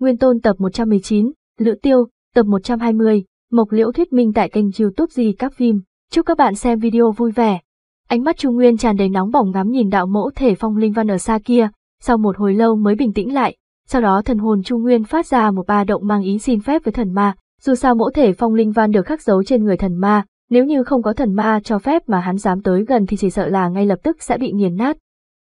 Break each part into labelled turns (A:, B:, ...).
A: Nguyên Tôn tập 119, Lữ Tiêu, tập 120, Mộc Liễu thuyết minh tại kênh youtube gì các phim. Chúc các bạn xem video vui vẻ. Ánh mắt Trung Nguyên tràn đầy nóng bỏng ngắm nhìn đạo mẫu thể phong linh văn ở xa kia, sau một hồi lâu mới bình tĩnh lại, sau đó thần hồn Trung Nguyên phát ra một ba động mang ý xin phép với thần ma, dù sao mẫu thể phong linh văn được khắc dấu trên người thần ma, nếu như không có thần ma cho phép mà hắn dám tới gần thì chỉ sợ là ngay lập tức sẽ bị nghiền nát.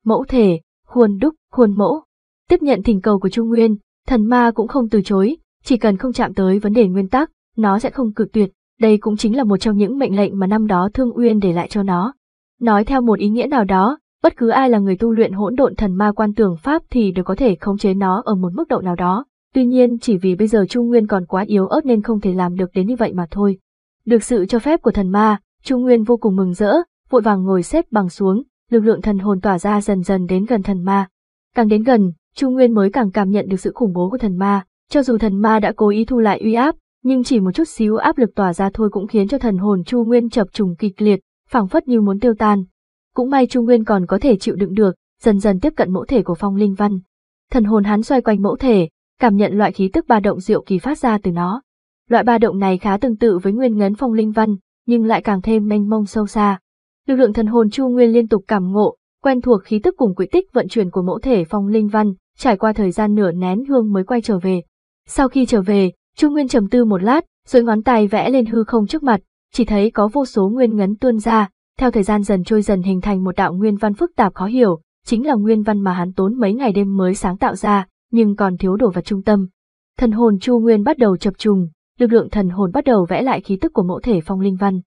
A: Mẫu thể, khuôn đúc, khuôn mẫu. Tiếp nhận thỉnh cầu của Trung Nguyên, Thần ma cũng không từ chối, chỉ cần không chạm tới vấn đề nguyên tắc, nó sẽ không cự tuyệt, đây cũng chính là một trong những mệnh lệnh mà năm đó Thương Uyên để lại cho nó. Nói theo một ý nghĩa nào đó, bất cứ ai là người tu luyện hỗn độn thần ma quan tưởng pháp thì đều có thể khống chế nó ở một mức độ nào đó, tuy nhiên chỉ vì bây giờ Trung Nguyên còn quá yếu ớt nên không thể làm được đến như vậy mà thôi. Được sự cho phép của thần ma, Trung Nguyên vô cùng mừng rỡ, vội vàng ngồi xếp bằng xuống, lực lượng thần hồn tỏa ra dần dần đến gần thần ma. Càng đến gần, Chu Nguyên mới càng cảm nhận được sự khủng bố của thần ma, cho dù thần ma đã cố ý thu lại uy áp, nhưng chỉ một chút xíu áp lực tỏa ra thôi cũng khiến cho thần hồn Chu Nguyên chập trùng kịch liệt, phảng phất như muốn tiêu tan. Cũng may Chu Nguyên còn có thể chịu đựng được, dần dần tiếp cận mẫu thể của Phong Linh Văn. Thần hồn hắn xoay quanh mẫu thể, cảm nhận loại khí tức ba động diệu kỳ phát ra từ nó. Loại ba động này khá tương tự với nguyên ngấn Phong Linh Văn, nhưng lại càng thêm mênh mông sâu xa. Lực lượng thần hồn Chu Nguyên liên tục cảm ngộ, quen thuộc khí tức cùng quỹ tích vận chuyển của mẫu thể phong linh văn, trải qua thời gian nửa nén hương mới quay trở về. Sau khi trở về, chu Nguyên trầm tư một lát, rồi ngón tay vẽ lên hư không trước mặt, chỉ thấy có vô số nguyên ngấn tuôn ra, theo thời gian dần trôi dần hình thành một đạo nguyên văn phức tạp khó hiểu, chính là nguyên văn mà hắn tốn mấy ngày đêm mới sáng tạo ra, nhưng còn thiếu đồ vật trung tâm. Thần hồn Chu Nguyên bắt đầu chập trùng, lực lượng thần hồn bắt đầu vẽ lại khí tức của mẫu thể phong linh văn.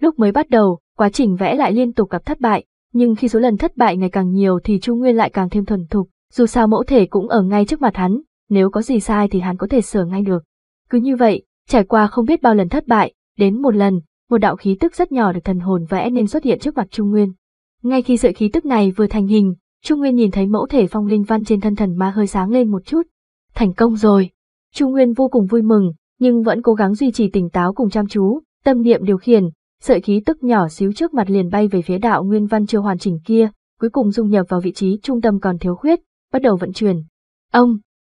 A: Lúc mới bắt đầu, quá trình vẽ lại liên tục gặp thất bại, nhưng khi số lần thất bại ngày càng nhiều thì Chu Nguyên lại càng thêm thuần thục, dù sao mẫu thể cũng ở ngay trước mặt hắn, nếu có gì sai thì hắn có thể sửa ngay được. Cứ như vậy, trải qua không biết bao lần thất bại, đến một lần, một đạo khí tức rất nhỏ được thần hồn vẽ nên xuất hiện trước mặt Trung Nguyên. Ngay khi sợi khí tức này vừa thành hình, Trung Nguyên nhìn thấy mẫu thể phong linh văn trên thân thần ma hơi sáng lên một chút. Thành công rồi. Trung Nguyên vô cùng vui mừng, nhưng vẫn cố gắng duy trì tỉnh táo cùng chăm chú, tâm niệm điều khiển, sợi khí tức nhỏ xíu trước mặt liền bay về phía đạo nguyên văn chưa hoàn chỉnh kia, cuối cùng dung nhập vào vị trí trung tâm còn thiếu khuyết, bắt đầu vận chuyển. Ông,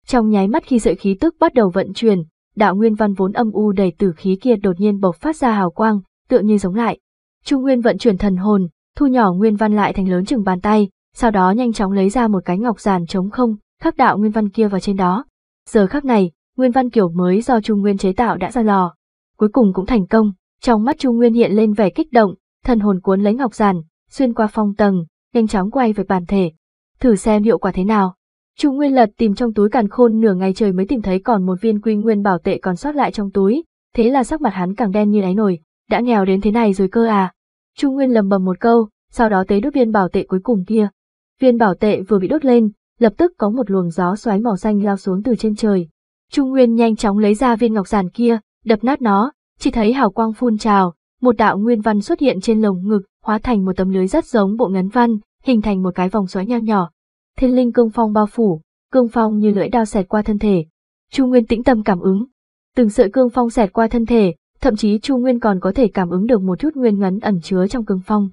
A: trong nháy mắt khi sợi khí tức bắt đầu vận chuyển, đạo nguyên văn vốn âm u đầy tử khí kia đột nhiên bộc phát ra hào quang, tựa như giống lại. Trung Nguyên vận chuyển thần hồn, thu nhỏ nguyên văn lại thành lớn chừng bàn tay, sau đó nhanh chóng lấy ra một cái ngọc giản trống không, khắc đạo nguyên văn kia vào trên đó. Giờ khắc này, nguyên văn kiểu mới do Trung Nguyên chế tạo đã ra lò, cuối cùng cũng thành công. Trong mắt Chu Nguyên hiện lên vẻ kích động, thần hồn cuốn lấy ngọc giản, xuyên qua phong tầng, nhanh chóng quay về bản thể. Thử xem hiệu quả thế nào. Chu Nguyên lật tìm trong túi càn khôn nửa ngày trời mới tìm thấy còn một viên quy nguyên bảo tệ còn sót lại trong túi, thế là sắc mặt hắn càng đen như đáy nồi, đã nghèo đến thế này rồi cơ à. Chu Nguyên lầm bầm một câu, sau đó tới đốt viên bảo tệ cuối cùng kia. Viên bảo tệ vừa bị đốt lên, lập tức có một luồng gió xoáy màu xanh lao xuống từ trên trời. Chu Nguyên nhanh chóng lấy ra viên ngọc giản kia, đập nát nó, chỉ thấy hào quang phun trào, một đạo nguyên văn xuất hiện trên lồng ngực, hóa thành một tấm lưới rất giống bộ ngắn văn, hình thành một cái vòng xoáy nho nhỏ. Thiên linh cương phong bao phủ, cương phong như lưỡi dao xẹt qua thân thể. Chu Nguyên tĩnh tâm cảm ứng, từng sợi cương phong xẹt qua thân thể, thậm chí Chu Nguyên còn có thể cảm ứng được một chút nguyên ngấn ẩn chứa trong cương phong.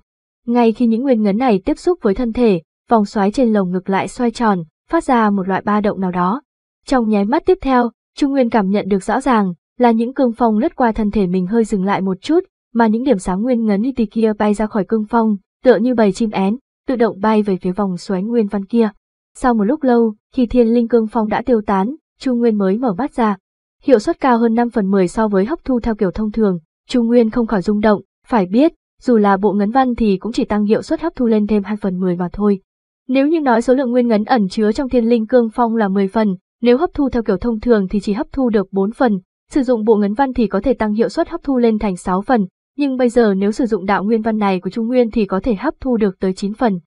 A: Ngay khi những nguyên ngấn này tiếp xúc với thân thể, vòng xoáy trên lồng ngực lại xoay tròn, phát ra một loại ba động nào đó. Trong nháy mắt tiếp theo, Chu Nguyên cảm nhận được rõ ràng, là những cương phong lướt qua thân thể mình hơi dừng lại một chút, mà những điểm sáng nguyên ngấn ti kia bay ra khỏi cương phong, tựa như bầy chim én, tự động bay về phía vòng xoáy nguyên văn kia. Sau một lúc lâu, khi thiên linh cương phong đã tiêu tán, Chu Nguyên mới mở mắt ra. Hiệu suất cao hơn 5 phần 10 so với hấp thu theo kiểu thông thường, Chu Nguyên không khỏi rung động, phải biết, dù là bộ ngấn văn thì cũng chỉ tăng hiệu suất hấp thu lên thêm 2 phần 10 mà thôi. Nếu như nói số lượng nguyên ngấn ẩn chứa trong thiên linh cương phong là 10 phần, nếu hấp thu theo kiểu thông thường thì chỉ hấp thu được 4 phần, Sử dụng bộ ngấn văn thì có thể tăng hiệu suất hấp thu lên thành 6 phần, nhưng bây giờ nếu sử dụng đạo nguyên văn này của Trung Nguyên thì có thể hấp thu được tới 9 phần.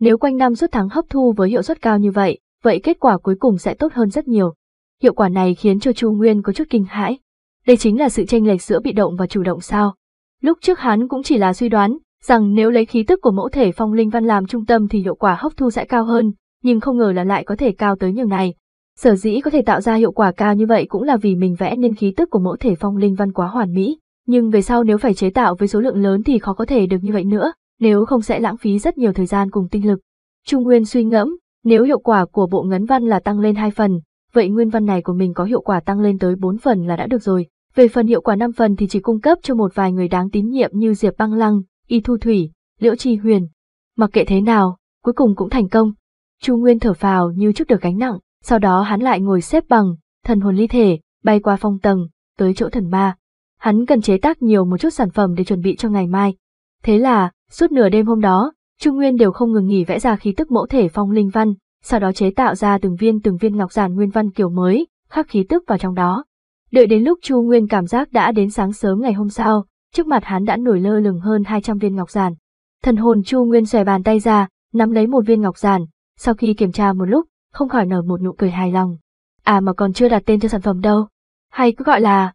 A: Nếu quanh năm suốt tháng hấp thu với hiệu suất cao như vậy, vậy kết quả cuối cùng sẽ tốt hơn rất nhiều. Hiệu quả này khiến cho Chu Nguyên có chút kinh hãi. Đây chính là sự tranh lệch giữa bị động và chủ động sao. Lúc trước hắn cũng chỉ là suy đoán rằng nếu lấy khí tức của mẫu thể phong linh văn làm trung tâm thì hiệu quả hấp thu sẽ cao hơn, nhưng không ngờ là lại có thể cao tới như này. Sở dĩ có thể tạo ra hiệu quả cao như vậy cũng là vì mình vẽ nên khí tức của mẫu thể phong linh văn quá hoàn mỹ, nhưng về sau nếu phải chế tạo với số lượng lớn thì khó có thể được như vậy nữa, nếu không sẽ lãng phí rất nhiều thời gian cùng tinh lực. Trung Nguyên suy ngẫm, nếu hiệu quả của bộ ngấn văn là tăng lên 2 phần, vậy nguyên văn này của mình có hiệu quả tăng lên tới 4 phần là đã được rồi. Về phần hiệu quả 5 phần thì chỉ cung cấp cho một vài người đáng tín nhiệm như Diệp Băng Lăng, Y Thu Thủy, Liễu Trì Huyền. Mặc kệ thế nào, cuối cùng cũng thành công. Trung Nguyên thở phào như trước được gánh nặng, sau đó hắn lại ngồi xếp bằng, thần hồn ly thể, bay qua phong tầng, tới chỗ thần ma. Hắn cần chế tác nhiều một chút sản phẩm để chuẩn bị cho ngày mai. Thế là, suốt nửa đêm hôm đó, Trung Nguyên đều không ngừng nghỉ vẽ ra khí tức mẫu thể phong linh văn, sau đó chế tạo ra từng viên từng viên ngọc giản nguyên văn kiểu mới, khắc khí tức vào trong đó. Đợi đến lúc Chu Nguyên cảm giác đã đến sáng sớm ngày hôm sau, trước mặt hắn đã nổi lơ lửng hơn 200 viên ngọc giản. Thần hồn Chu Nguyên xòe bàn tay ra, nắm lấy một viên ngọc giản, sau khi kiểm tra một lúc, không khỏi nở một nụ cười hài lòng. À mà còn chưa đặt tên cho sản phẩm đâu. Hay cứ gọi là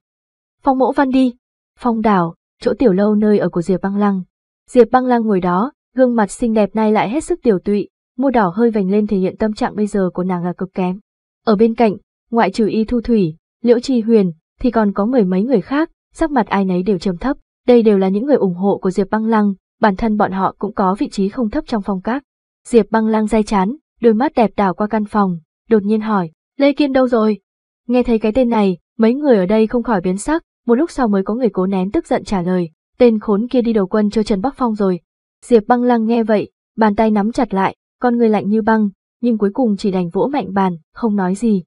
A: Phong mẫu Văn đi. Phong Đảo, chỗ tiểu lâu nơi ở của Diệp Băng Lăng. Diệp Băng Lăng ngồi đó, gương mặt xinh đẹp này lại hết sức tiểu tụy, môi đỏ hơi vành lên thể hiện tâm trạng bây giờ của nàng là cực kém. Ở bên cạnh, ngoại trừ Y Thu Thủy, Liễu Trì Huyền, thì còn có mười mấy người khác, sắc mặt ai nấy đều trầm thấp. Đây đều là những người ủng hộ của Diệp Băng Lăng, bản thân bọn họ cũng có vị trí không thấp trong phong các. Diệp Băng Lăng dai chán, đôi mắt đẹp đảo qua căn phòng, đột nhiên hỏi, Lê Kiên đâu rồi? Nghe thấy cái tên này, mấy người ở đây không khỏi biến sắc, một lúc sau mới có người cố nén tức giận trả lời, tên khốn kia đi đầu quân cho Trần Bắc Phong rồi. Diệp băng lăng nghe vậy, bàn tay nắm chặt lại, con người lạnh như băng, nhưng cuối cùng chỉ đành vỗ mạnh bàn, không nói gì.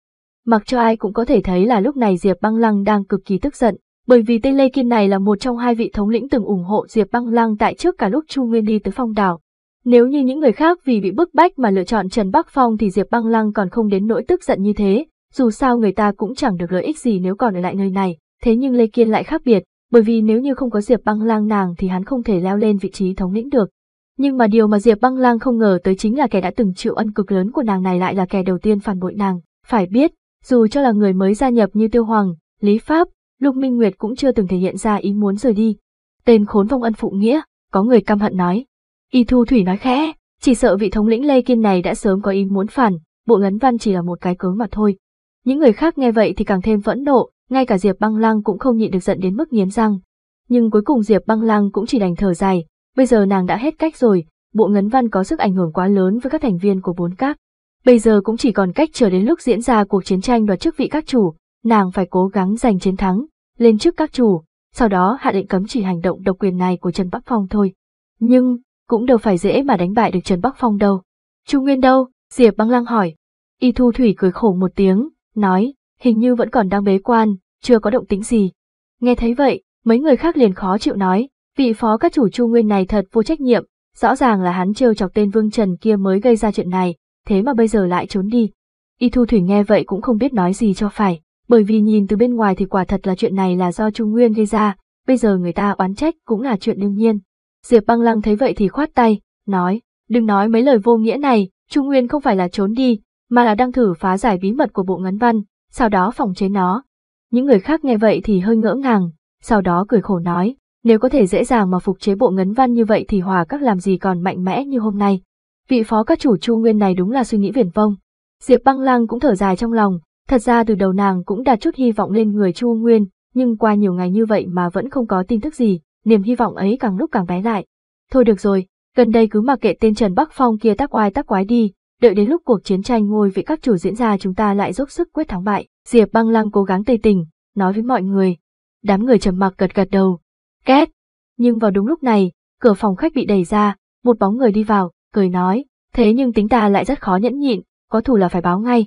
A: Mặc cho ai cũng có thể thấy là lúc này Diệp băng lăng đang cực kỳ tức giận, bởi vì tên Lê Kiên này là một trong hai vị thống lĩnh từng ủng hộ Diệp băng lăng tại trước cả lúc Chu Nguyên đi tới phong đảo, nếu như những người khác vì bị bức bách mà lựa chọn Trần Bắc Phong thì Diệp Băng Lăng còn không đến nỗi tức giận như thế, dù sao người ta cũng chẳng được lợi ích gì nếu còn ở lại nơi này, thế nhưng Lê Kiên lại khác biệt, bởi vì nếu như không có Diệp Băng Lang nàng thì hắn không thể leo lên vị trí thống lĩnh được. Nhưng mà điều mà Diệp Băng Lang không ngờ tới chính là kẻ đã từng chịu ân cực lớn của nàng này lại là kẻ đầu tiên phản bội nàng, phải biết, dù cho là người mới gia nhập như Tiêu Hoàng, Lý Pháp, Lục Minh Nguyệt cũng chưa từng thể hiện ra ý muốn rời đi. Tên khốn vong ân phụ nghĩa, có người căm hận nói. Y Thu Thủy nói khẽ, chỉ sợ vị thống lĩnh Lê Kiên này đã sớm có ý muốn phản, bộ ngấn văn chỉ là một cái cớ mà thôi. Những người khác nghe vậy thì càng thêm phẫn nộ, ngay cả Diệp Băng Lăng cũng không nhịn được giận đến mức nghiến răng. Nhưng cuối cùng Diệp Băng Lăng cũng chỉ đành thở dài, bây giờ nàng đã hết cách rồi, bộ ngấn văn có sức ảnh hưởng quá lớn với các thành viên của bốn các. Bây giờ cũng chỉ còn cách chờ đến lúc diễn ra cuộc chiến tranh đoạt chức vị các chủ, nàng phải cố gắng giành chiến thắng, lên trước các chủ, sau đó hạ lệnh cấm chỉ hành động độc quyền này của Trần Bắc Phong thôi. Nhưng, cũng đâu phải dễ mà đánh bại được Trần Bắc Phong đâu. Chu Nguyên đâu? Diệp Băng Lăng hỏi. Y Thu Thủy cười khổ một tiếng, nói, hình như vẫn còn đang bế quan, chưa có động tĩnh gì. Nghe thấy vậy, mấy người khác liền khó chịu nói, vị phó các chủ Chu Nguyên này thật vô trách nhiệm, rõ ràng là hắn trêu chọc tên Vương Trần kia mới gây ra chuyện này, thế mà bây giờ lại trốn đi. Y Thu Thủy nghe vậy cũng không biết nói gì cho phải, bởi vì nhìn từ bên ngoài thì quả thật là chuyện này là do Chu Nguyên gây ra, bây giờ người ta oán trách cũng là chuyện đương nhiên. Diệp băng lăng thấy vậy thì khoát tay, nói, đừng nói mấy lời vô nghĩa này, Trung Nguyên không phải là trốn đi, mà là đang thử phá giải bí mật của bộ ngấn văn, sau đó phòng chế nó. Những người khác nghe vậy thì hơi ngỡ ngàng, sau đó cười khổ nói, nếu có thể dễ dàng mà phục chế bộ ngấn văn như vậy thì hòa các làm gì còn mạnh mẽ như hôm nay. Vị phó các chủ Chu Nguyên này đúng là suy nghĩ viển vông. Diệp băng lăng cũng thở dài trong lòng, thật ra từ đầu nàng cũng đặt chút hy vọng lên người Chu Nguyên, nhưng qua nhiều ngày như vậy mà vẫn không có tin tức gì, niềm hy vọng ấy càng lúc càng bé lại. Thôi được rồi, gần đây cứ mặc kệ tên Trần Bắc Phong kia tác oai tác quái đi, đợi đến lúc cuộc chiến tranh ngôi vị các chủ diễn ra chúng ta lại dốc sức quyết thắng bại. Diệp băng lăng cố gắng tây tỉnh, nói với mọi người. Đám người trầm mặc gật gật đầu. Két! Nhưng vào đúng lúc này, cửa phòng khách bị đẩy ra, một bóng người đi vào, cười nói. Thế nhưng tính ta lại rất khó nhẫn nhịn, có thủ là phải báo ngay.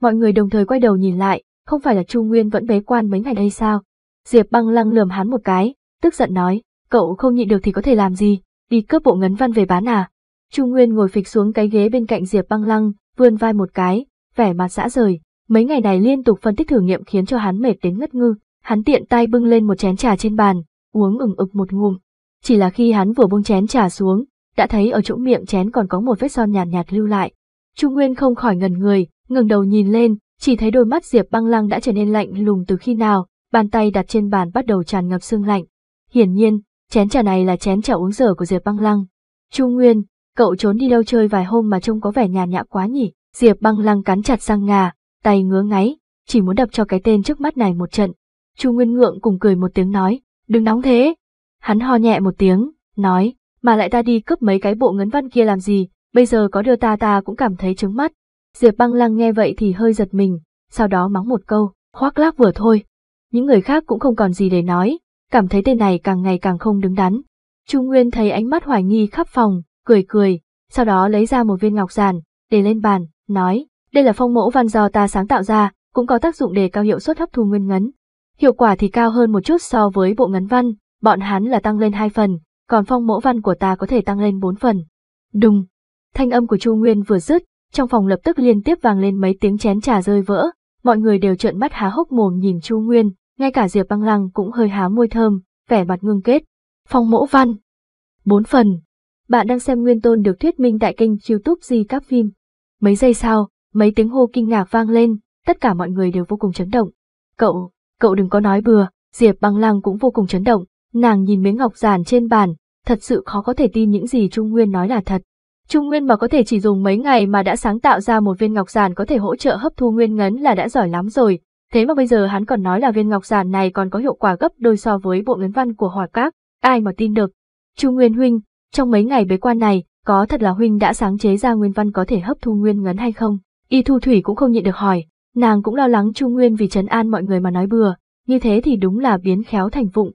A: Mọi người đồng thời quay đầu nhìn lại, không phải là Chu Nguyên vẫn bế quan mấy ngày đây sao? Diệp băng lăng lườm hắn một cái, tức giận nói, cậu không nhịn được thì có thể làm gì, đi cướp bộ ngấn văn về bán à. Chu Nguyên ngồi phịch xuống cái ghế bên cạnh Diệp băng lăng, vươn vai một cái, vẻ mặt xã rời, mấy ngày này liên tục phân tích thử nghiệm khiến cho hắn mệt đến ngất ngư, hắn tiện tay bưng lên một chén trà trên bàn, uống ừng ực một ngụm. Chỉ là khi hắn vừa buông chén trà xuống, đã thấy ở chỗ miệng chén còn có một vết son nhàn nhạt, nhạt lưu lại. Chu Nguyên không khỏi ngần người, ngẩng đầu nhìn lên, chỉ thấy đôi mắt Diệp Băng Lăng đã trở nên lạnh lùng từ khi nào, bàn tay đặt trên bàn bắt đầu tràn ngập sương lạnh. Hiển nhiên, chén trà này là chén trà uống dở của Diệp Băng Lăng. Chu Nguyên, cậu trốn đi đâu chơi vài hôm mà trông có vẻ nhàn nhã quá nhỉ? Diệp Băng Lăng cắn chặt răng ngà, tay ngứa ngáy, chỉ muốn đập cho cái tên trước mắt này một trận. Chu Nguyên ngượng cùng cười một tiếng nói, đừng nóng thế. Hắn ho nhẹ một tiếng, nói, mà lại ta đi cướp mấy cái bộ ngấn văn kia làm gì, bây giờ có đưa ta ta cũng cảm thấy trứng mắt. Diệp Băng Lăng nghe vậy thì hơi giật mình, sau đó mắng một câu, khoác lác vừa thôi. Những người khác cũng không còn gì để nói, cảm thấy tên này càng ngày càng không đứng đắn. Trung Nguyên thấy ánh mắt hoài nghi khắp phòng, cười cười, sau đó lấy ra một viên ngọc giản, để lên bàn, nói, đây là phong mẫu văn do ta sáng tạo ra, cũng có tác dụng để cao hiệu suất hấp thu nguyên ngấn. Hiệu quả thì cao hơn một chút so với bộ ngấn văn, bọn hắn là tăng lên 2 phần, còn phong mẫu văn của ta có thể tăng lên 4 phần. Đùng! Thanh âm của Chu Nguyên vừa dứt, trong phòng lập tức liên tiếp vang lên mấy tiếng chén trà rơi vỡ, mọi người đều trợn mắt há hốc mồm nhìn Chu Nguyên, ngay cả Diệp Băng Lăng cũng hơi há môi thơm, vẻ mặt ngưng kết. Phong mẫu văn. 4 phần. Bạn đang xem Nguyên Tôn được thuyết minh tại kênh youtube Di Các Phim. Mấy giây sau, mấy tiếng hô kinh ngạc vang lên, tất cả mọi người đều vô cùng chấn động. Cậu, cậu đừng có nói bừa, Diệp Băng Lăng cũng vô cùng chấn động, nàng nhìn miếng ngọc giản trên bàn, thật sự khó có thể tin những gì Trung Nguyên nói là thật. Trung Nguyên mà có thể chỉ dùng mấy ngày mà đã sáng tạo ra một viên ngọc giản có thể hỗ trợ hấp thu nguyên ngấn là đã giỏi lắm rồi, Thế mà bây giờ hắn còn nói là viên ngọc giản này còn có hiệu quả gấp đôi so với bộ ngấn văn của hỏa các, ai mà tin được. Chu Nguyên Huynh, trong mấy ngày bế quan này, có thật là Huynh đã sáng chế ra nguyên văn có thể hấp thu nguyên ngấn hay không? Y Thu Thủy cũng không nhịn được hỏi, nàng cũng lo lắng Chu Nguyên vì trấn an mọi người mà nói bừa, như thế thì đúng là biến khéo thành vụng.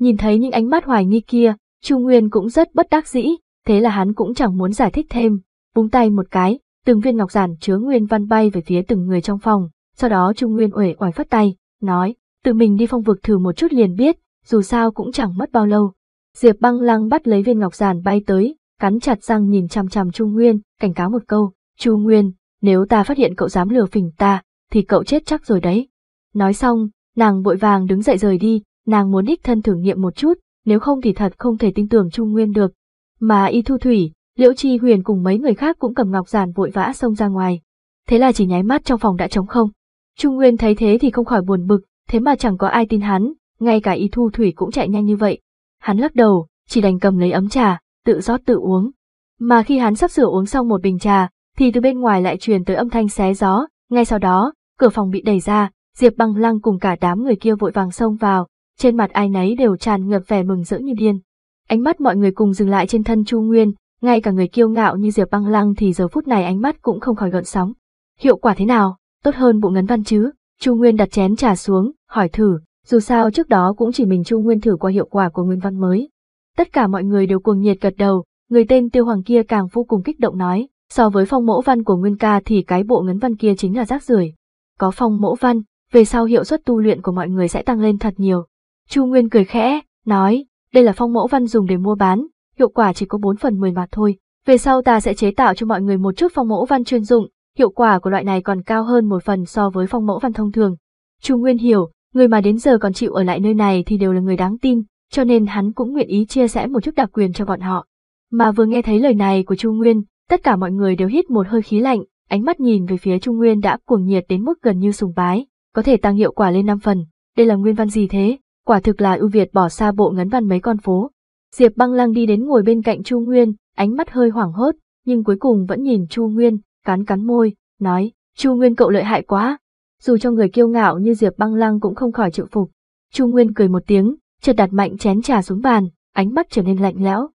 A: Nhìn thấy những ánh mắt hoài nghi kia, Chu Nguyên cũng rất bất đắc dĩ, thế là hắn cũng chẳng muốn giải thích thêm, búng tay một cái, từng viên ngọc giản chứa nguyên văn bay về phía từng người trong phòng, sau đó Trung Nguyên uể oải phát tay, nói, tự mình đi phong vực thử một chút liền biết, dù sao cũng chẳng mất bao lâu. Diệp băng lăng bắt lấy viên ngọc giản bay tới, cắn chặt răng nhìn chằm chằm Trung Nguyên, cảnh cáo một câu, Chu Nguyên, nếu ta phát hiện cậu dám lừa phỉnh ta, thì cậu chết chắc rồi đấy. Nói xong, nàng vội vàng đứng dậy rời đi, nàng muốn đích thân thử nghiệm một chút, nếu không thì thật không thể tin tưởng Trung Nguyên được. Mà Y Thu Thủy, Liễu Chi Huyền cùng mấy người khác cũng cầm ngọc giản vội vã xông ra ngoài. Thế là chỉ nháy mắt trong phòng đã trống không. Trung Nguyên thấy thế thì không khỏi buồn bực, thế mà chẳng có ai tin hắn, ngay cả Y Thu Thủy cũng chạy nhanh như vậy. Hắn lắc đầu, chỉ đành cầm lấy ấm trà, tự rót tự uống. Mà khi hắn sắp sửa uống xong một bình trà, thì từ bên ngoài lại truyền tới âm thanh xé gió, ngay sau đó, cửa phòng bị đẩy ra, Diệp Băng Lăng cùng cả đám người kia vội vàng xông vào, trên mặt ai nấy đều tràn ngập vẻ mừng rỡ như điên. Ánh mắt mọi người cùng dừng lại trên thân Chu Nguyên, ngay cả người kiêu ngạo như Diệp Băng Lăng thì giờ phút này ánh mắt cũng không khỏi gợn sóng. Hiệu quả thế nào? tốt hơn bộ ngấn văn chứ. Chu Nguyên đặt chén trà xuống, hỏi thử, dù sao trước đó cũng chỉ mình Chu Nguyên thử qua hiệu quả của nguyên văn mới. Tất cả mọi người đều cuồng nhiệt gật đầu, người tên Tiêu Hoàng kia càng vô cùng kích động nói, so với phong mẫu văn của Nguyên ca thì cái bộ ngấn văn kia chính là rác rưởi. Có phong mẫu văn, về sau hiệu suất tu luyện của mọi người sẽ tăng lên thật nhiều. Chu Nguyên cười khẽ, nói, đây là phong mẫu văn dùng để mua bán, hiệu quả chỉ có bốn phần mười mà thôi. Về sau ta sẽ chế tạo cho mọi người một chút phong mẫu văn chuyên dụng, hiệu quả của loại này còn cao hơn một phần so với phong mẫu văn thông thường. Chu Nguyên hiểu, người mà đến giờ còn chịu ở lại nơi này thì đều là người đáng tin, cho nên hắn cũng nguyện ý chia sẻ một chút đặc quyền cho bọn họ. Mà vừa nghe thấy lời này của Chu Nguyên, tất cả mọi người đều hít một hơi khí lạnh, ánh mắt nhìn về phía Chu Nguyên đã cuồng nhiệt đến mức gần như sùng bái, có thể tăng hiệu quả lên 5 phần, đây là nguyên văn gì thế, quả thực là ưu việt bỏ xa bộ ngấn văn mấy con phố. Diệp Băng Lăng đi đến ngồi bên cạnh Chu Nguyên, ánh mắt hơi hoảng hốt, nhưng cuối cùng vẫn nhìn Chu Nguyên, cắn cắn môi, nói, Chu Nguyên cậu lợi hại quá. Dù cho người kiêu ngạo như Diệp băng lăng cũng không khỏi chịu phục. Chu Nguyên cười một tiếng, chợt đặt mạnh chén trà xuống bàn, ánh mắt trở nên lạnh lẽo.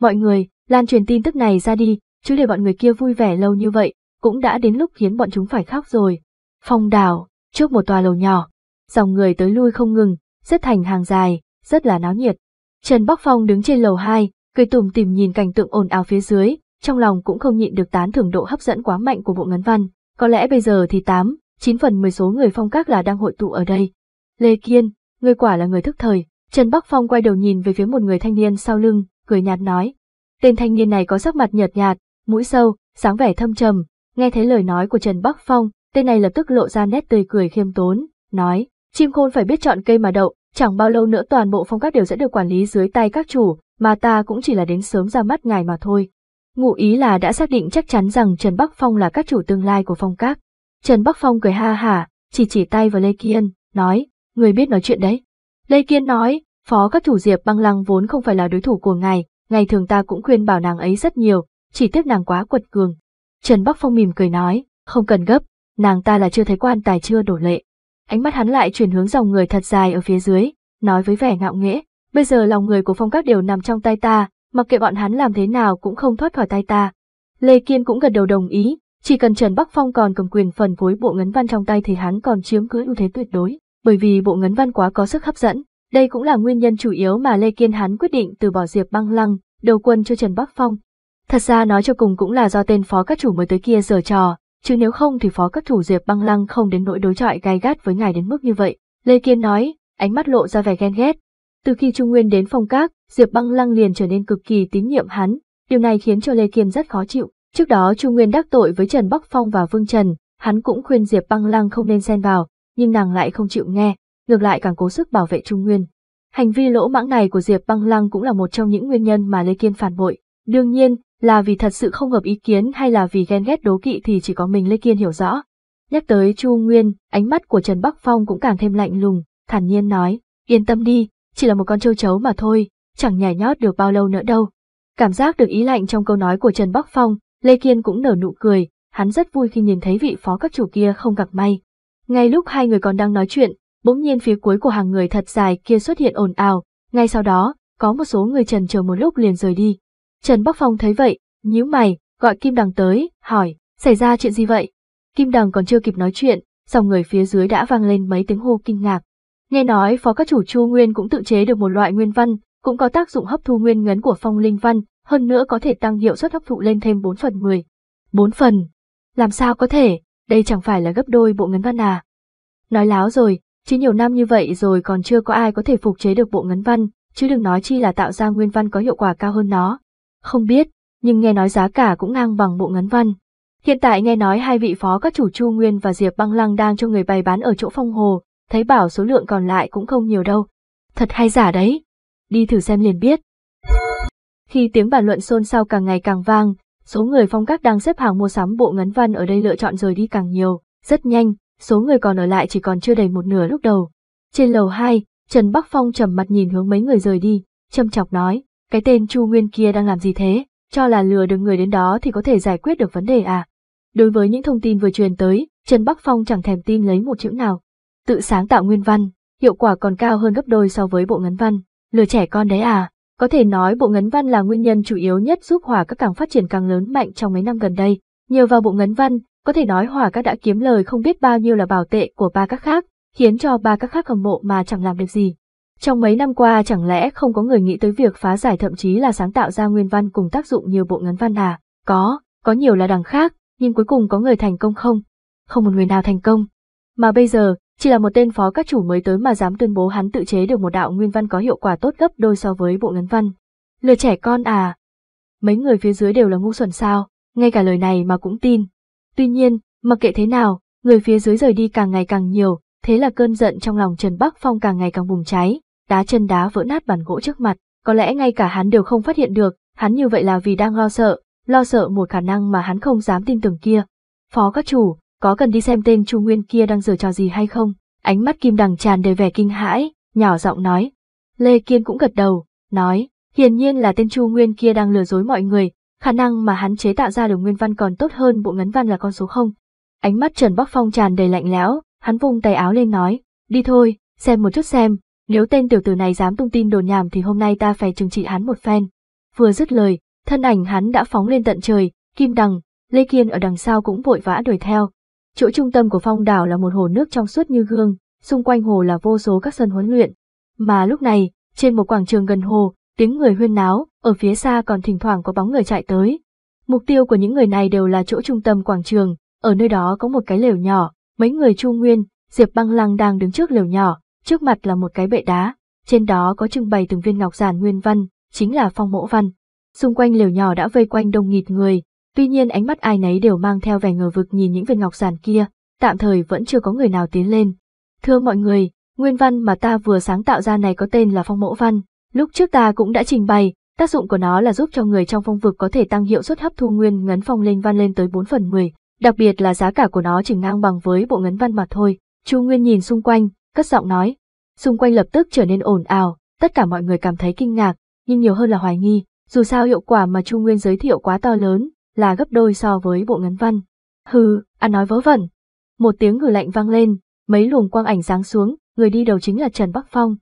A: Mọi người, lan truyền tin tức này ra đi, chứ để bọn người kia vui vẻ lâu như vậy, cũng đã đến lúc khiến bọn chúng phải khóc rồi. Phong đào trước một tòa lầu nhỏ, dòng người tới lui không ngừng, rất thành hàng dài, rất là náo nhiệt. Trần Bắc Phong đứng trên lầu 2, cười tủm tỉm nhìn cảnh tượng ồn ào phía dưới, trong lòng cũng không nhịn được tán thưởng độ hấp dẫn quá mạnh của bộ ngấn văn. Có lẽ bây giờ thì 8, 9 phần 10 số người phong các là đang hội tụ ở đây. Lê Kiên, ngươi quả là người thức thời. Trần Bắc Phong quay đầu nhìn về phía một người thanh niên sau lưng, cười nhạt nói. Tên thanh niên này có sắc mặt nhợt nhạt, mũi sâu, sáng vẻ thâm trầm. Nghe thấy lời nói của Trần Bắc Phong, tên này lập tức lộ ra nét tươi cười khiêm tốn, nói. Chim khôn phải biết chọn cây mà đậu, chẳng bao lâu nữa toàn bộ phong các đều sẽ được quản lý dưới tay các chủ, mà ta cũng chỉ là đến sớm ra mắt ngài mà thôi. Ngụ ý là đã xác định chắc chắn rằng Trần Bắc Phong là các chủ tương lai của phong các. Trần Bắc Phong cười ha hả, chỉ chỉ tay vào Lê Kiên, nói, người biết nói chuyện đấy. Lê Kiên nói, phó các chủ diệp băng lăng vốn không phải là đối thủ của ngài, ngày thường ta cũng khuyên bảo nàng ấy rất nhiều, chỉ tiếc nàng quá quật cường. Trần Bắc Phong mỉm cười nói, không cần gấp, nàng ta là chưa thấy quan tài chưa đổ lệ. Ánh mắt hắn lại chuyển hướng dòng người thật dài ở phía dưới, nói với vẻ ngạo nghễ, bây giờ lòng người của phong các đều nằm trong tay ta, mặc kệ bọn hắn làm thế nào cũng không thoát khỏi tay ta. Lê Kiên cũng gật đầu đồng ý, chỉ cần Trần Bắc Phong còn cầm quyền phần phối bộ ngấn văn trong tay thì hắn còn chiếm cứ ưu thế tuyệt đối, bởi vì bộ ngấn văn quá có sức hấp dẫn. Đây cũng là nguyên nhân chủ yếu mà Lê Kiên hắn quyết định từ bỏ Diệp Băng Lăng, đầu quân cho Trần Bắc Phong. Thật ra nói cho cùng cũng là do tên phó các chủ mới tới kia giở trò, chứ nếu không thì phó các chủ Diệp Băng Lăng không đến nỗi đối chọi gai gắt với ngài đến mức như vậy. Lê Kiên nói, ánh mắt lộ ra vẻ ghen ghét, từ khi Trung Nguyên đến phong các, Diệp Băng Lăng liền trở nên cực kỳ tín nhiệm hắn, điều này khiến cho Lê Kiên rất khó chịu. Trước đó Trung Nguyên đắc tội với Trần Bắc Phong và Vương Trần, hắn cũng khuyên Diệp Băng Lăng không nên xen vào, nhưng nàng lại không chịu nghe, ngược lại càng cố sức bảo vệ Trung Nguyên. Hành vi lỗ mãng này của Diệp Băng Lăng cũng là một trong những nguyên nhân mà Lê Kiên phản bội. Đương nhiên, là vì thật sự không hợp ý kiến hay là vì ghen ghét đố kỵ thì chỉ có mình Lê Kiên hiểu rõ. Nhắc tới Chu Nguyên, ánh mắt của Trần Bắc Phong cũng càng thêm lạnh lùng, thản nhiên nói, yên tâm đi, chỉ là một con châu chấu mà thôi, chẳng nhảy nhót được bao lâu nữa đâu. Cảm giác được ý lạnh trong câu nói của Trần Bắc Phong, Lê Kiên cũng nở nụ cười, hắn rất vui khi nhìn thấy vị phó các chủ kia không gặp may. Ngay lúc hai người còn đang nói chuyện, bỗng nhiên phía cuối của hàng người thật dài kia xuất hiện ồn ào, ngay sau đó, có một số người trần chờ một lúc liền rời đi. Trần Bắc Phong thấy vậy, nhíu mày, gọi Kim Đằng tới, hỏi, xảy ra chuyện gì vậy? Kim Đằng còn chưa kịp nói chuyện, dòng người phía dưới đã vang lên mấy tiếng hô kinh ngạc. Nghe nói phó các chủ Chu Nguyên cũng tự chế được một loại nguyên văn, cũng có tác dụng hấp thu nguyên ngấn của phong linh văn, hơn nữa có thể tăng hiệu suất hấp thụ lên thêm 4 phần 10. 4 phần? Làm sao có thể, đây chẳng phải là gấp đôi bộ ngấn văn à? Nói láo rồi, chứ nhiều năm như vậy rồi còn chưa có ai có thể phục chế được bộ ngấn văn, chứ đừng nói chi là tạo ra nguyên văn có hiệu quả cao hơn nó. Không biết, nhưng nghe nói giá cả cũng ngang bằng bộ ngấn văn. Hiện tại nghe nói hai vị phó các chủ Chu Nguyên và Diệp Băng Lăng đang cho người bày bán ở chỗ phong hồ, thấy bảo số lượng còn lại cũng không nhiều đâu. Thật hay giả đấy, đi thử xem liền biết. Khi tiếng bàn luận xôn xao càng ngày càng vang, số người phong các đang xếp hàng mua sắm bộ ngấn văn ở đây lựa chọn rời đi càng nhiều, rất nhanh, số người còn ở lại chỉ còn chưa đầy một nửa lúc đầu. Trên lầu 2, Trần Bắc Phong trầm mặt nhìn hướng mấy người rời đi, châm chọc nói, cái tên Chu Nguyên kia đang làm gì thế, cho là lừa được người đến đó thì có thể giải quyết được vấn đề à. Đối với những thông tin vừa truyền tới, Trần Bắc Phong chẳng thèm tin lấy một chữ nào tự sáng tạo nguyên văn, hiệu quả còn cao hơn gấp đôi so với bộ ngắn văn. Lừa trẻ con đấy à? Có thể nói bộ ngấn văn là nguyên nhân chủ yếu nhất giúp Hòa các càng phát triển càng lớn mạnh trong mấy năm gần đây. Nhờ vào bộ ngấn văn, có thể nói Hòa các đã kiếm lời không biết bao nhiêu là bảo tệ của ba các khác, khiến cho ba các khác hâm mộ mà chẳng làm được gì. Trong mấy năm qua chẳng lẽ không có người nghĩ tới việc phá giải thậm chí là sáng tạo ra nguyên văn cùng tác dụng nhiều bộ ngấn văn à? Có, có nhiều là đằng khác, nhưng cuối cùng có người thành công không? Không một người nào thành công. Mà bây giờ, chỉ là một tên phó các chủ mới tới mà dám tuyên bố hắn tự chế được một đạo nguyên văn có hiệu quả tốt gấp đôi so với bộ ngấn văn. Lừa trẻ con à? Mấy người phía dưới đều là ngu xuẩn sao, ngay cả lời này mà cũng tin. Tuy nhiên, mặc kệ thế nào, người phía dưới rời đi càng ngày càng nhiều, thế là cơn giận trong lòng Trần Bắc Phong càng ngày càng bùng cháy, đá chân đá vỡ nát bàn gỗ trước mặt, có lẽ ngay cả hắn đều không phát hiện được, hắn như vậy là vì đang lo sợ, lo sợ một khả năng mà hắn không dám tin tưởng kia. Phó các chủ, có cần đi xem tên Chu Nguyên kia đang giở trò gì hay không? Ánh mắt Kim Đằng tràn đầy vẻ kinh hãi, nhỏ giọng nói. Lê Kiên cũng gật đầu, nói, hiển nhiên là tên Chu Nguyên kia đang lừa dối mọi người, khả năng mà hắn chế tạo ra được nguyên văn còn tốt hơn bộ ngấn văn là con số không. Ánh mắt Trần Bắc Phong tràn đầy lạnh lẽo, hắn vung tay áo lên nói, đi thôi, xem một chút xem, nếu tên tiểu tử này dám tung tin đồn nhảm thì hôm nay ta phải trừng trị hắn một phen. Vừa dứt lời, thân ảnh hắn đã phóng lên tận trời, Kim Đằng, Lê Kiên ở đằng sau cũng vội vã đuổi theo, Chỗ trung tâm của phong đảo là một hồ nước trong suốt như gương, xung quanh hồ là vô số các sân huấn luyện. Mà lúc này, trên một quảng trường gần hồ, tiếng người huyên náo, ở phía xa còn thỉnh thoảng có bóng người chạy tới. Mục tiêu của những người này đều là chỗ trung tâm quảng trường, ở nơi đó có một cái lều nhỏ, mấy người Chu Nguyên, Diệp Băng Lăng đang đứng trước lều nhỏ, trước mặt là một cái bệ đá, trên đó có trưng bày từng viên ngọc giản nguyên văn, chính là phong mộ văn. Xung quanh lều nhỏ đã vây quanh đông nghịt người, tuy nhiên ánh mắt ai nấy đều mang theo vẻ ngờ vực nhìn những viên ngọc giản kia, tạm thời vẫn chưa có người nào tiến lên. Thưa mọi người, nguyên văn mà ta vừa sáng tạo ra này có tên là phong mẫu văn, lúc trước ta cũng đã trình bày, tác dụng của nó là giúp cho người trong phong vực có thể tăng hiệu suất hấp thu nguyên ngấn phong linh văn lên tới 4 phần 10, đặc biệt là giá cả của nó chỉ ngang bằng với bộ ngấn văn mà thôi. Chu Nguyên nhìn xung quanh, cất giọng nói. Xung quanh lập tức trở nên ồn ào, tất cả mọi người cảm thấy kinh ngạc, nhưng nhiều hơn là hoài nghi, dù sao hiệu quả mà Chu Nguyên giới thiệu quá to lớn, là gấp đôi so với bộ ngắn văn. Hừ, ăn nói vớ vẩn. Một tiếng hừ lạnh vang lên, mấy luồng quang ảnh sáng xuống, người đi đầu chính là Trần Bắc Phong.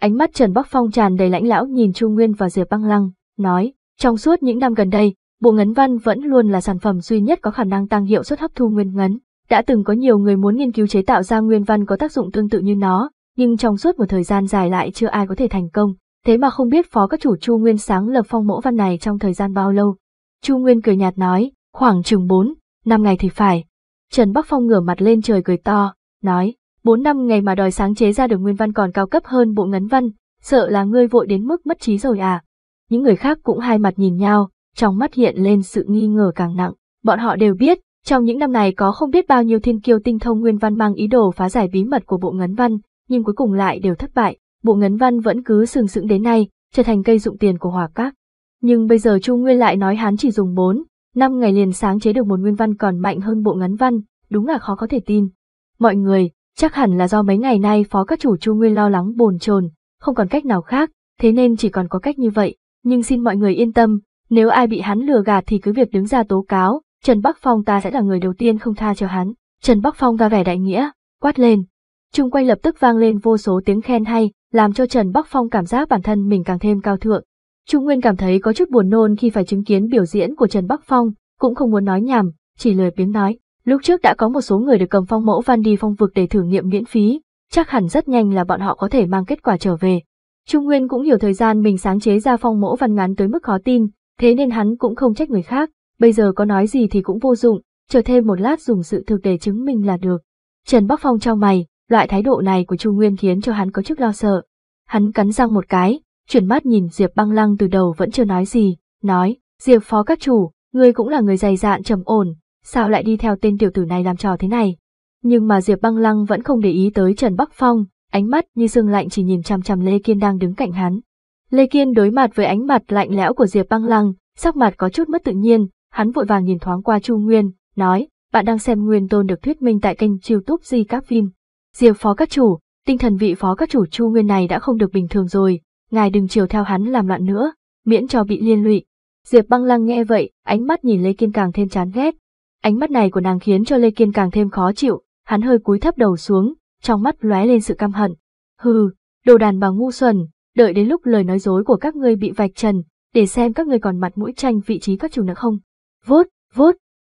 A: Ánh mắt Trần Bắc Phong tràn đầy lãnh lão nhìn Chu Nguyên và Diệp Băng Lăng, nói, trong suốt những năm gần đây, bộ ngấn văn vẫn luôn là sản phẩm duy nhất có khả năng tăng hiệu suất hấp thu nguyên ngấn. Đã từng có nhiều người muốn nghiên cứu chế tạo ra nguyên văn có tác dụng tương tự như nó, nhưng trong suốt một thời gian dài lại chưa ai có thể thành công. Thế mà không biết phó các chủ Chu Nguyên sáng lập phong mẫu văn này trong thời gian bao lâu, Chu Nguyên cười nhạt nói, khoảng chừng 4, 5 ngày thì phải. Trần Bắc Phong ngửa mặt lên trời cười to, nói, 4 năm ngày mà đòi sáng chế ra được nguyên văn còn cao cấp hơn bộ ngấn văn, sợ là ngươi vội đến mức mất trí rồi à. Những người khác cũng hai mặt nhìn nhau, trong mắt hiện lên sự nghi ngờ càng nặng. Bọn họ đều biết, trong những năm này có không biết bao nhiêu thiên kiêu tinh thông nguyên văn mang ý đồ phá giải bí mật của bộ ngấn văn, nhưng cuối cùng lại đều thất bại. Bộ ngấn văn vẫn cứ sừng sững đến nay, trở thành cây dụng tiền của hòa các. Nhưng bây giờ Chu Nguyên lại nói hắn chỉ dùng 4, 5 ngày liền sáng chế được một nguyên văn còn mạnh hơn bộ ngắn văn, đúng là khó có thể tin. Mọi người, chắc hẳn là do mấy ngày nay phó các chủ Chu Nguyên lo lắng bồn chồn, không còn cách nào khác, thế nên chỉ còn có cách như vậy. Nhưng xin mọi người yên tâm, nếu ai bị hắn lừa gạt thì cứ việc đứng ra tố cáo, Trần Bắc Phong ta sẽ là người đầu tiên không tha cho hắn. Trần Bắc Phong ra vẻ đại nghĩa, quát lên. Trung quay lập tức vang lên vô số tiếng khen hay, làm cho Trần Bắc Phong cảm giác bản thân mình càng thêm cao thượng, Trung Nguyên cảm thấy có chút buồn nôn khi phải chứng kiến biểu diễn của Trần Bắc Phong, cũng không muốn nói nhảm, chỉ lười biếng nói. Lúc trước đã có một số người được cầm phong mẫu văn đi phong vực để thử nghiệm miễn phí, chắc hẳn rất nhanh là bọn họ có thể mang kết quả trở về. Trung Nguyên cũng hiểu thời gian mình sáng chế ra phong mẫu văn ngắn tới mức khó tin, thế nên hắn cũng không trách người khác, bây giờ có nói gì thì cũng vô dụng, chờ thêm một lát dùng sự thực để chứng minh là được. Trần Bắc Phong trao mày, loại thái độ này của Trung Nguyên khiến cho hắn có chút lo sợ. Hắn cắn răng một cái, chuyển mắt nhìn Diệp băng lăng từ đầu vẫn chưa nói gì, nói, Diệp phó các chủ, ngươi cũng là người dày dạn trầm ổn, sao lại đi theo tên tiểu tử này làm trò thế này. Nhưng mà Diệp băng lăng vẫn không để ý tới Trần Bắc Phong, ánh mắt như sương lạnh chỉ nhìn chằm chằm Lê Kiên đang đứng cạnh hắn. Lê Kiên đối mặt với ánh mặt lạnh lẽo của Diệp băng lăng, sắc mặt có chút mất tự nhiên, hắn vội vàng nhìn thoáng qua Chu Nguyên, nói, bạn đang xem Nguyên Tôn được thuyết minh tại kênh youtube Di Các Phim. Diệp phó các chủ, tinh thần vị phó các chủ Chu Nguyên này đã không được bình thường rồi, ngài đừng chiều theo hắn làm loạn nữa, miễn cho bị liên lụy. Diệp băng lăng nghe vậy, ánh mắt nhìn Lê Kiên càng thêm chán ghét. Ánh mắt này của nàng khiến cho Lê Kiên càng thêm khó chịu, hắn hơi cúi thấp đầu xuống, trong mắt lóe lên sự căm hận. Hừ, đồ đàn bà ngu xuẩn, đợi đến lúc lời nói dối của các ngươi bị vạch trần, để xem các ngươi còn mặt mũi tranh vị trí các chủ nữa không. Vốt, vốt.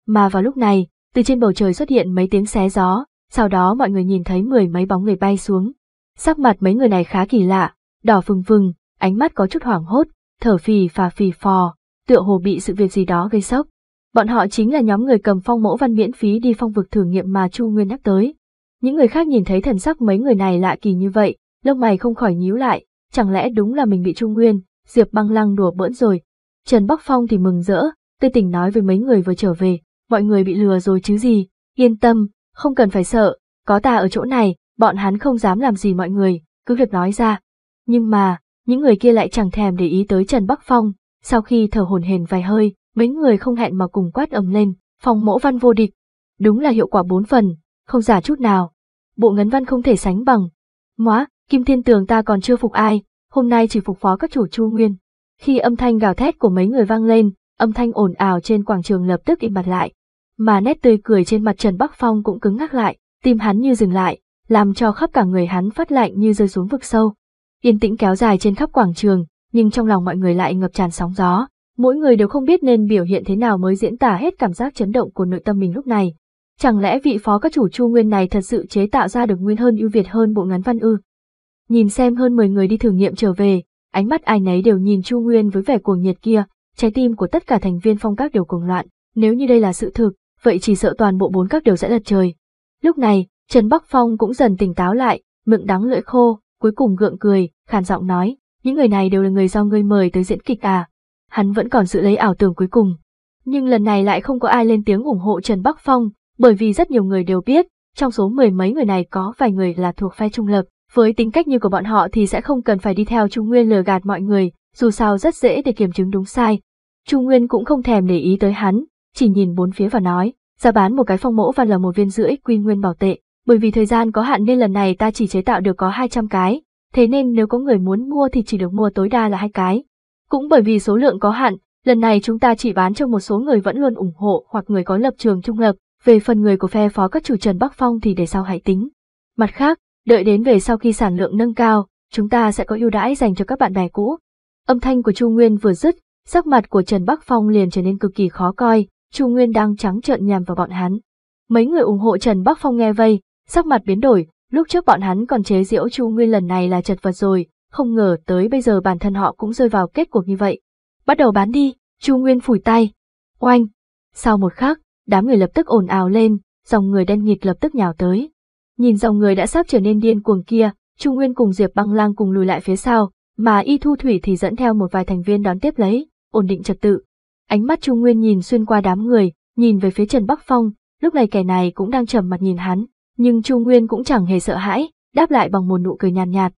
A: Mà vào lúc này, từ trên bầu trời xuất hiện mấy tiếng xé gió, sau đó mọi người nhìn thấy mười mấy bóng người bay xuống. Sắc mặt mấy người này khá kỳ lạ, đỏ phừng phừng, ánh mắt có chút hoảng hốt, thở phì phà phì phò, tựa hồ bị sự việc gì đó gây sốc. Bọn họ chính là nhóm người cầm phong mẫu văn miễn phí đi phong vực thử nghiệm mà Chu Nguyên nhắc tới. Những người khác nhìn thấy thần sắc mấy người này lạ kỳ như vậy, lông mày không khỏi nhíu lại, chẳng lẽ đúng là mình bị Chu Nguyên, Diệp băng lăng đùa bỡn rồi. Trần Bắc Phong thì mừng rỡ, tươi tỉnh nói với mấy người vừa trở về, mọi người bị lừa rồi chứ gì, yên tâm, không cần phải sợ, có ta ở chỗ này, bọn hắn không dám làm gì mọi người, cứ việc nói ra, nhưng mà, những người kia lại chẳng thèm để ý tới Trần Bắc Phong, sau khi thở hổn hển vài hơi, mấy người không hẹn mà cùng quát ầm lên, phòng mẫu văn vô địch. Đúng là hiệu quả bốn phần, không giả chút nào. Bộ ngấn văn không thể sánh bằng. Móa, Kim Thiên Tường ta còn chưa phục ai, hôm nay chỉ phục phó các chủ Chu Nguyên. Khi âm thanh gào thét của mấy người vang lên, âm thanh ồn ào trên quảng trường lập tức im bặt lại. Mà nét tươi cười trên mặt Trần Bắc Phong cũng cứng ngắc lại, tim hắn như dừng lại, làm cho khắp cả người hắn phát lạnh như rơi xuống vực sâu yên tĩnh kéo dài trên khắp quảng trường, nhưng trong lòng mọi người lại ngập tràn sóng gió, mỗi người đều không biết nên biểu hiện thế nào mới diễn tả hết cảm giác chấn động của nội tâm mình lúc này. Chẳng lẽ vị phó các chủ Chu Nguyên này thật sự chế tạo ra được nguyên hơn ưu việt hơn bộ ngắn văn ư? Nhìn xem hơn 10 người đi thử nghiệm trở về, ánh mắt ai nấy đều nhìn Chu Nguyên với vẻ cuồng nhiệt kia, trái tim của tất cả thành viên phong các đều cuồng loạn, nếu như đây là sự thực, vậy chỉ sợ toàn bộ bốn các đều sẽ lật trời. Lúc này, Trần Bắc Phong cũng dần tỉnh táo lại, mượn đắng lưỡi khô, cuối cùng gượng cười, khàn giọng nói, những người này đều là người do ngươi mời tới diễn kịch à. Hắn vẫn còn giữ lấy ảo tưởng cuối cùng. Nhưng lần này lại không có ai lên tiếng ủng hộ Trần Bắc Phong, bởi vì rất nhiều người đều biết, trong số mười mấy người này có vài người là thuộc phe trung lập. Với tính cách như của bọn họ thì sẽ không cần phải đi theo Trung Nguyên lừa gạt mọi người, dù sao rất dễ để kiểm chứng đúng sai. Trung Nguyên cũng không thèm để ý tới hắn, chỉ nhìn bốn phía và nói, ra bán một cái phong mẫu và là một viên rưỡi quy nguyên bảo tệ, bởi vì thời gian có hạn nên lần này ta chỉ chế tạo được có 200 cái, thế nên nếu có người muốn mua thì chỉ được mua tối đa là hai cái. Cũng bởi vì số lượng có hạn, lần này chúng ta chỉ bán cho một số người vẫn luôn ủng hộ hoặc người có lập trường trung lập, về phần người của phe phó các chủ Trần Bắc Phong thì để sau hãy tính. Mặt khác, đợi đến về sau khi sản lượng nâng cao, chúng ta sẽ có ưu đãi dành cho các bạn bè cũ. Âm thanh của Chu Nguyên vừa dứt, sắc mặt của Trần Bắc Phong liền trở nên cực kỳ khó coi, Chu Nguyên đang trắng trợn nhằm vào bọn hắn. Mấy người ủng hộ Trần Bắc Phong nghe vây, sắc mặt biến đổi, Lúc trước bọn hắn còn chế giễu Chu Nguyên lần này là chật vật rồi, không ngờ tới bây giờ bản thân họ cũng rơi vào kết cuộc như vậy. Bắt đầu bán đi, Chu Nguyên phủi tay. Oanh! Sau một khắc, đám người lập tức ồn ào lên, dòng người đen nghịt lập tức nhào tới. Nhìn dòng người đã sắp trở nên điên cuồng kia, Chu Nguyên cùng Diệp Băng Lang cùng lùi lại phía sau, mà Y Thu Thủy thì dẫn theo một vài thành viên đón tiếp lấy, ổn định trật tự. Ánh mắt Chu Nguyên nhìn xuyên qua đám người, nhìn về phía Trần Bắc Phong, lúc này kẻ này cũng đang trầm mặt nhìn hắn, nhưng Chu Nguyên cũng chẳng hề sợ hãi, đáp lại bằng một nụ cười nhàn nhạt, nhạt.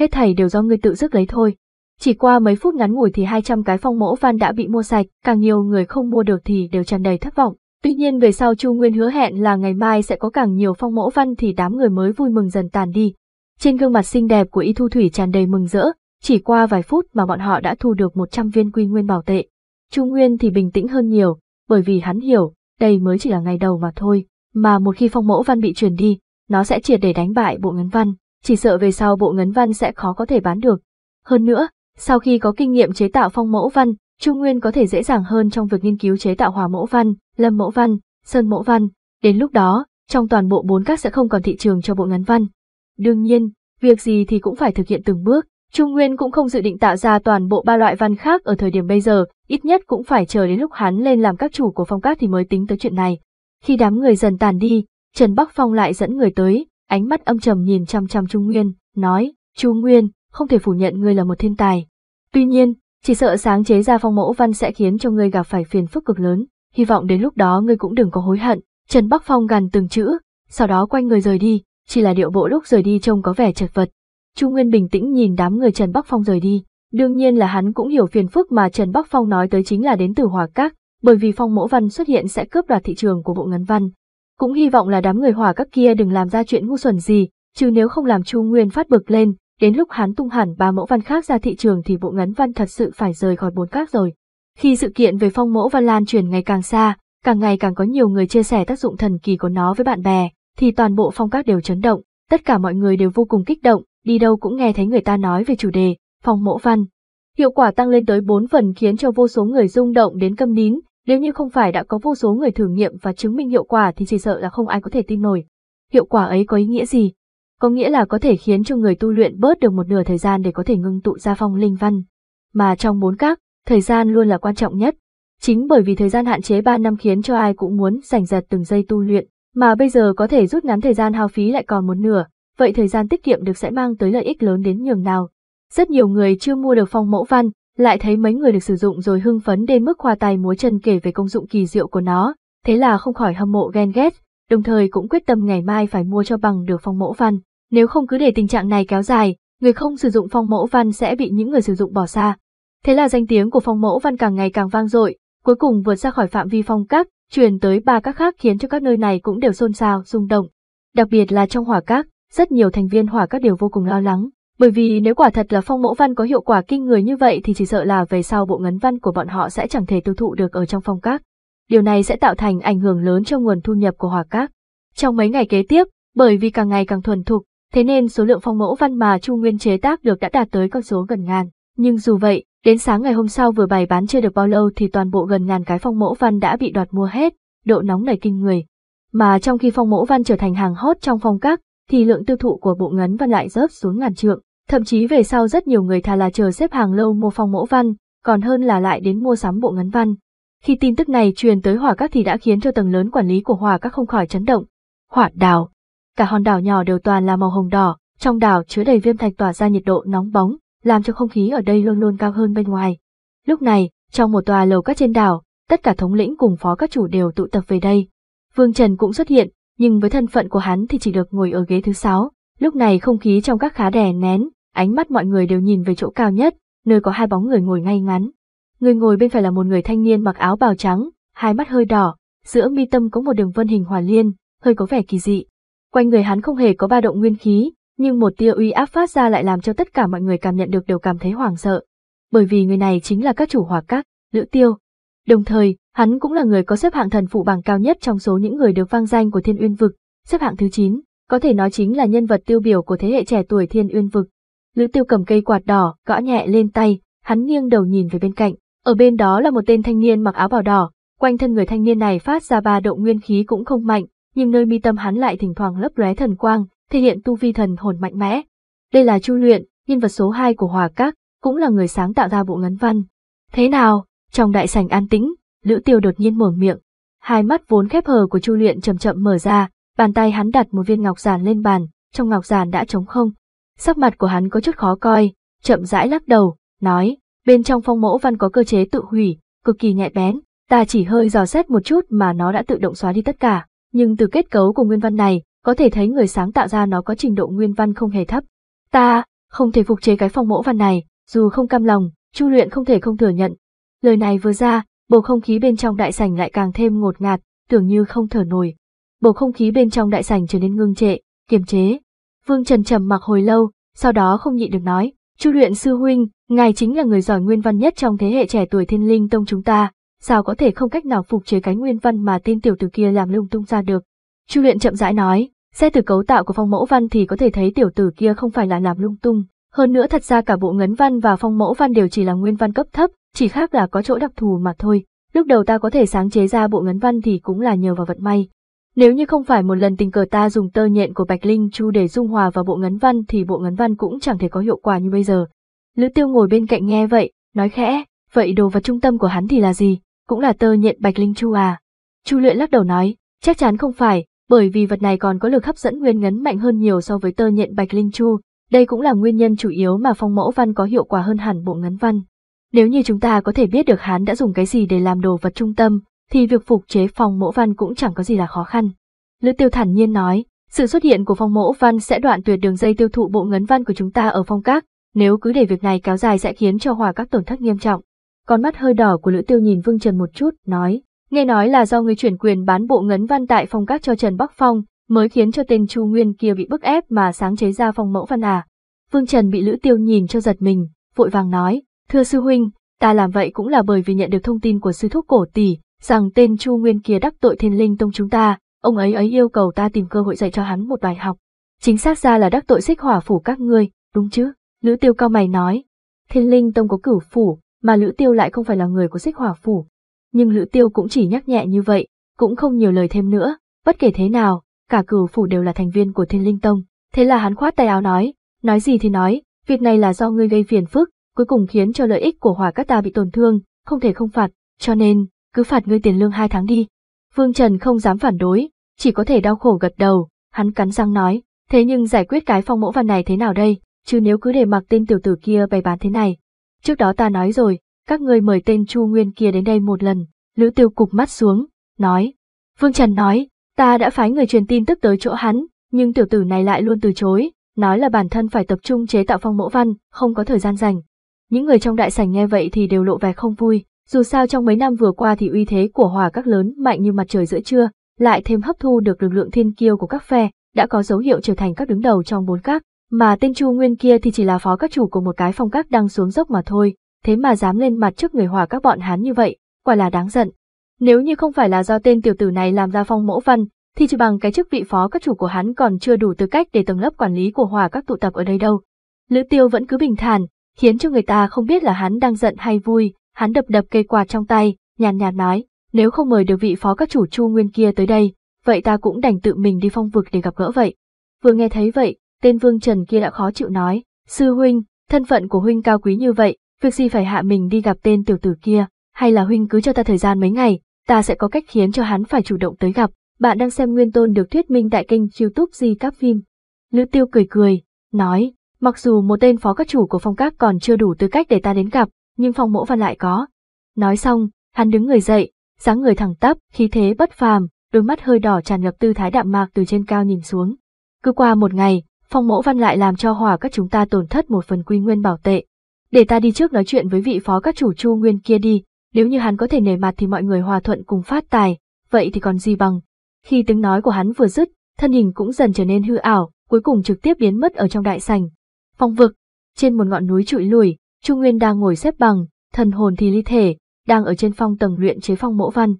A: Hết thảy đều do ngươi tự dứt lấy thôi. Chỉ qua mấy phút ngắn ngủi thì 200 cái phong mẫu van đã bị mua sạch, càng nhiều người không mua được thì đều tràn đầy thất vọng. Tuy nhiên về sau Chu Nguyên hứa hẹn là ngày mai sẽ có càng nhiều phong mẫu văn thì đám người mới vui mừng dần tàn đi. Trên gương mặt xinh đẹp của Y Thu Thủy tràn đầy mừng rỡ, chỉ qua vài phút mà bọn họ đã thu được 100 viên quy nguyên bảo tệ. Chu Nguyên thì bình tĩnh hơn nhiều, bởi vì hắn hiểu, đây mới chỉ là ngày đầu mà thôi mà một khi phong mẫu văn bị truyền đi, nó sẽ triệt để đánh bại bộ ngấn văn, chỉ sợ về sau bộ ngấn văn sẽ khó có thể bán được. Hơn nữa, sau khi có kinh nghiệm chế tạo phong mẫu văn, Trung Nguyên có thể dễ dàng hơn trong việc nghiên cứu chế tạo hòa mẫu văn, lâm mẫu văn, sơn mẫu văn, đến lúc đó, trong toàn bộ bốn các sẽ không còn thị trường cho bộ ngấn văn. Đương nhiên, việc gì thì cũng phải thực hiện từng bước, Trung Nguyên cũng không dự định tạo ra toàn bộ ba loại văn khác ở thời điểm bây giờ, ít nhất cũng phải chờ đến lúc hắn lên làm các chủ của phong các thì mới tính tới chuyện này. Khi đám người dần tàn đi, Trần Bắc Phong lại dẫn người tới, ánh mắt âm trầm nhìn chăm chăm Trung Nguyên, nói, Chu Nguyên, không thể phủ nhận ngươi là một thiên tài. Tuy nhiên, chỉ sợ sáng chế ra phong mẫu văn sẽ khiến cho ngươi gặp phải phiền phức cực lớn, hy vọng đến lúc đó ngươi cũng đừng có hối hận. Trần Bắc Phong gằn từng chữ, sau đó quay người rời đi, chỉ là điệu bộ lúc rời đi trông có vẻ chật vật. Chu Nguyên bình tĩnh nhìn đám người Trần Bắc Phong rời đi, đương nhiên là hắn cũng hiểu phiền phức mà Trần Bắc Phong nói tới chính là đến từ Hòa Các, bởi vì phong mỗ văn xuất hiện sẽ cướp đoạt thị trường của bộ ngắn văn. Cũng hy vọng là đám người hòa các kia đừng làm ra chuyện ngu xuẩn gì, chứ nếu không làm Chu Nguyên phát bực lên, đến lúc hắn tung hẳn ba mẫu văn khác ra thị trường thì bộ ngắn văn thật sự phải rời khỏi bốn các rồi. Khi sự kiện về phong mẫu văn lan truyền ngày càng xa, càng ngày càng có nhiều người chia sẻ tác dụng thần kỳ của nó với bạn bè, thì toàn bộ phong các đều chấn động, tất cả mọi người đều vô cùng kích động, đi đâu cũng nghe thấy người ta nói về chủ đề, phong mẫu văn. Hiệu quả tăng lên tới 4 phần khiến cho vô số người rung động đến câm nín, nếu như không phải đã có vô số người thử nghiệm và chứng minh hiệu quả thì chỉ sợ là không ai có thể tin nổi. Hiệu quả ấy có ý nghĩa gì? Có nghĩa là có thể khiến cho người tu luyện bớt được một nửa thời gian để có thể ngưng tụ ra phong linh văn. Mà trong bốn các, thời gian luôn là quan trọng nhất. Chính bởi vì thời gian hạn chế 3 năm khiến cho ai cũng muốn giành giật từng giây tu luyện, mà bây giờ có thể rút ngắn thời gian hao phí lại còn một nửa, vậy thời gian tiết kiệm được sẽ mang tới lợi ích lớn đến nhường nào. Rất nhiều người chưa mua được phong mẫu văn, lại thấy mấy người được sử dụng rồi hưng phấn đến mức khoa tay múa chân kể về công dụng kỳ diệu của nó, thế là không khỏi hâm mộ ghen ghét, đồng thời cũng quyết tâm ngày mai phải mua cho bằng được phong mẫu văn, nếu không cứ để tình trạng này kéo dài, người không sử dụng phong mẫu văn sẽ bị những người sử dụng bỏ xa. Thế là danh tiếng của phong mẫu văn càng ngày càng vang dội, cuối cùng vượt ra khỏi phạm vi phong các, truyền tới ba các khác khiến cho các nơi này cũng đều xôn xao, rung động. Đặc biệt là trong hỏa các, rất nhiều thành viên hỏa các đều vô cùng lo lắng, bởi vì nếu quả thật là phong mẫu văn có hiệu quả kinh người như vậy thì chỉ sợ là về sau bộ ngấn văn của bọn họ sẽ chẳng thể tiêu thụ được ở trong phong các. Điều này sẽ tạo thành ảnh hưởng lớn cho nguồn thu nhập của hòa các. Trong mấy ngày kế tiếp, bởi vì càng ngày càng thuần thục, thế nên số lượng phong mẫu văn mà Chu Nguyên chế tác được đã đạt tới con số gần ngàn. Nhưng dù vậy, đến sáng ngày hôm sau vừa bày bán chưa được bao lâu thì toàn bộ gần ngàn cái phong mẫu văn đã bị đoạt mua hết, độ nóng nảy kinh người. Mà trong khi phong mẫu văn trở thành hàng hot trong phong các, thì lượng tiêu thụ của bộ ngấn văn lại rớt xuống ngàn trượng. Thậm chí về sau rất nhiều người thà là chờ xếp hàng lâu mua phong mẫu văn, còn hơn là lại đến mua sắm bộ ngấn văn. Khi tin tức này truyền tới hỏa các thì đã khiến cho tầng lớn quản lý của hỏa các không khỏi chấn động. Hỏa đảo. Cả hòn đảo nhỏ đều toàn là màu hồng đỏ, trong đảo chứa đầy viêm thạch tỏa ra nhiệt độ nóng bóng, làm cho không khí ở đây luôn luôn cao hơn bên ngoài. Lúc này, trong một tòa lầu các trên đảo, tất cả thống lĩnh cùng phó các chủ đều tụ tập về đây. Vương Trần cũng xuất hiện, nhưng với thân phận của hắn thì chỉ được ngồi ở ghế thứ sáu. Lúc này không khí trong các khá đè nén, ánh mắt mọi người đều nhìn về chỗ cao nhất, nơi có hai bóng người ngồi ngay ngắn. Người ngồi bên phải là một người thanh niên mặc áo bào trắng, hai mắt hơi đỏ, giữa mi tâm có một đường vân hình hòa liên, hơi có vẻ kỳ dị. Quanh người hắn không hề có ba động nguyên khí, nhưng một tia uy áp phát ra lại làm cho tất cả mọi người cảm nhận được đều cảm thấy hoảng sợ. Bởi vì người này chính là các chủ hỏa các, Lữ Tiêu. Đồng thời, Hắn cũng là người có xếp hạng thần phụ bảng cao nhất trong số những người được vang danh của Thiên Uyên vực, xếp hạng thứ 9, có thể nói chính là nhân vật tiêu biểu của thế hệ trẻ tuổi Thiên Uyên vực. Lữ Tiêu cầm cây quạt đỏ, gõ nhẹ lên tay, hắn nghiêng đầu nhìn về bên cạnh, ở bên đó là một tên thanh niên mặc áo bào đỏ, quanh thân người thanh niên này phát ra ba động nguyên khí cũng không mạnh, nhưng nơi mi tâm hắn lại thỉnh thoảng lấp lóe thần quang, thể hiện tu vi thần hồn mạnh mẽ. Đây là Chu Luyện, nhân vật số 2 của Hòa Các, cũng là người sáng tạo ra bộ ngấn văn. Thế nào, trong đại sảnh an tĩnh, Lữ Tiêu đột nhiên mở miệng, hai mắt vốn khép hờ của Chu Luyện chậm chậm mở ra, bàn tay hắn đặt một viên ngọc giản lên bàn, trong ngọc giản đã trống không. Sắc mặt của hắn có chút khó coi, chậm rãi lắc đầu, nói, bên trong phong mẫu văn có cơ chế tự hủy, cực kỳ nhẹ bén, ta chỉ hơi dò xét một chút mà nó đã tự động xóa đi tất cả, nhưng từ kết cấu của nguyên văn này, có thể thấy người sáng tạo ra nó có trình độ nguyên văn không hề thấp. Ta không thể phục chế cái phong mẫu văn này, dù không cam lòng, Chu Luyện không thể không thừa nhận. Lời này vừa ra, bầu không khí bên trong đại sảnh lại càng thêm ngột ngạt, tưởng như không thở nổi. Bầu không khí bên trong đại sảnh trở nên ngưng trệ, kiềm chế. Vương Trần trầm mặc hồi lâu, sau đó không nhịn được nói, "Chu luyện sư huynh, ngài chính là người giỏi nguyên văn nhất trong thế hệ trẻ tuổi Thiên Linh Tông chúng ta, sao có thể không cách nào phục chế cái nguyên văn mà tên tiểu tử kia làm lung tung ra được?" Chu luyện chậm rãi nói, xét từ cấu tạo của phong mẫu văn thì có thể thấy tiểu tử kia không phải là làm lung tung, hơn nữa thật ra cả bộ ngấn văn và phong mẫu văn đều chỉ là nguyên văn cấp thấp, chỉ khác là có chỗ đặc thù mà thôi. Lúc đầu ta có thể sáng chế ra bộ ngấn văn thì cũng là nhờ vào vận may. Nếu như không phải một lần tình cờ ta dùng tơ nhện của Bạch Linh Chu để dung hòa vào bộ ngấn văn thì bộ ngấn văn cũng chẳng thể có hiệu quả như bây giờ. Lữ Tiêu ngồi bên cạnh nghe vậy, nói khẽ, vậy đồ vật trung tâm của hắn thì là gì? Cũng là tơ nhện Bạch Linh Chu à? Chu Luyện lắc đầu nói, chắc chắn không phải, bởi vì vật này còn có lực hấp dẫn nguyên ngấn mạnh hơn nhiều so với tơ nhện Bạch Linh Chu, đây cũng là nguyên nhân chủ yếu mà phong mẫu văn có hiệu quả hơn hẳn bộ ngấn văn. Nếu như chúng ta có thể biết được hắn đã dùng cái gì để làm đồ vật trung tâm, thì việc phục chế phong mẫu văn cũng chẳng có gì là khó khăn. Lữ tiêu thản nhiên nói, sự xuất hiện của phong mẫu văn sẽ đoạn tuyệt đường dây tiêu thụ bộ ngấn văn của chúng ta ở phong các, nếu cứ để việc này kéo dài sẽ khiến cho hòa các tổn thất nghiêm trọng. Con mắt hơi đỏ của Lữ Tiêu nhìn Vương Trần một chút, nói, nghe nói là do người chuyển quyền bán bộ ngấn văn tại phong các cho Trần Bắc Phong, mới khiến cho tên Chu Nguyên kia bị bức ép mà sáng chế ra phong mẫu văn à. Vương Trần bị Lữ Tiêu nhìn cho giật mình, vội vàng nói, Thưa sư huynh, ta làm vậy cũng là bởi vì nhận được thông tin của sư thúc cổ tỷ, rằng tên Chu Nguyên kia đắc tội thiên linh tông chúng ta, ông ấy ấy yêu cầu ta tìm cơ hội dạy cho hắn một bài học. Chính xác ra là đắc tội xích hỏa phủ các ngươi, đúng chứ? Lữ tiêu cao mày nói. Thiên linh tông có cửu phủ, mà lữ tiêu lại không phải là người của xích hỏa phủ. Nhưng lữ tiêu cũng chỉ nhắc nhẹ như vậy, cũng không nhiều lời thêm nữa, bất kể thế nào, cả cửu phủ đều là thành viên của thiên linh tông. Thế là hắn khoát tay áo nói, nói gì thì nói, việc này là do ngươi gây phiền phức, cuối cùng khiến cho lợi ích của hòa các ta bị tổn thương, không thể không phạt, cho nên, cứ phạt ngươi tiền lương hai tháng đi. Vương Trần không dám phản đối, chỉ có thể đau khổ gật đầu, hắn cắn răng nói, thế nhưng giải quyết cái phong mẫu văn này thế nào đây, chứ nếu cứ để mặc tên tiểu tử kia bày bán thế này. Trước đó ta nói rồi, các ngươi mời tên Chu Nguyên kia đến đây một lần, Lữ Tiêu cục mắt xuống, nói. Vương Trần nói, ta đã phái người truyền tin tức tới chỗ hắn, nhưng tiểu tử này lại luôn từ chối, nói là bản thân phải tập trung chế tạo phong mẫu văn, không có thời gian dành. Những người trong đại sảnh nghe vậy thì đều lộ vẻ không vui, dù sao trong mấy năm vừa qua thì uy thế của hòa các lớn mạnh như mặt trời giữa trưa, lại thêm hấp thu được lực lượng thiên kiêu của các phe, đã có dấu hiệu trở thành các đứng đầu trong bốn các, mà tên Chu Nguyên kia thì chỉ là phó các chủ của một cái phong các đang xuống dốc mà thôi, thế mà dám lên mặt trước người hòa các bọn hắn như vậy, quả là đáng giận. Nếu như không phải là do tên tiểu tử này làm ra phong mẫu văn, thì chỉ bằng cái chức vị phó các chủ của hắn còn chưa đủ tư cách để tầng lớp quản lý của hòa các tụ tập ở đây đâu. Lữ Tiêu vẫn cứ bình thản, khiến cho người ta không biết là hắn đang giận hay vui, hắn đập đập cây quạt trong tay, nhàn nhạt nói, nếu không mời được vị phó các chủ Chu Nguyên kia tới đây, vậy ta cũng đành tự mình đi phong vực để gặp gỡ vậy. Vừa nghe thấy vậy, tên Vương Trần kia đã khó chịu nói, sư huynh, thân phận của huynh cao quý như vậy, việc gì phải hạ mình đi gặp tên tiểu tử kia, hay là huynh cứ cho ta thời gian mấy ngày, ta sẽ có cách khiến cho hắn phải chủ động tới gặp. Bạn đang xem Nguyên Tôn được thuyết minh tại kênh youtube Di Cáp Phim. Lữ Tiêu cười cười, nói, Mặc dù một tên phó các chủ của phong các còn chưa đủ tư cách để ta đến gặp, nhưng phong mỗ văn lại có. Nói xong, hắn đứng người dậy, dáng người thẳng tắp, khí thế bất phàm, đôi mắt hơi đỏ tràn ngập tư thái đạm mạc từ trên cao nhìn xuống. Cứ qua một ngày, phong mỗ văn lại làm cho hỏa các chúng ta tổn thất một phần quy nguyên bảo tệ. Để ta đi trước nói chuyện với vị phó các chủ chu nguyên kia đi, nếu như hắn có thể nề mặt thì mọi người hòa thuận cùng phát tài, vậy thì còn gì bằng. Khi tiếng nói của hắn vừa dứt, thân hình cũng dần trở nên hư ảo, cuối cùng trực tiếp biến mất ở trong đại sảnh, Phong vực, trên một ngọn núi trụi lùi, Trung Nguyên đang ngồi xếp bằng, thần hồn thì ly thể, đang ở trên phong tầng luyện chế phong mẫu văn.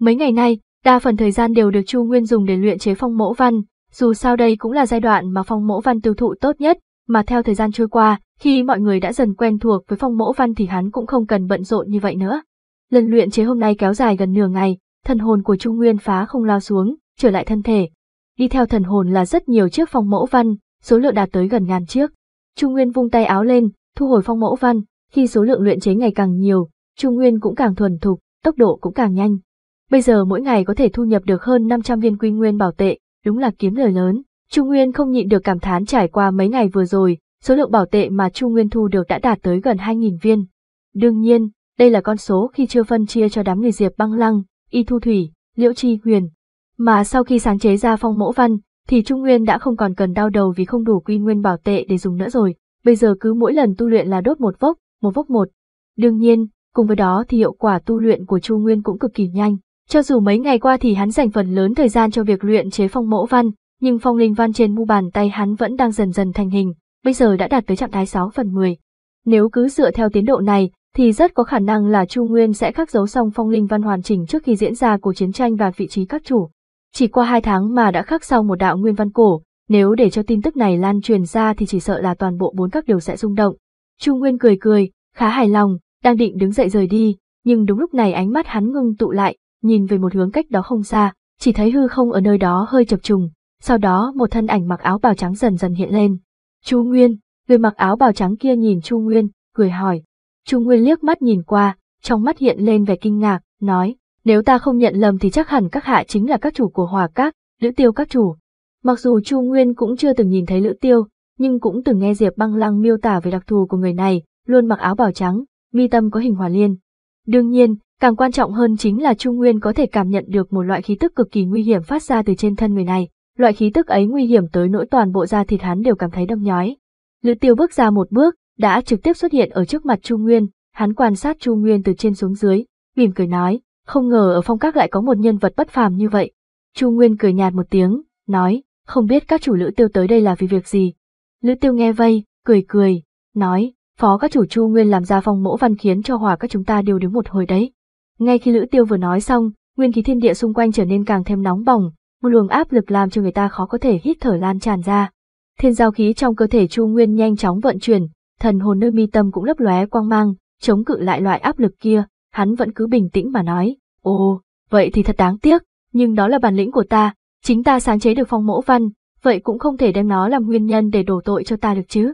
A: Mấy ngày nay, đa phần thời gian đều được Chu Nguyên dùng để luyện chế phong mẫu văn, dù sao đây cũng là giai đoạn mà phong mẫu văn tiêu thụ tốt nhất, mà theo thời gian trôi qua, khi mọi người đã dần quen thuộc với phong mẫu văn thì hắn cũng không cần bận rộn như vậy nữa. Lần luyện chế hôm nay kéo dài gần nửa ngày, thần hồn của Trung Nguyên phá không lao xuống, trở lại thân thể. Đi theo thần hồn là rất nhiều chiếc phong mẫu văn, số lượng đạt tới gần ngàn chiếc. Trung Nguyên vung tay áo lên, thu hồi phong mẫu văn, khi số lượng luyện chế ngày càng nhiều, Trung Nguyên cũng càng thuần thục, tốc độ cũng càng nhanh. Bây giờ mỗi ngày có thể thu nhập được hơn 500 viên quy nguyên bảo tệ, đúng là kiếm lời lớn. Trung Nguyên không nhịn được cảm thán trải qua mấy ngày vừa rồi, số lượng bảo tệ mà Trung Nguyên thu được đã đạt tới gần 2.000 viên. Đương nhiên, đây là con số khi chưa phân chia cho đám người Diệp Băng Lăng, Y Thu Thủy, Liễu Chi Huyền. Mà sau khi sáng chế ra phong mẫu văn, thì Trung Nguyên đã không còn cần đau đầu vì không đủ quy nguyên bảo tệ để dùng nữa rồi, bây giờ cứ mỗi lần tu luyện là đốt một vốc, một vốc một. Đương nhiên, cùng với đó thì hiệu quả tu luyện của Chu Nguyên cũng cực kỳ nhanh. Cho dù mấy ngày qua thì hắn dành phần lớn thời gian cho việc luyện chế phong mẫu văn, nhưng phong linh văn trên mu bàn tay hắn vẫn đang dần dần thành hình, bây giờ đã đạt tới trạng thái 6 phần 10. Nếu cứ dựa theo tiến độ này, thì rất có khả năng là Chu Nguyên sẽ khắc dấu xong phong linh văn hoàn chỉnh trước khi diễn ra cuộc chiến tranh và vị trí các chủ. Chỉ qua hai tháng mà đã khắc sau một đạo nguyên văn cổ, nếu để cho tin tức này lan truyền ra thì chỉ sợ là toàn bộ bốn các điều sẽ rung động. Chu Nguyên cười cười, khá hài lòng, đang định đứng dậy rời đi, nhưng đúng lúc này ánh mắt hắn ngưng tụ lại, nhìn về một hướng cách đó không xa, chỉ thấy hư không ở nơi đó hơi chập trùng, sau đó một thân ảnh mặc áo bào trắng dần dần hiện lên. Chu Nguyên, người mặc áo bào trắng kia nhìn Chu Nguyên, cười hỏi. Chu Nguyên liếc mắt nhìn qua, trong mắt hiện lên vẻ kinh ngạc, nói, nếu ta không nhận lầm thì chắc hẳn các hạ chính là các chủ của hòa các, lữ tiêu các chủ. Mặc dù Chu Nguyên cũng chưa từng nhìn thấy lữ tiêu, nhưng cũng từng nghe Diệp băng lăng miêu tả về đặc thù của người này, luôn mặc áo bảo trắng, mi tâm có hình hòa liên. Đương nhiên, càng quan trọng hơn chính là Chu Nguyên có thể cảm nhận được một loại khí tức cực kỳ nguy hiểm phát ra từ trên thân người này, loại khí tức ấy nguy hiểm tới nỗi toàn bộ da thịt hắn đều cảm thấy đâm nhói. Lữ Tiêu bước ra một bước, đã trực tiếp xuất hiện ở trước mặt Chu Nguyên, hắn quan sát Chu Nguyên từ trên xuống dưới, mỉm cười nói, không ngờ ở phong các lại có một nhân vật bất phàm như vậy. Chu Nguyên cười nhạt một tiếng, nói, không biết các chủ lữ tiêu tới đây là vì việc gì. Lữ tiêu nghe vây, cười cười, nói, phó các chủ Chu Nguyên làm ra phong mẫu văn khiến cho hòa các chúng ta điều đứng một hồi đấy. Ngay khi lữ tiêu vừa nói xong, nguyên khí thiên địa xung quanh trở nên càng thêm nóng bỏng, một luồng áp lực làm cho người ta khó có thể hít thở lan tràn ra. Thiên giao khí trong cơ thể Chu Nguyên nhanh chóng vận chuyển, thần hồn nơi mi tâm cũng lấp lóe quang mang, chống cự lại loại áp lực kia, hắn vẫn cứ bình tĩnh mà nói, ồ, vậy thì thật đáng tiếc, nhưng đó là bản lĩnh của ta, chính ta sáng chế được phong mẫu văn, vậy cũng không thể đem nó làm nguyên nhân để đổ tội cho ta được chứ.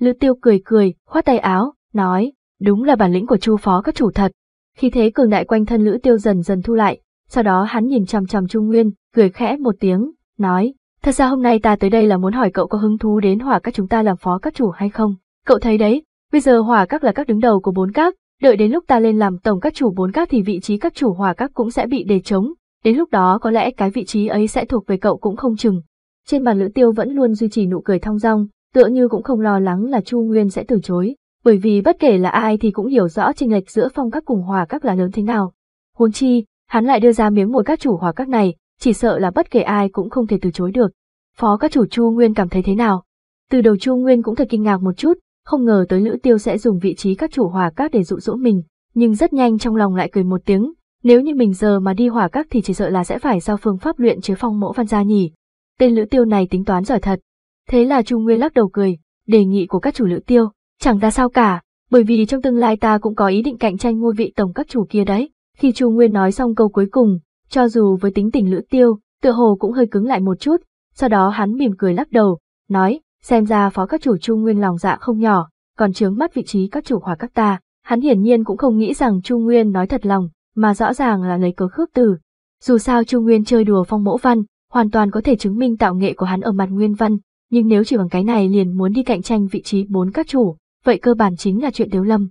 A: Lư tiêu cười cười, khoát tay áo, nói, đúng là bản lĩnh của chu phó các chủ thật. Khi thế cường đại quanh thân lữ tiêu dần dần thu lại, sau đó hắn nhìn chằm chằm trung Nguyên, cười khẽ một tiếng, nói, thật ra hôm nay ta tới đây là muốn hỏi cậu có hứng thú đến hỏa các chúng ta làm phó các chủ hay không. Cậu thấy đấy, bây giờ hỏa các là các đứng đầu của bốn các, Đợi đến lúc ta lên làm tổng các chủ bốn các thì vị trí các chủ hòa các cũng sẽ bị đề chống, đến lúc đó có lẽ cái vị trí ấy sẽ thuộc về cậu cũng không chừng. Trên bàn Lữ Tiêu vẫn luôn duy trì nụ cười thong dong, tựa như cũng không lo lắng là Chu Nguyên sẽ từ chối, bởi vì bất kể là ai thì cũng hiểu rõ chênh lệch giữa phong các cùng hòa các là lớn thế nào. Huống chi, hắn lại đưa ra miếng mồi các chủ hòa các này, chỉ sợ là bất kể ai cũng không thể từ chối được. Phó các chủ Chu Nguyên cảm thấy thế nào? Từ đầu Chu Nguyên cũng thật kinh ngạc một chút, không ngờ tới Lữ Tiêu sẽ dùng vị trí các chủ hòa các để dụ dỗ mình, nhưng rất nhanh trong lòng lại cười một tiếng, nếu như mình giờ mà đi hòa các thì chỉ sợ là sẽ phải giao phương pháp luyện chế phong mẫu văn gia nhỉ. Tên Lữ Tiêu này tính toán giỏi thật. Thế là Trung Nguyên lắc đầu cười, đề nghị của các chủ Lữ Tiêu, chẳng ra sao cả, bởi vì trong tương lai ta cũng có ý định cạnh tranh ngôi vị tổng các chủ kia đấy. Khi Trung Nguyên nói xong câu cuối cùng, cho dù với tính tình Lữ Tiêu, tựa hồ cũng hơi cứng lại một chút, sau đó hắn mỉm cười lắc đầu, nói, Xem ra phó các chủ Chu Nguyên lòng dạ không nhỏ, còn chướng mắt vị trí các chủ hòa các ta, hắn hiển nhiên cũng không nghĩ rằng Chu Nguyên nói thật lòng, mà rõ ràng là lấy cớ khước từ. Dù sao Chu Nguyên chơi đùa phong mẫu văn, hoàn toàn có thể chứng minh tạo nghệ của hắn ở mặt nguyên văn, nhưng nếu chỉ bằng cái này liền muốn đi cạnh tranh vị trí bốn các chủ, vậy cơ bản chính là chuyện thiếu lâm.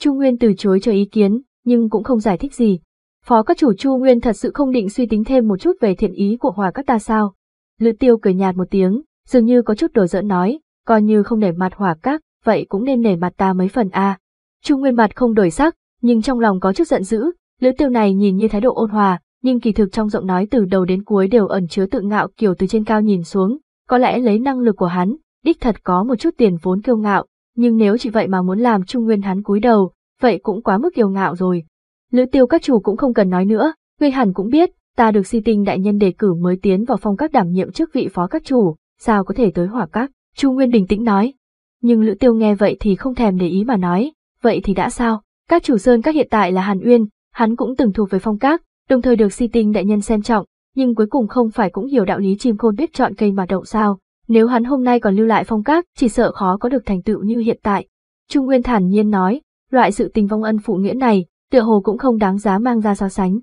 A: Chu Nguyên từ chối cho ý kiến, nhưng cũng không giải thích gì. Phó các chủ Chu Nguyên thật sự không định suy tính thêm một chút về thiện ý của hòa các ta sao. Lữ tiêu cười nhạt một tiếng, dường như có chút đồ dỡ nói, coi như không nể mặt hỏa các, vậy cũng nên nể mặt ta mấy phần a. Trung Nguyên mặt không đổi sắc, nhưng trong lòng có chút giận dữ, Lữ Tiêu này nhìn như thái độ ôn hòa, nhưng kỳ thực trong giọng nói từ đầu đến cuối đều ẩn chứa tự ngạo kiểu từ trên cao nhìn xuống, có lẽ lấy năng lực của hắn, đích thật có một chút tiền vốn kiêu ngạo, nhưng nếu chỉ vậy mà muốn làm Trung Nguyên hắn cúi đầu, vậy cũng quá mức kiêu ngạo rồi. Lữ Tiêu các chủ cũng không cần nói nữa, ngươi hẳn cũng biết, ta được Si Tinh đại nhân đề cử mới tiến vào phong các đảm nhiệm chức vị phó các chủ, sao có thể tới hỏa các, Chu Nguyên bình tĩnh nói. Nhưng Lữ Tiêu nghe vậy thì không thèm để ý mà nói, vậy thì đã sao, các chủ sơn các hiện tại là Hàn Uyên, hắn cũng từng thuộc về phong các, đồng thời được si tinh đại nhân xem trọng, nhưng cuối cùng không phải cũng hiểu đạo lý chim khôn biết chọn cây mà đậu sao, nếu hắn hôm nay còn lưu lại phong các chỉ sợ khó có được thành tựu như hiện tại. Chu Nguyên thản nhiên nói, loại sự tình vong ân phụ nghĩa này, tựa hồ cũng không đáng giá mang ra so sánh.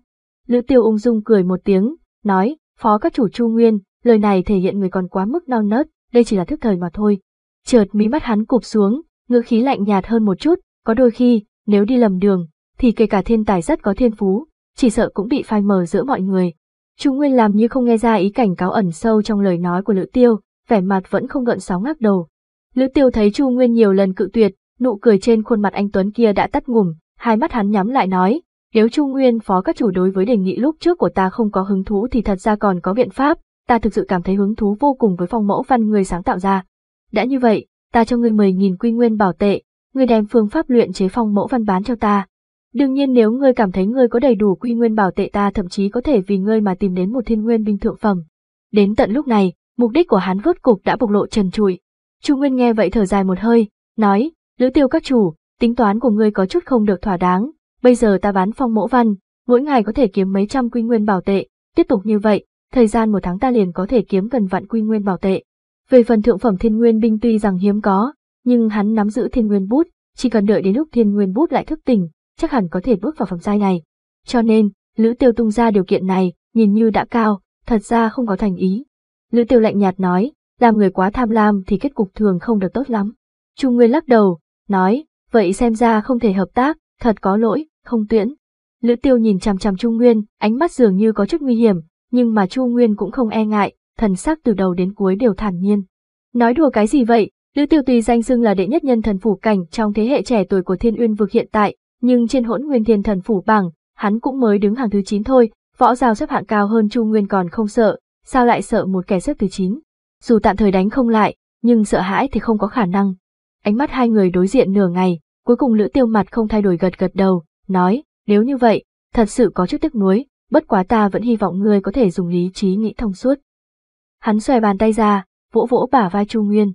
A: Lữ Tiêu ung dung cười một tiếng, nói, phó các chủ Chu Nguyên, lời này thể hiện người còn quá mức non nớt, đây chỉ là thức thời mà thôi. Chợt mí mắt hắn cụp xuống, ngữ khí lạnh nhạt hơn một chút, có đôi khi, nếu đi lầm đường, thì kể cả thiên tài rất có thiên phú, chỉ sợ cũng bị phai mờ giữa mọi người. Trung Nguyên làm như không nghe ra ý cảnh cáo ẩn sâu trong lời nói của Lữ Tiêu, vẻ mặt vẫn không gợn sóng ngắc đầu. Lữ Tiêu thấy Chu Nguyên nhiều lần cự tuyệt, nụ cười trên khuôn mặt anh Tuấn kia đã tắt ngùm, hai mắt hắn nhắm lại nói, nếu Chu Nguyên phó các chủ đối với đề nghị lúc trước của ta không có hứng thú thì thật ra còn có biện pháp, ta thực sự cảm thấy hứng thú vô cùng với phong mẫu văn người sáng tạo ra. Đã như vậy, ta cho người 10.000 quy nguyên bảo tệ, người đem phương pháp luyện chế phong mẫu văn bán cho ta. Đương nhiên nếu ngươi cảm thấy ngươi có đầy đủ quy nguyên bảo tệ ta thậm chí có thể vì ngươi mà tìm đến một thiên nguyên binh thượng phẩm. Đến tận lúc này, mục đích của hắn vớt cục đã bộc lộ trần trụi. Chu Nguyên nghe vậy thở dài một hơi, nói, lữ tiêu các chủ, tính toán của ngươi có chút không được thỏa đáng, bây giờ ta bán phong mẫu văn, mỗi ngày có thể kiếm mấy trăm quy nguyên bảo tệ, tiếp tục như vậy, thời gian một tháng ta liền có thể kiếm gần vạn quy nguyên bảo tệ. Về phần thượng phẩm thiên nguyên binh tuy rằng hiếm có, nhưng hắn nắm giữ thiên nguyên bút, chỉ cần đợi đến lúc thiên nguyên bút lại thức tỉnh, chắc hẳn có thể bước vào phẩm giai này. Cho nên, Lữ Tiêu tung ra điều kiện này, nhìn như đã cao, thật ra không có thành ý. Lữ Tiêu lạnh nhạt nói, làm người quá tham lam thì kết cục thường không được tốt lắm. trung Nguyên lắc đầu, nói, vậy xem ra không thể hợp tác, thật có lỗi, không tuyển Lữ Tiêu nhìn chằm chằm Trung Nguyên, ánh mắt dường như có chút nguy hiểm, nhưng mà Chu Nguyên cũng không e ngại, thần sắc từ đầu đến cuối đều thản nhiên. Nói đùa cái gì vậy, Lữ Tiêu tuy danh xưng là đệ nhất nhân thần phủ cảnh trong thế hệ trẻ tuổi của Thiên Uyên vực hiện tại, nhưng trên hỗn nguyên thiên thần phủ bảng, hắn cũng mới đứng hàng thứ 9 thôi, võ giao xếp hạng cao hơn Chu Nguyên còn không sợ, sao lại sợ một kẻ xếp thứ 9. Dù tạm thời đánh không lại, nhưng sợ hãi thì không có khả năng. Ánh mắt hai người đối diện nửa ngày, cuối cùng Lữ Tiêu mặt không thay đổi gật gật đầu, nói, nếu như vậy, thật sự có chút tức nuối, bất quá ta vẫn hy vọng ngươi có thể dùng lý trí nghĩ thông suốt. Hắn xòe bàn tay ra, vỗ vỗ bả vai Chu Nguyên.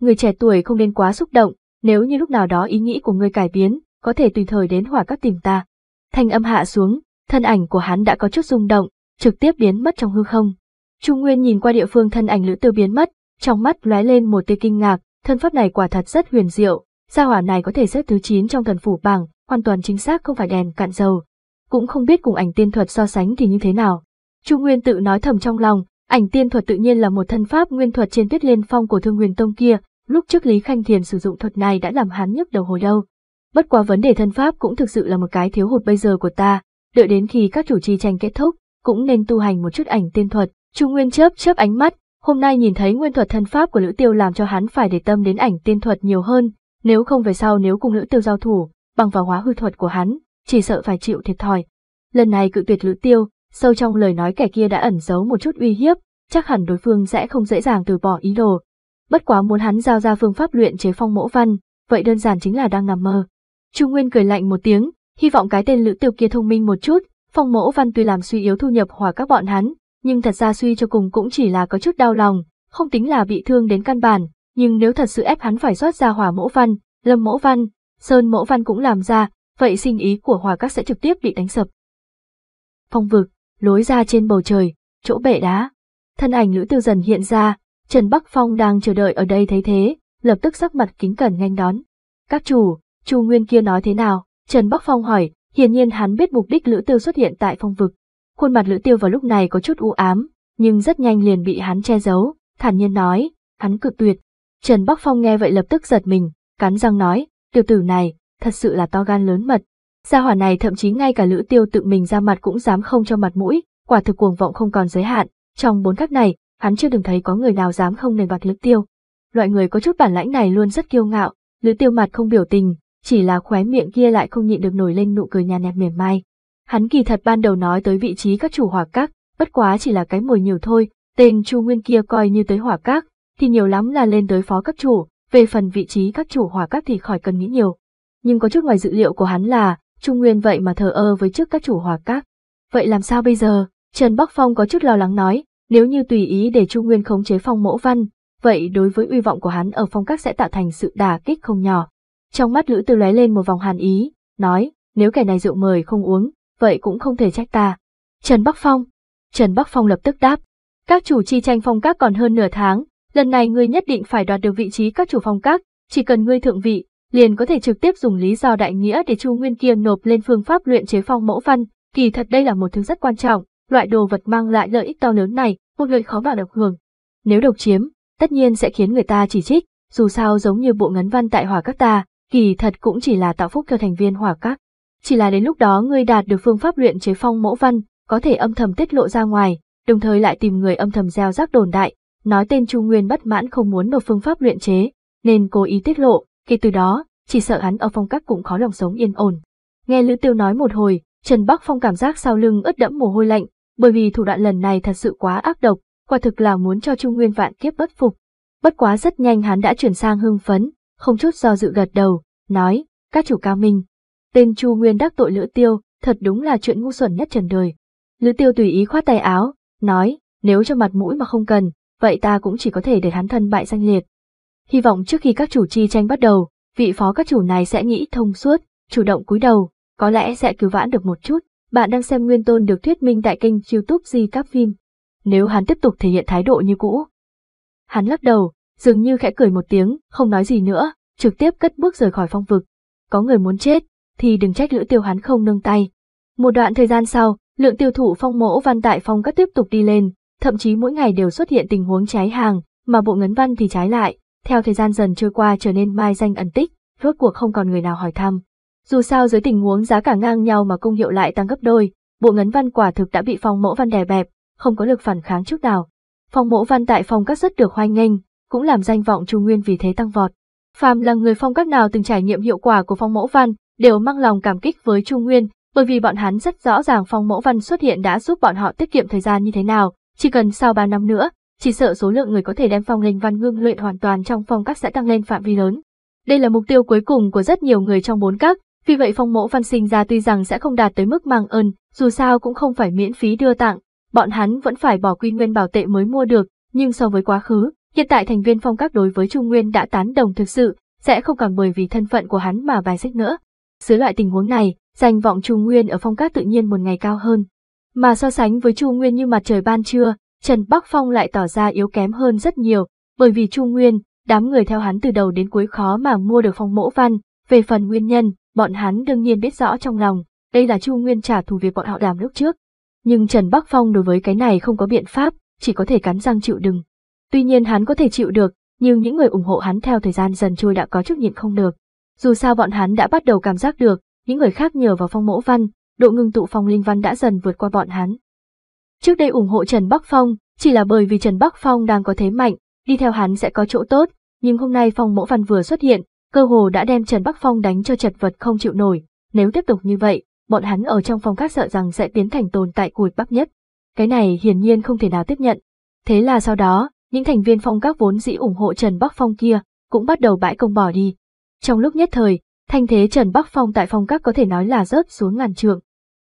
A: Người trẻ tuổi không nên quá xúc động, nếu như lúc nào đó ý nghĩ của ngươi cải biến, có thể tùy thời đến hỏa các tìm ta. Thanh âm hạ xuống, thân ảnh của hắn đã có chút rung động, trực tiếp biến mất trong hư không. Chu Nguyên nhìn qua địa phương thân ảnh Lữ Tư biến mất, trong mắt lóe lên một tia kinh ngạc, thân pháp này quả thật rất huyền diệu, gia hỏa này có thể xếp thứ 9 trong thần phủ bảng, hoàn toàn chính xác không phải đèn cạn dầu, cũng không biết cùng ảnh tiên thuật so sánh thì như thế nào. Chu Nguyên tự nói thầm trong lòng, ảnh tiên thuật tự nhiên là một thân pháp nguyên thuật trên tuyết liên phong của Thương Huyền Tông kia, lúc trước Lý Khanh Thiền sử dụng thuật này đã làm hắn nhức đầu hồi lâu. Bất quá vấn đề thân pháp cũng thực sự là một cái thiếu hụt bây giờ của ta, đợi đến khi các chủ trì tranh kết thúc, cũng nên tu hành một chút ảnh tiên thuật. Chu Nguyên chớp chớp ánh mắt, hôm nay nhìn thấy nguyên thuật thân pháp của Lữ Tiêu làm cho hắn phải để tâm đến ảnh tiên thuật nhiều hơn, nếu không về sau nếu cùng Lữ Tiêu giao thủ, bằng vào hóa hư thuật của hắn, chỉ sợ phải chịu thiệt thòi. Lần này cự tuyệt Lữ Tiêu, sâu trong lời nói kẻ kia đã ẩn giấu một chút uy hiếp, chắc hẳn đối phương sẽ không dễ dàng từ bỏ ý đồ. Bất quá muốn hắn giao ra phương pháp luyện chế phong mẫu văn, vậy đơn giản chính là đang nằm mơ. Trung Nguyên cười lạnh một tiếng, hy vọng cái tên Lữ Tiêu kia thông minh một chút, phong mẫu văn tuy làm suy yếu thu nhập hòa các bọn hắn, nhưng thật ra suy cho cùng cũng chỉ là có chút đau lòng, không tính là bị thương đến căn bản, nhưng nếu thật sự ép hắn phải xuất ra hỏa mẫu văn, lâm mẫu văn, sơn mẫu văn cũng làm ra, vậy sinh ý của Hòa Các sẽ trực tiếp bị đánh sập. Phong vực, lối ra trên bầu trời, chỗ bể đá. Thân ảnh Lữ Tiêu Dần hiện ra, Trần Bắc Phong đang chờ đợi ở đây thấy thế, lập tức sắc mặt kính cẩn nhanh đón. Các chủ, Chu Nguyên kia nói thế nào? Trần Bắc Phong hỏi, hiển nhiên hắn biết mục đích Lữ Tiêu xuất hiện tại phong vực. Khuôn mặt Lữ Tiêu vào lúc này có chút u ám, nhưng rất nhanh liền bị hắn che giấu, thản nhiên nói, hắn cực tuyệt. Trần Bắc Phong nghe vậy lập tức giật mình, cắn răng nói, tiểu tử này, thật sự là to gan lớn mật. Gia hỏa này thậm chí ngay cả Lữ Tiêu tự mình ra mặt cũng dám không cho mặt mũi, quả thực cuồng vọng không còn giới hạn, trong bốn các này, hắn chưa từng thấy có người nào dám không nề mặt Lữ Tiêu. Loại người có chút bản lãnh này luôn rất kiêu ngạo, Lữ Tiêu mặt không biểu tình, chỉ là khóe miệng kia lại không nhịn được nổi lên nụ cười nhàn nhạt mềm mai. Hắn kỳ thật ban đầu nói tới vị trí các chủ hỏa các, bất quá chỉ là cái mồi nhiều thôi, tên Chu Nguyên kia coi như tới hỏa các, thì nhiều lắm là lên tới phó các chủ, về phần vị trí các chủ hỏa các thì khỏi cần nghĩ nhiều, nhưng có chút ngoài dự liệu của hắn là, Trung Nguyên vậy mà thờ ơ với trước các chủ hòa các. Vậy làm sao bây giờ? Trần Bắc Phong có chút lo lắng nói, nếu như tùy ý để Trung Nguyên khống chế phong mẫu văn, vậy đối với uy vọng của hắn ở phong các sẽ tạo thành sự đả kích không nhỏ. Trong mắt Lữ Tư lóe lên một vòng hàn ý, nói, nếu kẻ này rượu mời không uống, vậy cũng không thể trách ta. Trần Bắc Phong. Trần Bắc Phong lập tức đáp, các chủ chi tranh phong các còn hơn nửa tháng, lần này ngươi nhất định phải đoạt được vị trí các chủ phong các, chỉ cần ngươi thượng vị, liền có thể trực tiếp dùng lý do đại nghĩa để Chu Nguyên kia nộp lên phương pháp luyện chế phong mẫu văn, kỳ thật đây là một thứ rất quan trọng, loại đồ vật mang lại lợi ích to lớn này, một người khó mà độc hưởng. Nếu độc chiếm, tất nhiên sẽ khiến người ta chỉ trích, dù sao giống như bộ ngấn văn tại hỏa các ta, kỳ thật cũng chỉ là tạo phúc cho thành viên hỏa các. Chỉ là đến lúc đó ngươi đạt được phương pháp luyện chế phong mẫu văn, có thể âm thầm tiết lộ ra ngoài, đồng thời lại tìm người âm thầm gieo rắc đồn đại, nói tên Chu Nguyên bất mãn không muốn nộp phương pháp luyện chế, nên cố ý tiết lộ, kể từ đó, chỉ sợ hắn ở phong cách cũng khó lòng sống yên ổn. Nghe Lữ Tiêu nói một hồi, Trần Bắc Phong cảm giác sau lưng ướt đẫm mồ hôi lạnh, bởi vì thủ đoạn lần này thật sự quá ác độc, quả thực là muốn cho Trung Nguyên vạn kiếp bất phục. Bất quá rất nhanh hắn đã chuyển sang hưng phấn, không chút do dự gật đầu, nói, các chủ cao minh. Tên Chu Nguyên đắc tội Lữ Tiêu, thật đúng là chuyện ngu xuẩn nhất trần đời. Lữ Tiêu tùy ý khoát tay áo, nói, nếu cho mặt mũi mà không cần, vậy ta cũng chỉ có thể để hắn thân bại danh liệt, Hy vọng trước khi các chủ chi tranh bắt đầu, vị phó các chủ này sẽ nghĩ thông suốt, chủ động cúi đầu, có lẽ sẽ cứu vãn được một chút. Bạn đang xem Nguyên Tôn được thuyết minh tại kênh youtube Di Các Phim. Nếu hắn tiếp tục thể hiện thái độ như cũ. Hắn lắc đầu, dường như khẽ cười một tiếng, không nói gì nữa, trực tiếp cất bước rời khỏi phong vực. Có người muốn chết, thì đừng trách lữ tiêu hắn không nâng tay. Một đoạn thời gian sau, lượng tiêu thụ phong mẫu văn tại phong các tiếp tục đi lên, thậm chí mỗi ngày đều xuất hiện tình huống cháy hàng, mà bộ ngấn văn thì trái lại, theo thời gian dần trôi qua trở nên mai danh ẩn tích, rốt cuộc không còn người nào hỏi thăm. Dù sao dưới tình huống giá cả ngang nhau mà công hiệu lại tăng gấp đôi, bộ ngấn văn quả thực đã bị phong mẫu văn đè bẹp, không có lực phản kháng chút nào. Phong mẫu văn tại phong các rất được hoan nghênh, cũng làm danh vọng Trung Nguyên vì thế tăng vọt. Phàm là người phong các nào từng trải nghiệm hiệu quả của phong mẫu văn, đều mang lòng cảm kích với Trung Nguyên, bởi vì bọn hắn rất rõ ràng phong mẫu văn xuất hiện đã giúp bọn họ tiết kiệm thời gian như thế nào, chỉ cần sau 3 năm nữa, chỉ sợ số lượng người có thể đem phong linh văn ngưng luyện hoàn toàn trong phong các sẽ tăng lên phạm vi lớn. Đây là mục tiêu cuối cùng của rất nhiều người trong bốn các, vì vậy phong mộ văn sinh ra tuy rằng sẽ không đạt tới mức mang ơn, dù sao cũng không phải miễn phí đưa tặng, bọn hắn vẫn phải bỏ quy nguyên bảo tệ mới mua được, nhưng so với quá khứ, hiện tại thành viên phong các đối với Trung Nguyên đã tán đồng thực sự, sẽ không còn bởi vì thân phận của hắn mà bài xích nữa. Dưới loại tình huống này, danh vọng Trung Nguyên ở phong các tự nhiên một ngày cao hơn. Mà so sánh với Chu Nguyên như mặt trời ban trưa, Trần Bắc Phong lại tỏ ra yếu kém hơn rất nhiều, bởi vì Chu Nguyên, đám người theo hắn từ đầu đến cuối khó mà mua được phong mẫu văn, về phần nguyên nhân, bọn hắn đương nhiên biết rõ trong lòng, đây là Chu Nguyên trả thù việc bọn họ đàm lúc trước. Nhưng Trần Bắc Phong đối với cái này không có biện pháp, chỉ có thể cắn răng chịu đựng. Tuy nhiên hắn có thể chịu được, nhưng những người ủng hộ hắn theo thời gian dần trôi đã có chút nhịn không được. Dù sao bọn hắn đã bắt đầu cảm giác được, những người khác nhờ vào phong mẫu văn, độ ngưng tụ phong linh văn đã dần vượt qua bọn hắn. Trước đây ủng hộ Trần Bắc Phong, chỉ là bởi vì Trần Bắc Phong đang có thế mạnh, đi theo hắn sẽ có chỗ tốt, nhưng hôm nay Phong mẫu Văn vừa xuất hiện, cơ hồ đã đem Trần Bắc Phong đánh cho chật vật không chịu nổi, nếu tiếp tục như vậy, bọn hắn ở trong phong các sợ rằng sẽ tiến thành tồn tại cùi bắp nhất. Cái này hiển nhiên không thể nào tiếp nhận. Thế là sau đó, những thành viên phong các vốn dĩ ủng hộ Trần Bắc Phong kia, cũng bắt đầu bãi công bỏ đi. Trong lúc nhất thời, thanh thế Trần Bắc Phong tại phong các có thể nói là rớt xuống ngàn trượng.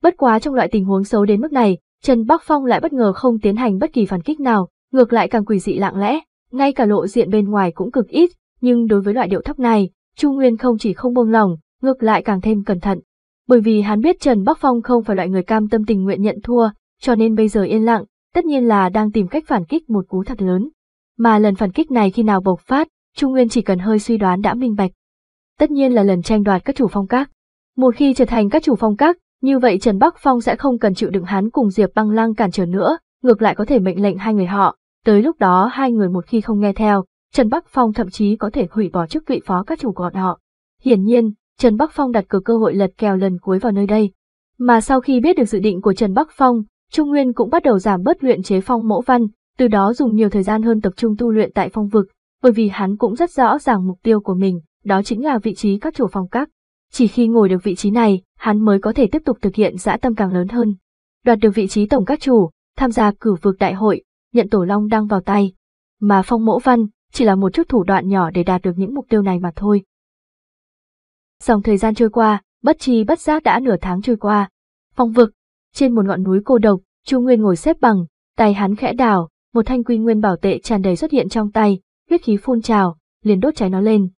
A: Bất quá trong loại tình huống xấu đến mức này, Trần Bắc Phong lại bất ngờ không tiến hành bất kỳ phản kích nào, ngược lại càng quỷ dị lặng lẽ, ngay cả lộ diện bên ngoài cũng cực ít, nhưng đối với loại điệu thấp này, Chu Nguyên không chỉ không buông lòng, ngược lại càng thêm cẩn thận. Bởi vì hắn biết Trần Bắc Phong không phải loại người cam tâm tình nguyện nhận thua, cho nên bây giờ yên lặng, tất nhiên là đang tìm cách phản kích một cú thật lớn. Mà lần phản kích này khi nào bộc phát, Chu Nguyên chỉ cần hơi suy đoán đã minh bạch. Tất nhiên là lần tranh đoạt các chủ phong các. Một khi trở thành các chủ phong các, như vậy Trần Bắc Phong sẽ không cần chịu đựng hắn cùng Diệp Băng Lang cản trở nữa, ngược lại có thể mệnh lệnh hai người họ, tới lúc đó hai người một khi không nghe theo, Trần Bắc Phong thậm chí có thể hủy bỏ chức vị phó các chủ của họ. Hiển nhiên, Trần Bắc Phong đặt cược cơ hội lật kèo lần cuối vào nơi đây. Mà sau khi biết được dự định của Trần Bắc Phong, Trung Nguyên cũng bắt đầu giảm bớt luyện chế phong mẫu văn, từ đó dùng nhiều thời gian hơn tập trung tu luyện tại phong vực, bởi vì hắn cũng rất rõ ràng mục tiêu của mình, đó chính là vị trí các chủ phong các. Chỉ khi ngồi được vị trí này, hắn mới có thể tiếp tục thực hiện dã tâm càng lớn hơn. Đoạt được vị trí tổng các chủ, tham gia cử vực đại hội, nhận tổ long đang vào tay. Mà phong mẫu văn chỉ là một chút thủ đoạn nhỏ để đạt được những mục tiêu này mà thôi. Dòng thời gian trôi qua, bất chi bất giác đã nửa tháng trôi qua. Phong vực, trên một ngọn núi cô độc, Chu Nguyên ngồi xếp bằng, tay hắn khẽ đảo, một thanh quy nguyên bảo tệ tràn đầy xuất hiện trong tay, huyết khí phun trào, liền đốt cháy nó lên,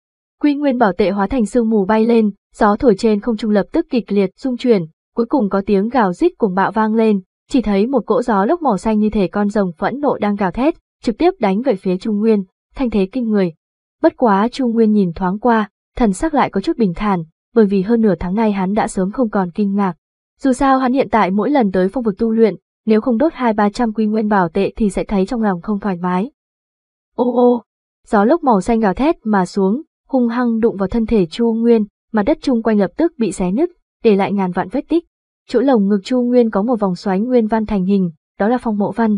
A: Quy nguyên bảo tệ hóa thành sương mù bay lên, gió thổi trên không trung lập tức kịch liệt rung chuyển, cuối cùng có tiếng gào rít cùng bạo vang lên, chỉ thấy một cỗ gió lốc màu xanh như thể con rồng phẫn nộ đang gào thét, trực tiếp đánh về phía Trung Nguyên, thanh thế kinh người. Bất quá Trung Nguyên nhìn thoáng qua, thần sắc lại có chút bình thản, bởi vì hơn nửa tháng nay hắn đã sớm không còn kinh ngạc. Dù sao hắn hiện tại mỗi lần tới phong vực tu luyện, nếu không đốt hai ba trăm quy nguyên bảo tệ thì sẽ thấy trong lòng không thoải mái. Ô ô, gió lốc màu xanh gào thét mà xuống, hung hăng đụng vào thân thể Chu Nguyên, mà đất chung quanh lập tức bị xé nứt, để lại ngàn vạn vết tích. Chỗ lồng ngực Chu Nguyên có một vòng xoáy nguyên văn thành hình, đó là phong mộ văn.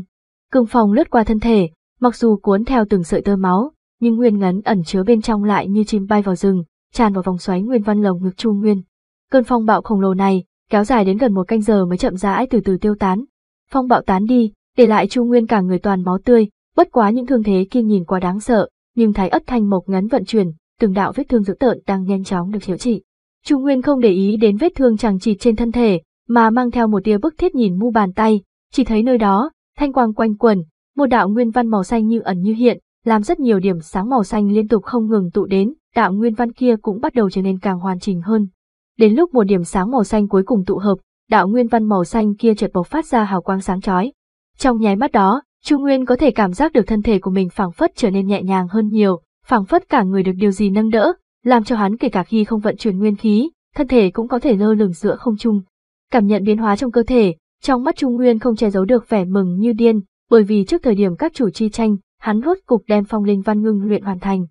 A: Cương phong lướt qua thân thể, mặc dù cuốn theo từng sợi tơ máu, nhưng nguyên ngấn ẩn chứa bên trong lại như chim bay vào rừng, tràn vào vòng xoáy nguyên văn lồng ngực Chu Nguyên. Cơn phong bạo khổng lồ này, kéo dài đến gần một canh giờ mới chậm rãi từ từ tiêu tán. Phong bạo tán đi, để lại Chu Nguyên cả người toàn máu tươi, bất quá những thương thế kia nhìn quá đáng sợ, nhưng thái ất thanh mộc ngấn vận chuyển, từng đạo vết thương dữ tợn đang nhanh chóng được chữa trị. Trung Nguyên không để ý đến vết thương chẳng chịt trên thân thể, mà mang theo một tia bức thiết nhìn mu bàn tay, chỉ thấy nơi đó, thanh quang quanh quẩn, một đạo nguyên văn màu xanh như ẩn như hiện, làm rất nhiều điểm sáng màu xanh liên tục không ngừng tụ đến, đạo nguyên văn kia cũng bắt đầu trở nên càng hoàn chỉnh hơn. Đến lúc một điểm sáng màu xanh cuối cùng tụ hợp, đạo nguyên văn màu xanh kia chợt bộc phát ra hào quang sáng chói. Trong nháy mắt đó, Chu Nguyên có thể cảm giác được thân thể của mình phảng phất trở nên nhẹ nhàng hơn nhiều, phảng phất cả người được điều gì nâng đỡ, làm cho hắn kể cả khi không vận chuyển nguyên khí, thân thể cũng có thể lơ lửng giữa không trung. Cảm nhận biến hóa trong cơ thể, trong mắt Trung Nguyên không che giấu được vẻ mừng như điên, bởi vì trước thời điểm các chủ chi tranh, hắn rốt cục đem phong linh văn ngưng luyện hoàn thành.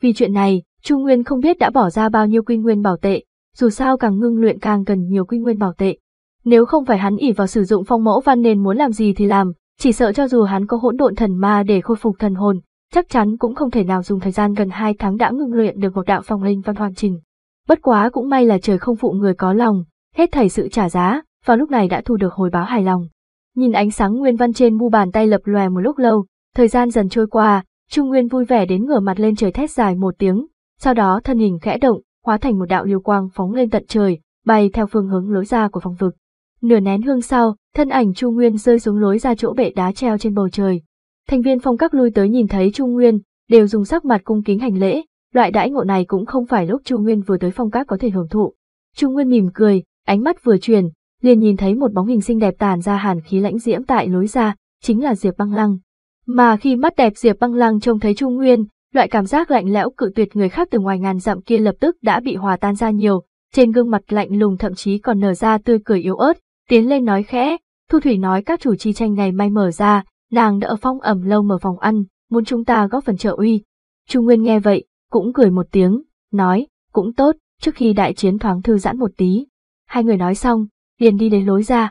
A: Vì chuyện này, Trung Nguyên không biết đã bỏ ra bao nhiêu quy nguyên bảo tệ, dù sao càng ngưng luyện càng cần nhiều quy nguyên bảo tệ. Nếu không phải hắn ỉ vào sử dụng phong mẫu văn nên muốn làm gì thì làm, chỉ sợ cho dù hắn có hỗn độn thần ma để khôi phục thần hồn, chắc chắn cũng không thể nào dùng thời gian gần hai tháng đã ngưng luyện được một đạo phong linh văn hoàn chỉnh. Bất quá cũng may là trời không phụ người có lòng, hết thảy sự trả giá, vào lúc này đã thu được hồi báo hài lòng. Nhìn ánh sáng nguyên văn trên mu bàn tay lập lòe một lúc lâu, thời gian dần trôi qua, Trung Nguyên vui vẻ đến ngửa mặt lên trời thét dài một tiếng, sau đó thân hình khẽ động, hóa thành một đạo lưu quang phóng lên tận trời, bay theo phương hướng lối ra của phòng vực. Nửa nén hương sau, thân ảnh Chu Nguyên rơi xuống lối ra chỗ bệ đá treo trên bầu trời, Thành viên phong các lui tới nhìn thấy Chu Nguyên, đều dùng sắc mặt cung kính hành lễ, loại đãi ngộ này cũng không phải lúc Chu Nguyên vừa tới phong các có thể hưởng thụ. Chu Nguyên mỉm cười, ánh mắt vừa truyền liền nhìn thấy một bóng hình xinh đẹp tàn ra hàn khí lãnh diễm tại lối ra, chính là Diệp Băng Lăng. Mà khi mắt đẹp Diệp Băng Lăng trông thấy Chu Nguyên, loại cảm giác lạnh lẽo cự tuyệt người khác từ ngoài ngàn dặm kia lập tức đã bị hòa tan ra nhiều, trên gương mặt lạnh lùng thậm chí còn nở ra tươi cười yếu ớt, tiến lên nói khẽ, Thu Thủy nói các chủ chi tranh ngày mai mở ra, nàng đã ở phong ẩm lâu mở phòng ăn, muốn chúng ta góp phần trợ uy. Trung Nguyên nghe vậy, cũng cười một tiếng, nói, cũng tốt, trước khi đại chiến thoáng thư giãn một tí. Hai người nói xong, liền đi đến lối ra.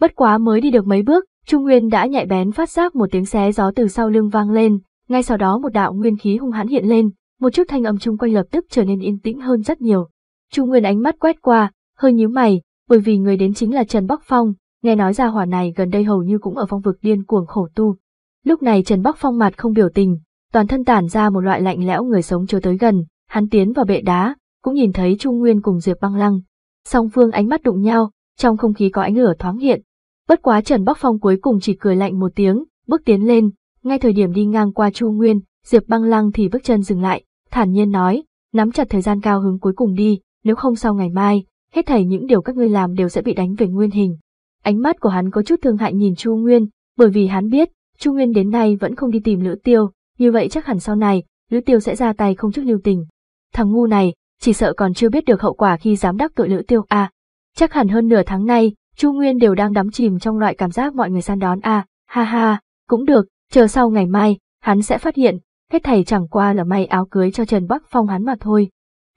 A: Bất quá mới đi được mấy bước, Trung Nguyên đã nhạy bén phát giác một tiếng xé gió từ sau lưng vang lên, ngay sau đó một đạo nguyên khí hung hãn hiện lên, một chút thanh âm chung quanh lập tức trở nên yên tĩnh hơn rất nhiều. Trung Nguyên ánh mắt quét qua, hơi nhíu mày, bởi vì người đến chính là Trần Bắc Phong, Nghe nói gia hỏa này gần đây hầu như cũng ở phong vực điên cuồng khổ tu. Lúc này Trần Bắc Phong mặt không biểu tình, toàn thân tản ra một loại lạnh lẽo người sống chưa tới gần, hắn tiến vào bệ đá, cũng nhìn thấy Trung Nguyên cùng Diệp Băng Lăng. Song phương ánh mắt đụng nhau, trong không khí có ánh lửa thoáng hiện. Bất quá Trần Bắc Phong cuối cùng chỉ cười lạnh một tiếng, bước tiến lên, ngay thời điểm đi ngang qua Chu Nguyên, Diệp Băng Lăng thì bước chân dừng lại, thản nhiên nói, nắm chặt thời gian cao hứng cuối cùng đi, nếu không sau ngày mai, hết thảy những điều các ngươi làm đều sẽ bị đánh về nguyên hình. Ánh mắt của hắn có chút thương hại nhìn Chu Nguyên, bởi vì hắn biết, Chu Nguyên đến nay vẫn không đi tìm Lữ Tiêu, như vậy chắc hẳn sau này, Lữ Tiêu sẽ ra tay không chút lưu tình. Thằng ngu này, chỉ sợ còn chưa biết được hậu quả khi dám đắc tội Lữ Tiêu a. À, chắc hẳn hơn nửa tháng nay, Chu Nguyên đều đang đắm chìm trong loại cảm giác mọi người săn đón a. À, ha ha, cũng được, chờ sau ngày mai, hắn sẽ phát hiện, hết thầy chẳng qua là may áo cưới cho Trần Bắc Phong hắn mà thôi.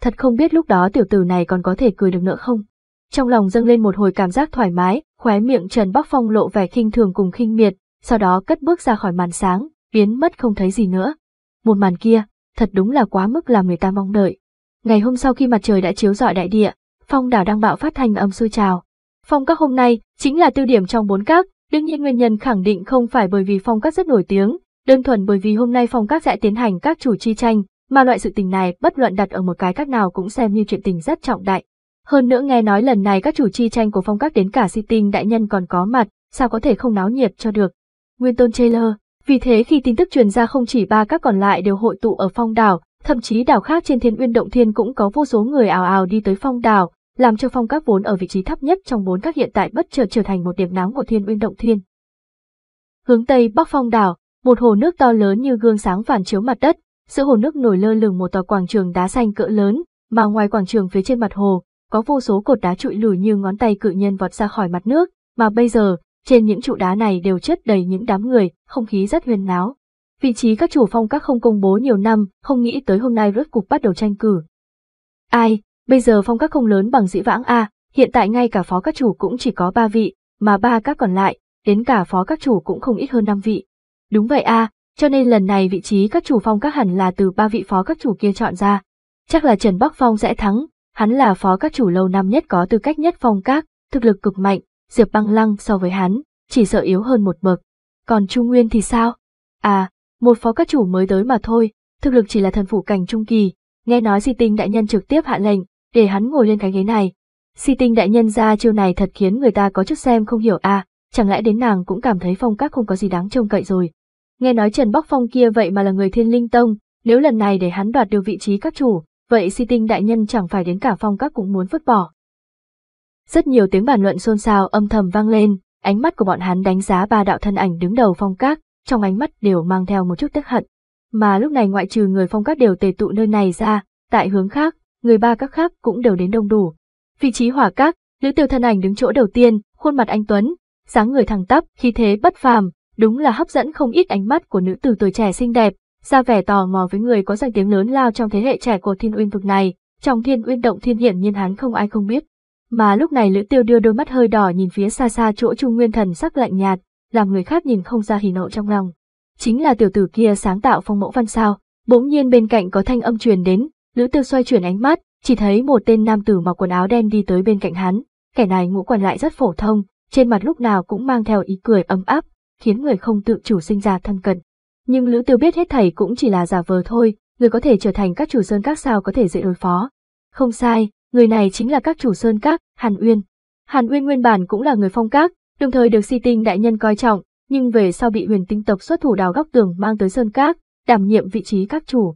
A: Thật không biết lúc đó tiểu tử này còn có thể cười được nữa không trong lòng dâng lên một hồi cảm giác thoải mái, khóe miệng Trần Bắc Phong lộ vẻ khinh thường cùng khinh miệt, sau đó cất bước ra khỏi màn sáng, biến mất không thấy gì nữa. Một màn kia, thật đúng là quá mức làm người ta mong đợi. Ngày hôm sau khi mặt trời đã chiếu rọi đại địa, phong đảo đang bạo phát thanh âm sôi trào. Phong các hôm nay chính là tiêu điểm trong bốn các, đương nhiên nguyên nhân khẳng định không phải bởi vì phong các rất nổi tiếng, đơn thuần bởi vì hôm nay phong các sẽ tiến hành các chủ chi tranh, mà loại sự tình này bất luận đặt ở một cái các nào cũng xem như chuyện tình rất trọng đại. Hơn nữa nghe nói lần này các chủ chi tranh của phong các đến cả si tinh đại nhân còn có mặt, sao có thể không náo nhiệt cho được. Nguyên tôn chê lơ, vì thế khi tin tức truyền ra không chỉ ba các còn lại đều hội tụ ở phong đảo, thậm chí đảo khác trên thiên uyên động thiên cũng có vô số người ào ào đi tới phong đảo, làm cho phong các vốn ở vị trí thấp nhất trong bốn các hiện tại bất chợt trở thành một điểm nóng của thiên uyên động thiên. Hướng tây bắc phong đảo, một hồ nước to lớn như gương sáng phản chiếu mặt đất, giữa hồ nước nổi lơ lửng một tòa quảng trường đá xanh cỡ lớn, mà ngoài quảng trường phía trên mặt hồ, có vô số cột đá trụi lùi như ngón tay cự nhân vọt ra khỏi mặt nước, mà bây giờ, trên những trụ đá này đều chất đầy những đám người, không khí rất huyền náo. Vị trí các chủ phong các không công bố nhiều năm, không nghĩ tới hôm nay rốt cục bắt đầu tranh cử. Ai, bây giờ phong các không lớn bằng dĩ vãng a, hiện tại ngay cả phó các chủ cũng chỉ có ba vị, mà ba các còn lại, đến cả phó các chủ cũng không ít hơn năm vị. Đúng vậy a, cho nên lần này vị trí các chủ phong các hẳn là từ ba vị phó các chủ kia chọn ra. Chắc là Trần Bắc Phong sẽ thắng, Hắn là phó các chủ lâu năm nhất có tư cách nhất phong các, thực lực cực mạnh, Diệp Băng Lăng so với hắn, chỉ sợ yếu hơn một bậc. Còn trung Nguyên thì sao? À, một phó các chủ mới tới mà thôi, thực lực chỉ là thần phủ cảnh trung kỳ, nghe nói Di Tinh đại nhân trực tiếp hạ lệnh, để hắn ngồi lên cái ghế này. Di Tinh đại nhân ra chiêu này thật khiến người ta có chút xem không hiểu a à, chẳng lẽ đến nàng cũng cảm thấy phong các không có gì đáng trông cậy rồi. Nghe nói Trần Bắc Phong kia vậy mà là người thiên linh tông, nếu lần này để hắn đoạt được vị trí các chủ, vậy si tinh đại nhân chẳng phải đến cả phong các cũng muốn vứt bỏ. Rất nhiều tiếng bàn luận xôn xao âm thầm vang lên, ánh mắt của bọn hắn đánh giá ba đạo thân ảnh đứng đầu phong các, trong ánh mắt đều mang theo một chút tức hận. Mà lúc này ngoại trừ người phong các đều tề tụ nơi này ra, tại hướng khác, người ba các khác cũng đều đến đông đủ. Vị trí hỏa các, nữ tiểu thân ảnh đứng chỗ đầu tiên, khuôn mặt anh Tuấn, dáng người thẳng tắp, khí thế bất phàm, đúng là hấp dẫn không ít ánh mắt của nữ tử tuổi trẻ xinh đẹp, ra vẻ tò mò với người có danh tiếng lớn lao trong thế hệ trẻ của thiên uyên vực này, trong thiên uyên động thiên hiển nhiên hắn không ai không biết. Mà lúc này Lữ Tiêu đưa đôi mắt hơi đỏ nhìn phía xa xa chỗ Trung Nguyên thần sắc lạnh nhạt, làm người khác nhìn không ra hỉ nộ trong lòng. Chính là tiểu tử kia sáng tạo phong mẫu văn sao, bỗng nhiên bên cạnh có thanh âm truyền đến, Lữ Tiêu xoay chuyển ánh mắt, chỉ thấy một tên nam tử mặc quần áo đen đi tới bên cạnh hắn, kẻ này ngũ quan lại rất phổ thông, trên mặt lúc nào cũng mang theo ý cười ấm áp, khiến người không tự chủ sinh ra thân cận. Nhưng Lữ Tiêu biết hết thảy cũng chỉ là giả vờ thôi, người có thể trở thành các chủ sơn các sao có thể dễ đối phó. Không sai, người này chính là các chủ sơn các, Hàn Uyên. Hàn Uyên nguyên bản cũng là người phong các, đồng thời được si tinh đại nhân coi trọng, nhưng về sau bị huyền tinh tộc xuất thủ đào góc tường mang tới sơn các, đảm nhiệm vị trí các chủ.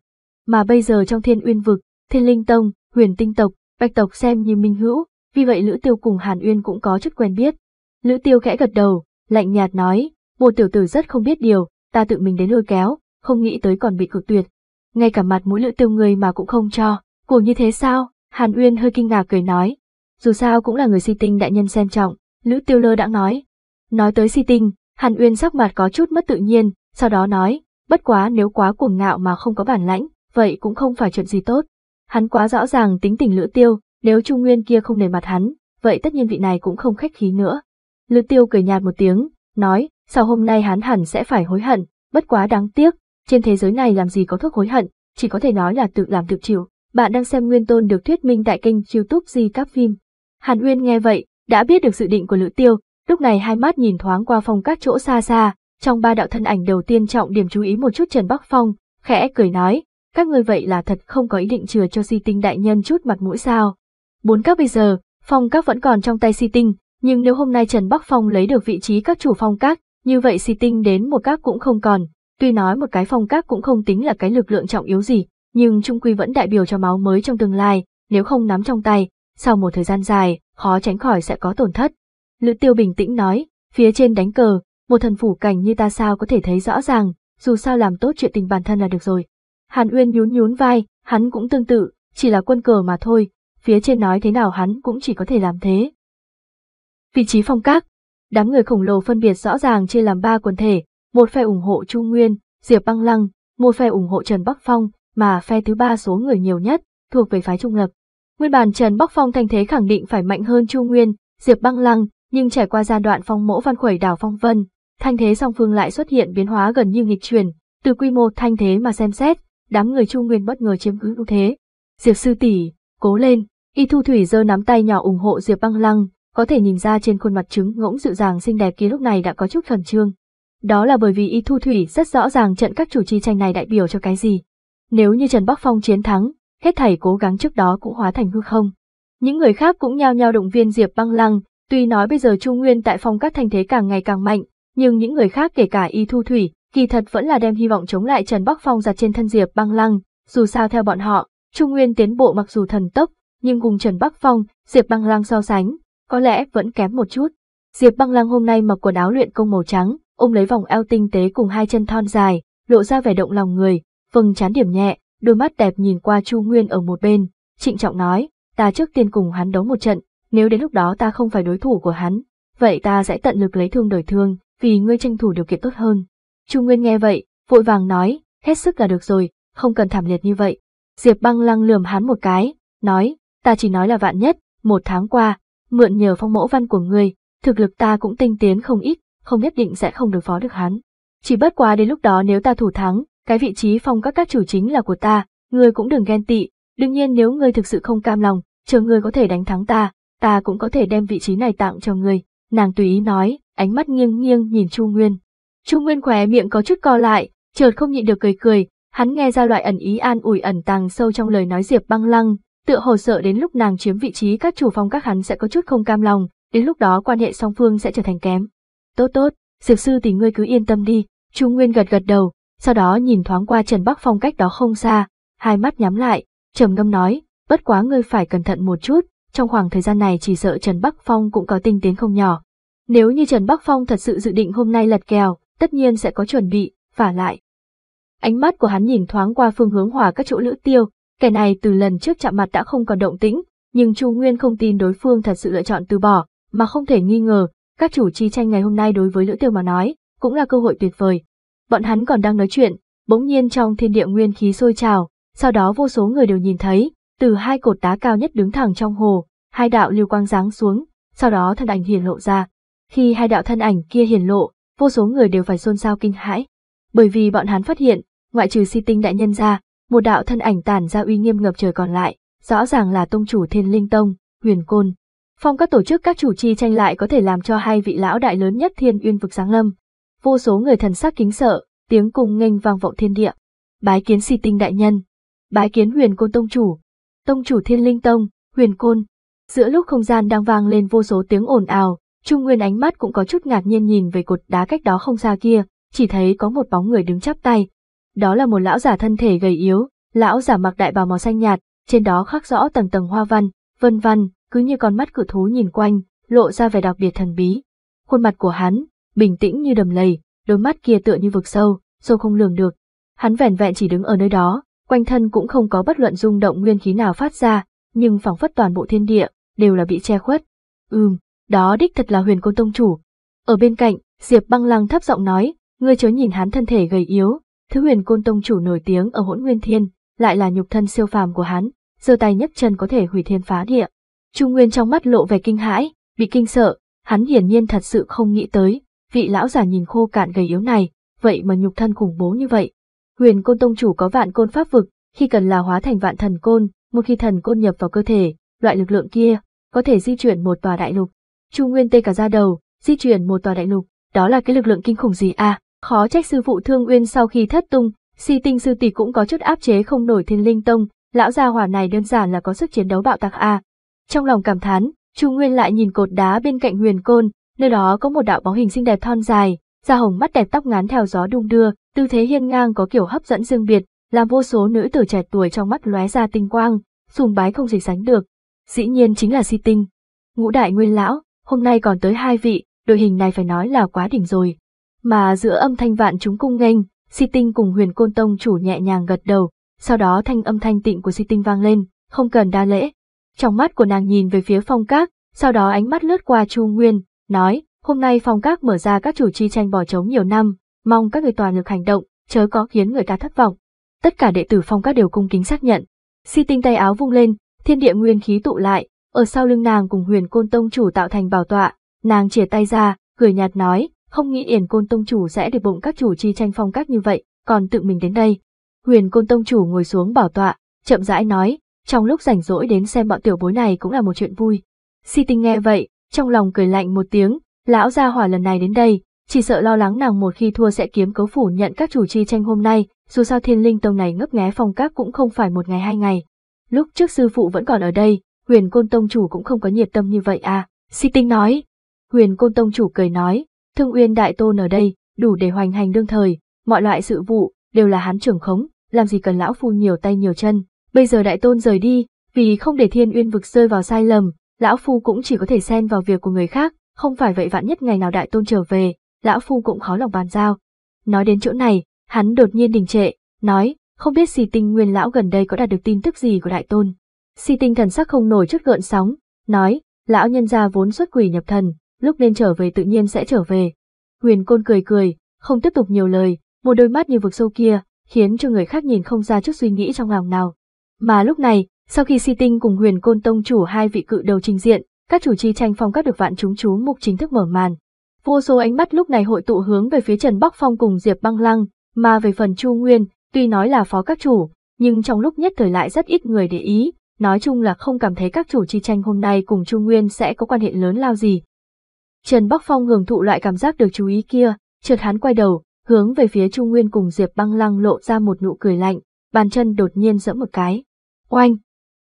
A: Mà bây giờ trong thiên uyên vực, thiên linh tông, huyền tinh tộc, bạch tộc xem như minh hữu, vì vậy Lữ Tiêu cùng Hàn Uyên cũng có chút quen biết. Lữ Tiêu khẽ gật đầu, lạnh nhạt nói, một tiểu tử rất không biết điều, ta tự mình đến lôi kéo, không nghĩ tới còn bị cự tuyệt. Ngay cả mặt mũi lữ tiêu người mà cũng không cho, cuồng như thế sao? Hàn Uyên hơi kinh ngạc cười nói. Dù sao cũng là người si tinh đại nhân xem trọng, lữ tiêu lơ đã nói. Nói tới si tinh, Hàn Uyên sắc mặt có chút mất tự nhiên, sau đó nói, bất quá nếu quá cuồng ngạo mà không có bản lãnh, vậy cũng không phải chuyện gì tốt. Hắn quá rõ ràng tính tình lữ tiêu, nếu Trung Nguyên kia không nề mặt hắn, vậy tất nhiên vị này cũng không khách khí nữa. Lữ tiêu cười nhạt một tiếng, nói, sau hôm nay hắn hẳn sẽ phải hối hận, bất quá đáng tiếc, trên thế giới này làm gì có thuốc hối hận, chỉ có thể nói là tự làm tự chịu. Bạn đang xem Nguyên Tôn được thuyết minh tại kênh YouTube Di Các Phim. Hàn Uyên nghe vậy, đã biết được dự định của Lữ Tiêu, lúc này hai mắt nhìn thoáng qua phong các chỗ xa xa, trong ba đạo thân ảnh đầu tiên trọng điểm chú ý một chút Trần Bắc Phong, khẽ cười nói, các người vậy là thật không có ý định chừa cho Si Tinh đại nhân chút mặt mũi sao? Bốn các bây giờ, phong các vẫn còn trong tay Si Tinh, nhưng nếu hôm nay Trần Bắc Phong lấy được vị trí các chủ phong các, như vậy si tinh đến một các cũng không còn, tuy nói một cái phong các cũng không tính là cái lực lượng trọng yếu gì, nhưng trung quy vẫn đại biểu cho máu mới trong tương lai, nếu không nắm trong tay, sau một thời gian dài, khó tránh khỏi sẽ có tổn thất. Lữ tiêu bình tĩnh nói, phía trên đánh cờ, một thần phủ cảnh như ta sao có thể thấy rõ ràng, dù sao làm tốt chuyện tình bản thân là được rồi. Hàn Uyên nhún nhún vai, hắn cũng tương tự, chỉ là quân cờ mà thôi, phía trên nói thế nào hắn cũng chỉ có thể làm thế. Vị trí phong các, Đám người khổng lồ phân biệt rõ ràng chia làm ba quần thể, một phe ủng hộ Chu Nguyên, Diệp Băng Lăng, một phe ủng hộ Trần Bắc Phong, mà phe thứ ba số người nhiều nhất, thuộc về phái trung lập. Nguyên bản Trần Bắc Phong thanh thế khẳng định phải mạnh hơn Chu Nguyên, Diệp Băng Lăng, nhưng trải qua giai đoạn phong mỗ văn khuẩy đảo phong vân, thanh thế song phương lại xuất hiện biến hóa gần như nghịch chuyển, từ quy mô thanh thế mà xem xét, đám người Chu Nguyên bất ngờ chiếm ưu thế. Diệp sư tỷ, cố lên, Y Thu Thủy giơ nắm tay nhỏ ủng hộ Diệp Băng Lăng, có thể nhìn ra trên khuôn mặt trứng ngỗng dịu dàng xinh đẹp kia lúc này đã có chút khẩn trương. Đó là bởi vì Y Thu Thủy rất rõ ràng trận các chủ chi tranh này đại biểu cho cái gì. Nếu như Trần Bắc Phong chiến thắng, hết thảy cố gắng trước đó cũng hóa thành hư không. Những người khác cũng nhao nhao động viên Diệp Băng Lăng, tuy nói bây giờ Trung Nguyên tại phong các thanh thế càng ngày càng mạnh, nhưng những người khác kể cả Y Thu Thủy, kỳ thật vẫn là đem hy vọng chống lại Trần Bắc Phong giặt trên thân Diệp Băng Lăng, dù sao theo bọn họ, Trung Nguyên tiến bộ mặc dù thần tốc, nhưng cùng Trần Bắc Phong, Diệp Băng Lăng so sánh, có lẽ vẫn kém một chút. Diệp băng lăng hôm nay mặc quần áo luyện công màu trắng, ôm lấy vòng eo tinh tế cùng hai chân thon dài, lộ ra vẻ động lòng người, vầng chán điểm nhẹ, đôi mắt đẹp nhìn qua Chu Nguyên ở một bên, trịnh trọng nói, ta trước tiên cùng hắn đấu một trận, nếu đến lúc đó ta không phải đối thủ của hắn, vậy ta sẽ tận lực lấy thương đổi thương, vì ngươi tranh thủ điều kiện tốt hơn. Chu Nguyên nghe vậy, vội vàng nói, hết sức là được rồi, không cần thảm liệt như vậy. Diệp băng lăng lườm hắn một cái, nói, ta chỉ nói là vạn nhất, một tháng qua, mượn nhờ phong mẫu văn của người, thực lực ta cũng tinh tiến không ít, không nhất định sẽ không đối phó được hắn. Chỉ bất quá đến lúc đó nếu ta thủ thắng, cái vị trí phong các các chủ chính là của ta, ngươi cũng đừng ghen tị, đương nhiên nếu ngươi thực sự không cam lòng, chờ ngươi có thể đánh thắng ta, ta cũng có thể đem vị trí này tặng cho ngươi, nàng tùy ý nói, ánh mắt nghiêng nghiêng nhìn Chu Nguyên. Chu Nguyên khóe miệng có chút co lại, chợt không nhịn được cười cười, hắn nghe ra loại ẩn ý an ủi ẩn tàng sâu trong lời nói Diệp Băng Lăng, tựa hồ sợ đến lúc nàng chiếm vị trí các chủ phong các hắn sẽ có chút không cam lòng, đến lúc đó quan hệ song phương sẽ trở thành kém. Tốt tốt, diệp sư tình ngươi cứ yên tâm đi, Chu Nguyên gật gật đầu, sau đó nhìn thoáng qua Trần Bắc Phong cách đó không xa, hai mắt nhắm lại, trầm ngâm nói, bất quá ngươi phải cẩn thận một chút, trong khoảng thời gian này chỉ sợ Trần Bắc Phong cũng có tinh tiến không nhỏ. Nếu như Trần Bắc Phong thật sự dự định hôm nay lật kèo, tất nhiên sẽ có chuẩn bị, và lại. Ánh mắt của hắn nhìn thoáng qua phương hướng hòa các chỗ lữ tiêu, Kẻ này từ lần trước chạm mặt đã không còn động tĩnh, nhưng Chu Nguyên không tin đối phương thật sự lựa chọn từ bỏ, mà không thể nghi ngờ, các chủ chi tranh ngày hôm nay đối với Lữ Tiêu mà nói, cũng là cơ hội tuyệt vời. Bọn hắn còn đang nói chuyện, bỗng nhiên trong thiên địa nguyên khí sôi trào, sau đó vô số người đều nhìn thấy, từ hai cột đá cao nhất đứng thẳng trong hồ, hai đạo lưu quang giáng xuống, sau đó thân ảnh hiển lộ ra. Khi hai đạo thân ảnh kia hiển lộ, vô số người đều phải xôn xao kinh hãi, bởi vì bọn hắn phát hiện, ngoại trừ si tinh đại nhân ra, một đạo thân ảnh tàn ra uy nghiêm ngập trời còn lại, rõ ràng là tông chủ Thiên Linh Tông, Huyền Côn. Phong các tổ chức các chủ chi tranh lại có thể làm cho hai vị lão đại lớn nhất Thiên Uyên vực sáng lâm. Vô số người thần sắc kính sợ, tiếng cùng nghênh vang vọng thiên địa. Bái kiến Si Tinh đại nhân, bái kiến Huyền Côn tông chủ, tông chủ Thiên Linh Tông, Huyền Côn. Giữa lúc không gian đang vang lên vô số tiếng ồn ào, Trung Nguyên ánh mắt cũng có chút ngạc nhiên nhìn về cột đá cách đó không xa kia, chỉ thấy có một bóng người đứng chắp tay, đó là một lão giả thân thể gầy yếu, lão giả mặc đại bào màu xanh nhạt, trên đó khắc rõ tầng tầng hoa văn, vân vân, cứ như con mắt cự thú nhìn quanh, lộ ra vẻ đặc biệt thần bí. Khuôn mặt của hắn, bình tĩnh như đầm lầy, đôi mắt kia tựa như vực sâu, sâu không lường được. Hắn vẻn vẹn chỉ đứng ở nơi đó, quanh thân cũng không có bất luận rung động nguyên khí nào phát ra, nhưng phảng phất toàn bộ thiên địa đều là bị che khuất. Ừm, đó đích thật là Huyền Côn tông chủ. Ở bên cạnh, Diệp Băng Lăng thấp giọng nói, ngươi chớ nhìn hắn thân thể gầy yếu, Thứ huyền côn tông chủ nổi tiếng ở hỗn nguyên thiên, lại là nhục thân siêu phàm của hắn, giơ tay nhấc chân có thể hủy thiên phá địa. Trung Nguyên trong mắt lộ vẻ kinh hãi, bị kinh sợ, hắn hiển nhiên thật sự không nghĩ tới, vị lão già nhìn khô cạn gầy yếu này, vậy mà nhục thân khủng bố như vậy. Huyền côn tông chủ có vạn côn pháp vực, khi cần là hóa thành vạn thần côn, một khi thần côn nhập vào cơ thể, loại lực lượng kia có thể di chuyển một tòa đại lục. Trung Nguyên tê cả ra đầu, di chuyển một tòa đại lục, đó là cái lực lượng kinh khủng gì à? Khó trách sư phụ Thương Uyên sau khi thất tung, si tinh sư tỷ cũng có chút áp chế không nổi thiên linh tông, lão gia hỏa này đơn giản là có sức chiến đấu bạo tạc a. Trong lòng cảm thán, Chu Nguyên lại nhìn cột đá bên cạnh huyền côn, nơi đó có một đạo bóng hình xinh đẹp thon dài, da hồng mắt đẹp tóc ngắn theo gió đung đưa, tư thế hiên ngang có kiểu hấp dẫn riêng biệt, làm vô số nữ tử trẻ tuổi trong mắt lóe ra tinh quang, sùng bái không gì sánh được. Dĩ nhiên chính là si tinh. Ngũ đại nguyên lão, hôm nay còn tới hai vị, đội hình này phải nói là quá đỉnh rồi mà giữa âm thanh vạn chúng cung nghênh, si tinh cùng huyền côn tông chủ nhẹ nhàng gật đầu, sau đó thanh âm thanh tịnh của si tinh vang lên, không cần đa lễ. Trong mắt của nàng nhìn về phía phong các, sau đó ánh mắt lướt qua Chu Nguyên, nói, hôm nay phong các mở ra các chủ chi tranh bỏ trống nhiều năm, mong các người toàn lực hành động, chớ có khiến người ta thất vọng. Tất cả đệ tử phong các đều cung kính xác nhận. Si tinh tay áo vung lên, thiên địa nguyên khí tụ lại, ở sau lưng nàng cùng huyền côn tông chủ tạo thành bảo tọa, nàng chìa tay ra, cười nhạt nói, không nghĩ Yển Côn Tông Chủ sẽ để bụng các chủ chi tranh phong các như vậy, còn tự mình đến đây. Huyền Côn Tông Chủ ngồi xuống bảo tọa, chậm rãi nói, trong lúc rảnh rỗi đến xem bọn tiểu bối này cũng là một chuyện vui. Si tinh nghe vậy, trong lòng cười lạnh một tiếng, lão gia hỏa lần này đến đây, chỉ sợ lo lắng nàng một khi thua sẽ kiếm cấu phủ nhận các chủ chi tranh hôm nay, dù sao thiên linh tông này ngấp nghé phong các cũng không phải một ngày hai ngày. Lúc trước sư phụ vẫn còn ở đây, huyền côn tông chủ cũng không có nhiệt tâm như vậy à, si tinh nói. Huyền côn tông chủ cười nói, Thương Uyên Đại Tôn ở đây, đủ để hoành hành đương thời, mọi loại sự vụ, đều là hắn trưởng khống, làm gì cần lão phu nhiều tay nhiều chân. Bây giờ Đại Tôn rời đi, vì không để Thiên Uyên vực rơi vào sai lầm, lão phu cũng chỉ có thể xen vào việc của người khác, không phải vậy vạn nhất ngày nào Đại Tôn trở về, lão phu cũng khó lòng bàn giao. Nói đến chỗ này, hắn đột nhiên đình trệ, nói, không biết si tinh nguyên lão gần đây có đạt được tin tức gì của Đại Tôn. Si tinh thần sắc không nổi chút gợn sóng, nói, lão nhân gia vốn xuất quỷ nhập thần, lúc nên trở về tự nhiên sẽ trở về. Huyền Côn cười cười, không tiếp tục nhiều lời, một đôi mắt như vực sâu kia, khiến cho người khác nhìn không ra chút suy nghĩ trong lòng nào. Mà lúc này, sau khi Si Tinh cùng Huyền Côn Tông chủ hai vị cự đầu trình diện, các chủ chi tranh phong các được vạn chúng chú mục chính thức mở màn. Vô số ánh mắt lúc này hội tụ hướng về phía Trần Bắc Phong cùng Diệp Băng Lăng, mà về phần Chu Nguyên, tuy nói là phó các chủ, nhưng trong lúc nhất thời lại rất ít người để ý, nói chung là không cảm thấy các chủ chi tranh hôm nay cùng Chu Nguyên sẽ có quan hệ lớn lao gì, Trần Bắc Phong hưởng thụ loại cảm giác được chú ý kia, chợt hắn quay đầu, hướng về phía Trung Nguyên cùng Diệp Băng Lăng lộ ra một nụ cười lạnh, bàn chân đột nhiên giẫm một cái. Oanh!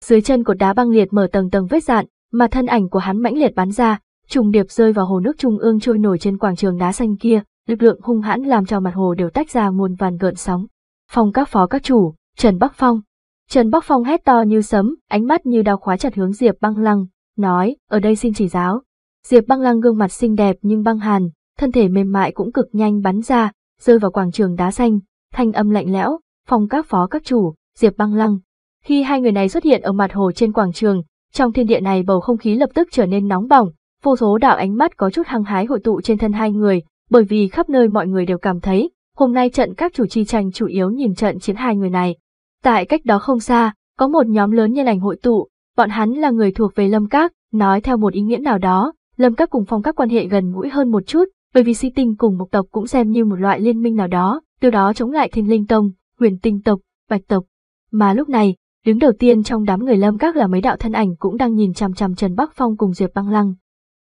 A: Dưới chân cột đá băng liệt mở tầng tầng vết dạn, mà thân ảnh của hắn mãnh liệt bắn ra, trùng điệp rơi vào hồ nước trung ương trôi nổi trên quảng trường đá xanh kia, lực lượng hung hãn làm cho mặt hồ đều tách ra muôn vàn gợn sóng. Phong các phó các chủ, Trần Bắc Phong. Trần Bắc Phong hét to như sấm, ánh mắt như đao khóa chặt hướng Diệp Băng Lăng, nói, ở đây xin chỉ giáo. Diệp băng lăng gương mặt xinh đẹp nhưng băng hàn, thân thể mềm mại cũng cực nhanh bắn ra, rơi vào quảng trường đá xanh, thanh âm lạnh lẽo, phòng các phó các chủ, Diệp băng lăng. Khi hai người này xuất hiện ở mặt hồ trên quảng trường, trong thiên địa này bầu không khí lập tức trở nên nóng bỏng, vô số đạo ánh mắt có chút hăng hái hội tụ trên thân hai người, bởi vì khắp nơi mọi người đều cảm thấy, hôm nay trận các chủ chi tranh chủ yếu nhìn trận chiến hai người này. Tại cách đó không xa, có một nhóm lớn nhân ảnh hội tụ, bọn hắn là người thuộc về Lâm Các, nói theo một ý nghĩa nào đó, Lâm các cùng phong các quan hệ gần gũi hơn một chút, bởi vì si tinh cùng mộc tộc cũng xem như một loại liên minh nào đó, từ đó chống lại thiên linh tông, huyền tinh tộc, bạch tộc. Mà lúc này, đứng đầu tiên trong đám người lâm các là mấy đạo thân ảnh cũng đang nhìn chằm chằm Trần Bắc Phong cùng Diệp Băng Lăng.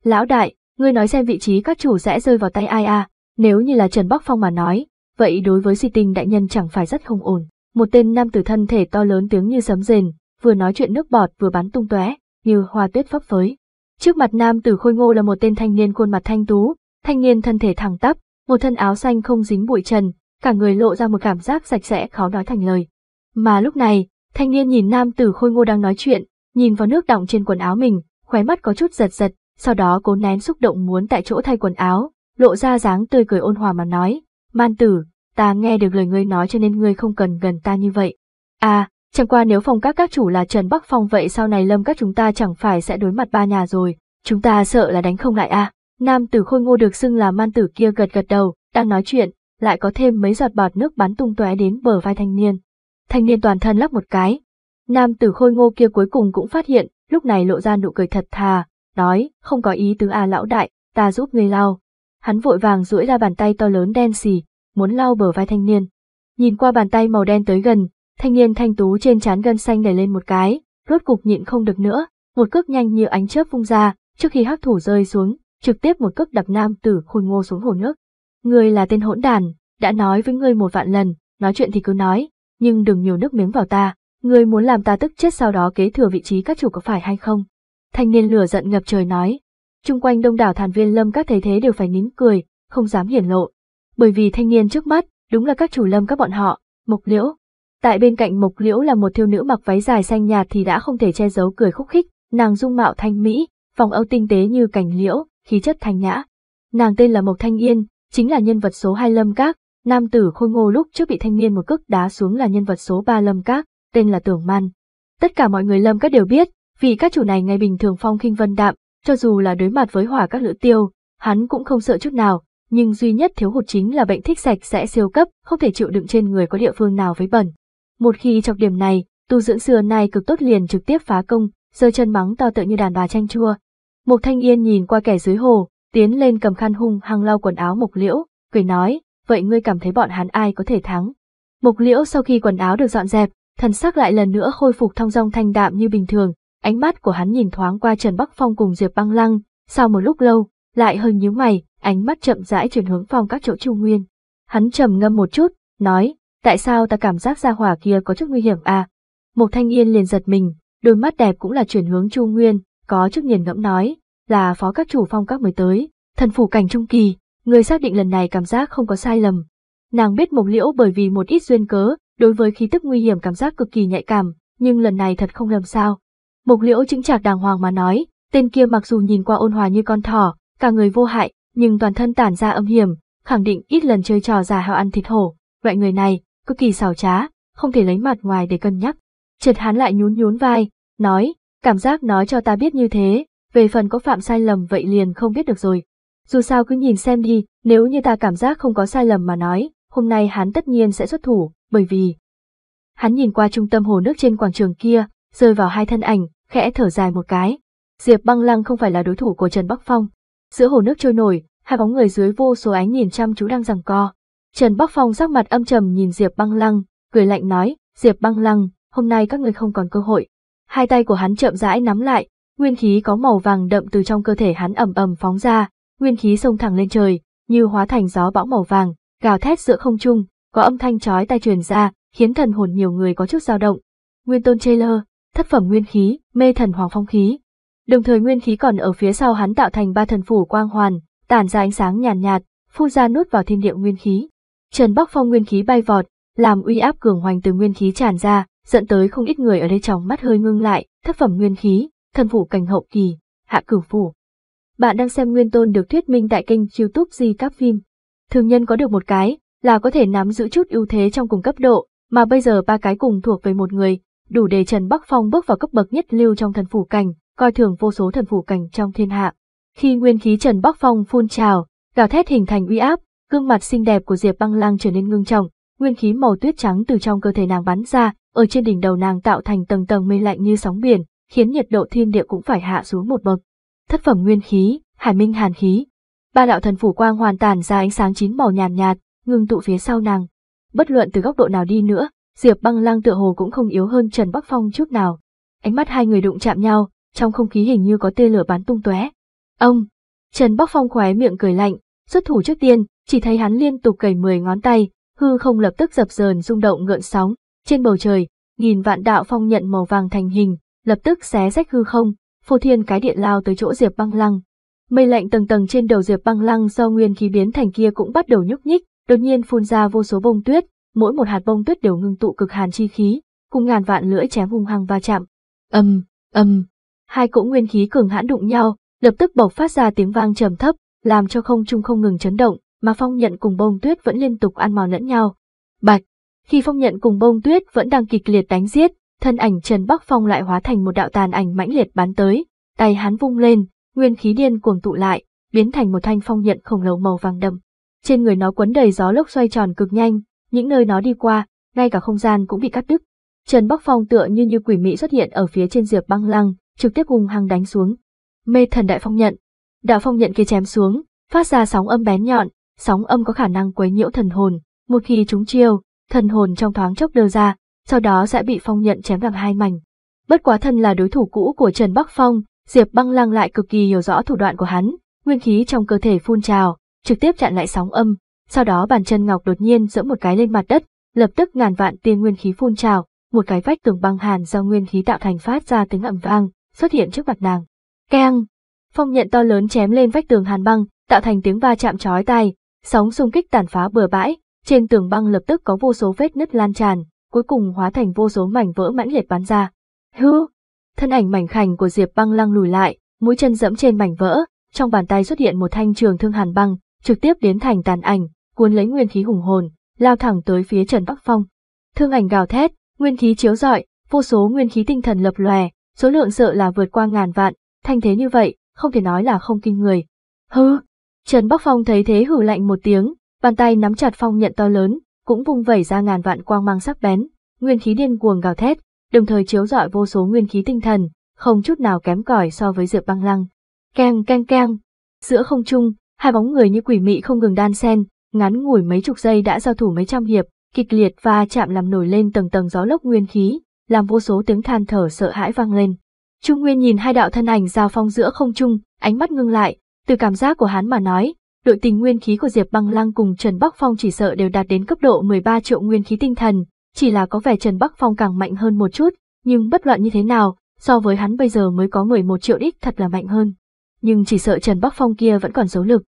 A: Lão đại, ngươi nói xem vị trí các chủ sẽ rơi vào tay ai a? nếu như là Trần Bắc Phong mà nói, vậy đối với si tinh đại nhân chẳng phải rất không ổn. Một tên nam tử thân thể to lớn tiếng như sấm rền, vừa nói chuyện nước bọt vừa bắn tung tóe như hoa tuyết phấp phới. Trước mặt nam tử khôi ngô là một tên thanh niên khuôn mặt thanh tú, thanh niên thân thể thẳng tắp, một thân áo xanh không dính bụi trần, cả người lộ ra một cảm giác sạch sẽ khó nói thành lời. Mà lúc này, thanh niên nhìn nam tử khôi ngô đang nói chuyện, nhìn vào nước đọng trên quần áo mình, khóe mắt có chút giật giật, sau đó cố nén xúc động muốn tại chỗ thay quần áo, lộ ra dáng tươi cười ôn hòa mà nói, man tử, ta nghe được lời ngươi nói cho nên ngươi không cần gần ta như vậy. À, Chẳng qua nếu phòng các các chủ là Trần Bắc Phong vậy sau này lâm các chúng ta chẳng phải sẽ đối mặt ba nhà rồi, chúng ta sợ là đánh không lại à. Nam tử khôi ngô được xưng là man tử kia gật gật đầu, đang nói chuyện, lại có thêm mấy giọt bọt nước bắn tung tóe đến bờ vai thanh niên. Thanh niên toàn thân lắp một cái. Nam tử khôi ngô kia cuối cùng cũng phát hiện, lúc này lộ ra nụ cười thật thà, nói, không có ý tứ à lão đại, ta giúp ngươi lau. Hắn vội vàng duỗi ra bàn tay to lớn đen xì, muốn lau bờ vai thanh niên. Nhìn qua bàn tay màu đen tới gần, Thanh niên thanh tú trên trán gân xanh nảy lên một cái, rốt cục nhịn không được nữa, một cước nhanh như ánh chớp vung ra, trước khi hắc thủ rơi xuống, trực tiếp một cước đập nam tử khôi ngô xuống hồ nước. Ngươi là tên hỗn đàn, đã nói với ngươi một vạn lần, nói chuyện thì cứ nói, nhưng đừng nhiều nước miếng vào ta, ngươi muốn làm ta tức chết sau đó kế thừa vị trí các chủ có phải hay không? Thanh niên lửa giận ngập trời nói. Trung quanh đông đảo thản viên lâm các thế thế đều phải nín cười, không dám hiển lộ. Bởi vì thanh niên trước mắt, đúng là các chủ lâm các bọn họ, mộc liễu, Tại bên cạnh Mộc Liễu là một thiêu nữ mặc váy dài xanh nhạt thì đã không thể che giấu cười khúc khích, nàng dung mạo thanh mỹ, vòng âu tinh tế như cành liễu, khí chất thanh nhã. Nàng tên là Mộc Thanh Yên, chính là nhân vật số hai Lâm Các, nam tử khôi ngô lúc trước bị thanh niên một cước đá xuống là nhân vật số ba Lâm Các, tên là Tưởng Man. Tất cả mọi người Lâm Các đều biết, vì các chủ này ngày bình thường phong khinh vân đạm, cho dù là đối mặt với hỏa các lữ tiêu, hắn cũng không sợ chút nào, nhưng duy nhất thiếu hụt chính là bệnh thích sạch sẽ siêu cấp, không thể chịu đựng trên người có địa phương nào với bẩn. Một khi chọc điểm này, tu dưỡng xưa nay cực tốt liền trực tiếp phá công, giơ chân mắng to tự như đàn bà tranh chua. Mục Thanh Yên nhìn qua kẻ dưới hồ, tiến lên cầm khăn hung hăng lau quần áo Mục Liễu, cười nói, vậy ngươi cảm thấy bọn hắn ai có thể thắng? Mục Liễu sau khi quần áo được dọn dẹp, thần sắc lại lần nữa khôi phục thong dong thanh đạm như bình thường, ánh mắt của hắn nhìn thoáng qua Trần Bắc Phong cùng Diệp Băng Lăng, sau một lúc lâu, lại hơi nhíu mày, ánh mắt chậm rãi chuyển hướng phong các chỗ Trung Nguyên. Hắn trầm ngâm một chút, nói, tại sao ta cảm giác gia hỏa kia có chút nguy hiểm à? Một thanh yên liền giật mình, đôi mắt đẹp cũng là chuyển hướng Chu Nguyên, có chút nghiền ngẫm nói, là phó các chủ phong các mới tới, thần phủ cảnh trung kỳ, người xác định lần này cảm giác không có sai lầm. Nàng biết mộc liễu bởi vì một ít duyên cớ, đối với khí tức nguy hiểm cảm giác cực kỳ nhạy cảm, nhưng lần này thật không lầm sao. Mộc liễu chững chạc đàng hoàng mà nói, tên kia mặc dù nhìn qua ôn hòa như con thỏ, cả người vô hại, nhưng toàn thân tản ra âm hiểm, khẳng định ít lần chơi trò giả heo ăn thịt hổ, loại người này, cực kỳ xào trá, không thể lấy mặt ngoài để cân nhắc. Triệt hán lại nhún nhún vai, nói, cảm giác nói cho ta biết như thế, về phần có phạm sai lầm vậy liền không biết được rồi. Dù sao cứ nhìn xem đi, nếu như ta cảm giác không có sai lầm mà nói, hôm nay hắn tất nhiên sẽ xuất thủ, bởi vì... Hắn nhìn qua trung tâm hồ nước trên quảng trường kia, rơi vào hai thân ảnh, khẽ thở dài một cái. Diệp băng lăng không phải là đối thủ của Trần Bắc Phong. Giữa hồ nước trôi nổi, hai bóng người dưới vô số ánh nhìn chăm chú đang giằng co. Trần Bắc Phong sắc mặt âm trầm nhìn Diệp Băng Lăng, cười lạnh nói, Diệp Băng Lăng, hôm nay các ngươi không còn cơ hội. Hai tay của hắn chậm rãi nắm lại, nguyên khí có màu vàng đậm từ trong cơ thể hắn ầm ầm phóng ra, nguyên khí sông thẳng lên trời, như hóa thành gió bão màu vàng, gào thét giữa không trung, có âm thanh chói tai truyền ra, khiến thần hồn nhiều người có chút dao động. Nguyên Tôn Chê Lơ, thất phẩm nguyên khí, mê thần hoàng phong khí. Đồng thời nguyên khí còn ở phía sau hắn tạo thành ba thần phủ quang hoàn, tản ra ánh sáng nhàn nhạt, nhạt, phun ra nuốt vào thiên địa nguyên khí. Trần Bắc Phong nguyên khí bay vọt, làm uy áp cường hoành từ nguyên khí tràn ra, dẫn tới không ít người ở đây trong mắt hơi ngưng lại, thất phẩm nguyên khí, thần phủ cảnh hậu kỳ, hạ cửu phủ. Bạn đang xem Nguyên Tôn được thuyết minh tại kênh YouTube Di Các Phim. Thường nhân có được một cái là có thể nắm giữ chút ưu thế trong cùng cấp độ, mà bây giờ ba cái cùng thuộc về một người, đủ để Trần Bắc Phong bước vào cấp bậc nhất lưu trong thần phủ cảnh, coi thường vô số thần phủ cảnh trong thiên hạ. Khi nguyên khí Trần Bắc Phong phun trào, gào thét hình thành uy áp, gương mặt xinh đẹp của Diệp Băng lang trở nên ngưng trọng, nguyên khí màu tuyết trắng từ trong cơ thể nàng bắn ra, ở trên đỉnh đầu nàng tạo thành tầng tầng mây lạnh như sóng biển, khiến nhiệt độ thiên địa cũng phải hạ xuống một bậc. Thất phẩm nguyên khí, Hải Minh Hàn khí. Ba đạo thần phủ quang hoàn tàn ra ánh sáng chín màu nhàn nhạt, nhạt, ngưng tụ phía sau nàng. Bất luận từ góc độ nào đi nữa, Diệp Băng lang tựa hồ cũng không yếu hơn Trần Bắc Phong chút nào. Ánh mắt hai người đụng chạm nhau, trong không khí hình như có tia lửa bắn tung tóe. Ông, Trần Bắc Phong khóe miệng cười lạnh, xuất thủ trước tiên, chỉ thấy hắn liên tục cầy mười ngón tay, hư không lập tức dập dờn rung động ngợn sóng, trên bầu trời, nghìn vạn đạo phong nhận màu vàng thành hình, lập tức xé rách hư không, phô thiên cái điện lao tới chỗ Diệp Băng Lăng. Mây lạnh tầng tầng trên đầu Diệp Băng Lăng do nguyên khí biến thành kia cũng bắt đầu nhúc nhích, đột nhiên phun ra vô số bông tuyết, mỗi một hạt bông tuyết đều ngưng tụ cực hàn chi khí, cùng ngàn vạn lưỡi chém hung hăng va chạm. âm âm Hai cỗ nguyên khí cường hãn đụng nhau, lập tức bộc phát ra tiếng vang trầm thấp, làm cho không trung không ngừng chấn động, mà phong nhận cùng bông tuyết vẫn liên tục ăn mòn lẫn nhau. Bạch, khi phong nhận cùng bông tuyết vẫn đang kịch liệt đánh giết, thân ảnh Trần Bắc Phong lại hóa thành một đạo tàn ảnh mãnh liệt bắn tới, tay hắn vung lên, nguyên khí điên cuồng tụ lại, biến thành một thanh phong nhận khổng lồ màu vàng đậm. Trên người nó quấn đầy gió lốc xoay tròn cực nhanh, những nơi nó đi qua, ngay cả không gian cũng bị cắt đứt. Trần Bắc Phong tựa như như quỷ mị xuất hiện ở phía trên Diệp Băng Lăng, trực tiếp hung hăng đánh xuống. Mê thần đại phong nhận. Đạo phong nhận kia chém xuống, phát ra sóng âm bén nhọn, sóng âm có khả năng quấy nhiễu thần hồn, một khi chúng chiêu, thần hồn trong thoáng chốc đưa ra, sau đó sẽ bị phong nhận chém làm hai mảnh. Bất quá thân là đối thủ cũ của Trần Bắc Phong, Diệp Băng Lăng lại cực kỳ hiểu rõ thủ đoạn của hắn, nguyên khí trong cơ thể phun trào, trực tiếp chặn lại sóng âm, sau đó bàn chân ngọc đột nhiên giẫm một cái lên mặt đất, lập tức ngàn vạn tiên nguyên khí phun trào, một cái vách tường băng hàn do nguyên khí tạo thành phát ra tiếng ầm vang, xuất hiện trước mặt nàng. Keng! Phong nhận to lớn chém lên vách tường hàn băng, tạo thành tiếng va chạm chói tai, Sóng xung kích tàn phá bừa bãi, trên tường băng lập tức có vô số vết nứt lan tràn, cuối cùng hóa thành vô số mảnh vỡ mãnh liệt bắn ra. Hư! Thân ảnh mảnh khảnh của Diệp Băng lăng lùi lại, mũi chân dẫm trên mảnh vỡ, trong bàn tay xuất hiện một thanh trường thương hàn băng, trực tiếp đến thành tàn ảnh, cuốn lấy nguyên khí hùng hồn, lao thẳng tới phía Trần Bắc Phong. Thương ảnh gào thét, nguyên khí chiếu rọi, vô số nguyên khí tinh thần lập lòe, số lượng sợ là vượt qua ngàn vạn, thanh thế như vậy, không thể nói là không kinh người. Hư, Trần Bắc Phong thấy thế hử lạnh một tiếng, bàn tay nắm chặt phong nhận to lớn, cũng vung vẩy ra ngàn vạn quang mang sắc bén, nguyên khí điên cuồng gào thét, đồng thời chiếu rọi vô số nguyên khí tinh thần, không chút nào kém cỏi so với Diệp Băng Lăng. Keng keng keng, giữa không trung, hai bóng người như quỷ mị không ngừng đan xen, ngắn ngủi mấy chục giây đã giao thủ mấy trăm hiệp, kịch liệt va chạm làm nổi lên tầng tầng gió lốc nguyên khí, làm vô số tiếng than thở sợ hãi vang lên. Trung Nguyên nhìn hai đạo thân ảnh giao phong giữa không trung, ánh mắt ngưng lại, từ cảm giác của hắn mà nói, đội tình nguyên khí của Diệp Băng Lăng cùng Trần Bắc Phong chỉ sợ đều đạt đến cấp độ 13 triệu nguyên khí tinh thần, chỉ là có vẻ Trần Bắc Phong càng mạnh hơn một chút, nhưng bất luận như thế nào, so với hắn bây giờ mới có 11 triệu đích thật là mạnh hơn. Nhưng chỉ sợ Trần Bắc Phong kia vẫn còn dấu lực.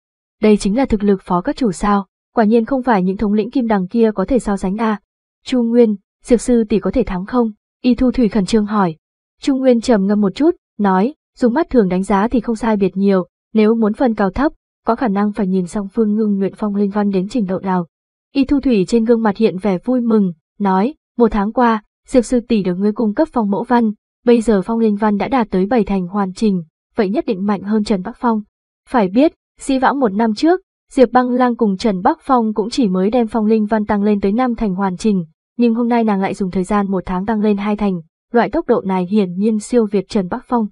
A: Đây chính là thực lực phó các chủ sao, quả nhiên không phải những thống lĩnh kim đằng kia có thể so sánh a. À. Chu Nguyên, Diệp sư tỷ có thể thắng không? Y Thu Thủy khẩn trương hỏi. Trung Nguyên trầm ngâm một chút, nói, dùng mắt thường đánh giá thì không sai biệt nhiều, nếu muốn phân cao thấp, có khả năng phải nhìn song phương ngưng luyện phong linh văn đến trình độ nào. Y Thu Thủy trên gương mặt hiện vẻ vui mừng, nói, một tháng qua, Diệp sư tỷ được ngươi cung cấp phong mẫu văn, bây giờ phong linh văn đã đạt tới bảy thành hoàn chỉnh, vậy nhất định mạnh hơn Trần Bắc Phong. Phải biết, si vãng một năm trước, Diệp Băng Lang cùng Trần Bắc Phong cũng chỉ mới đem phong linh văn tăng lên tới năm thành hoàn chỉnh, nhưng hôm nay nàng lại dùng thời gian một tháng tăng lên hai thành, loại tốc độ này hiển nhiên siêu việt Trần Bắc Phong.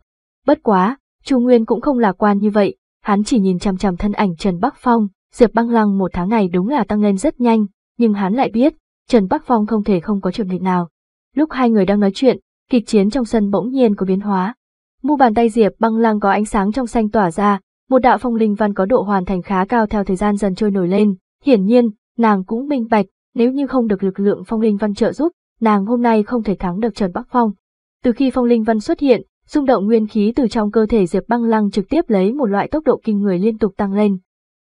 A: Bất quá, Chu Nguyên cũng không lạc quan như vậy, hắn chỉ nhìn chằm chằm thân ảnh Trần Bắc Phong, Diệp Băng Lăng một tháng này đúng là tăng lên rất nhanh, nhưng hắn lại biết, Trần Bắc Phong không thể không có chuẩn bị nào. Lúc hai người đang nói chuyện, kịch chiến trong sân bỗng nhiên có biến hóa. Mu bàn tay Diệp Băng Lăng có ánh sáng trong xanh tỏa ra, một đạo phong linh văn có độ hoàn thành khá cao theo thời gian dần trôi nổi lên, hiển nhiên, nàng cũng minh bạch, nếu như không được lực lượng phong linh văn trợ giúp, nàng hôm nay không thể thắng được Trần Bắc Phong. Từ khi phong linh văn xuất hiện, Rung động nguyên khí từ trong cơ thể Diệp Băng Lăng trực tiếp lấy một loại tốc độ kinh người liên tục tăng lên.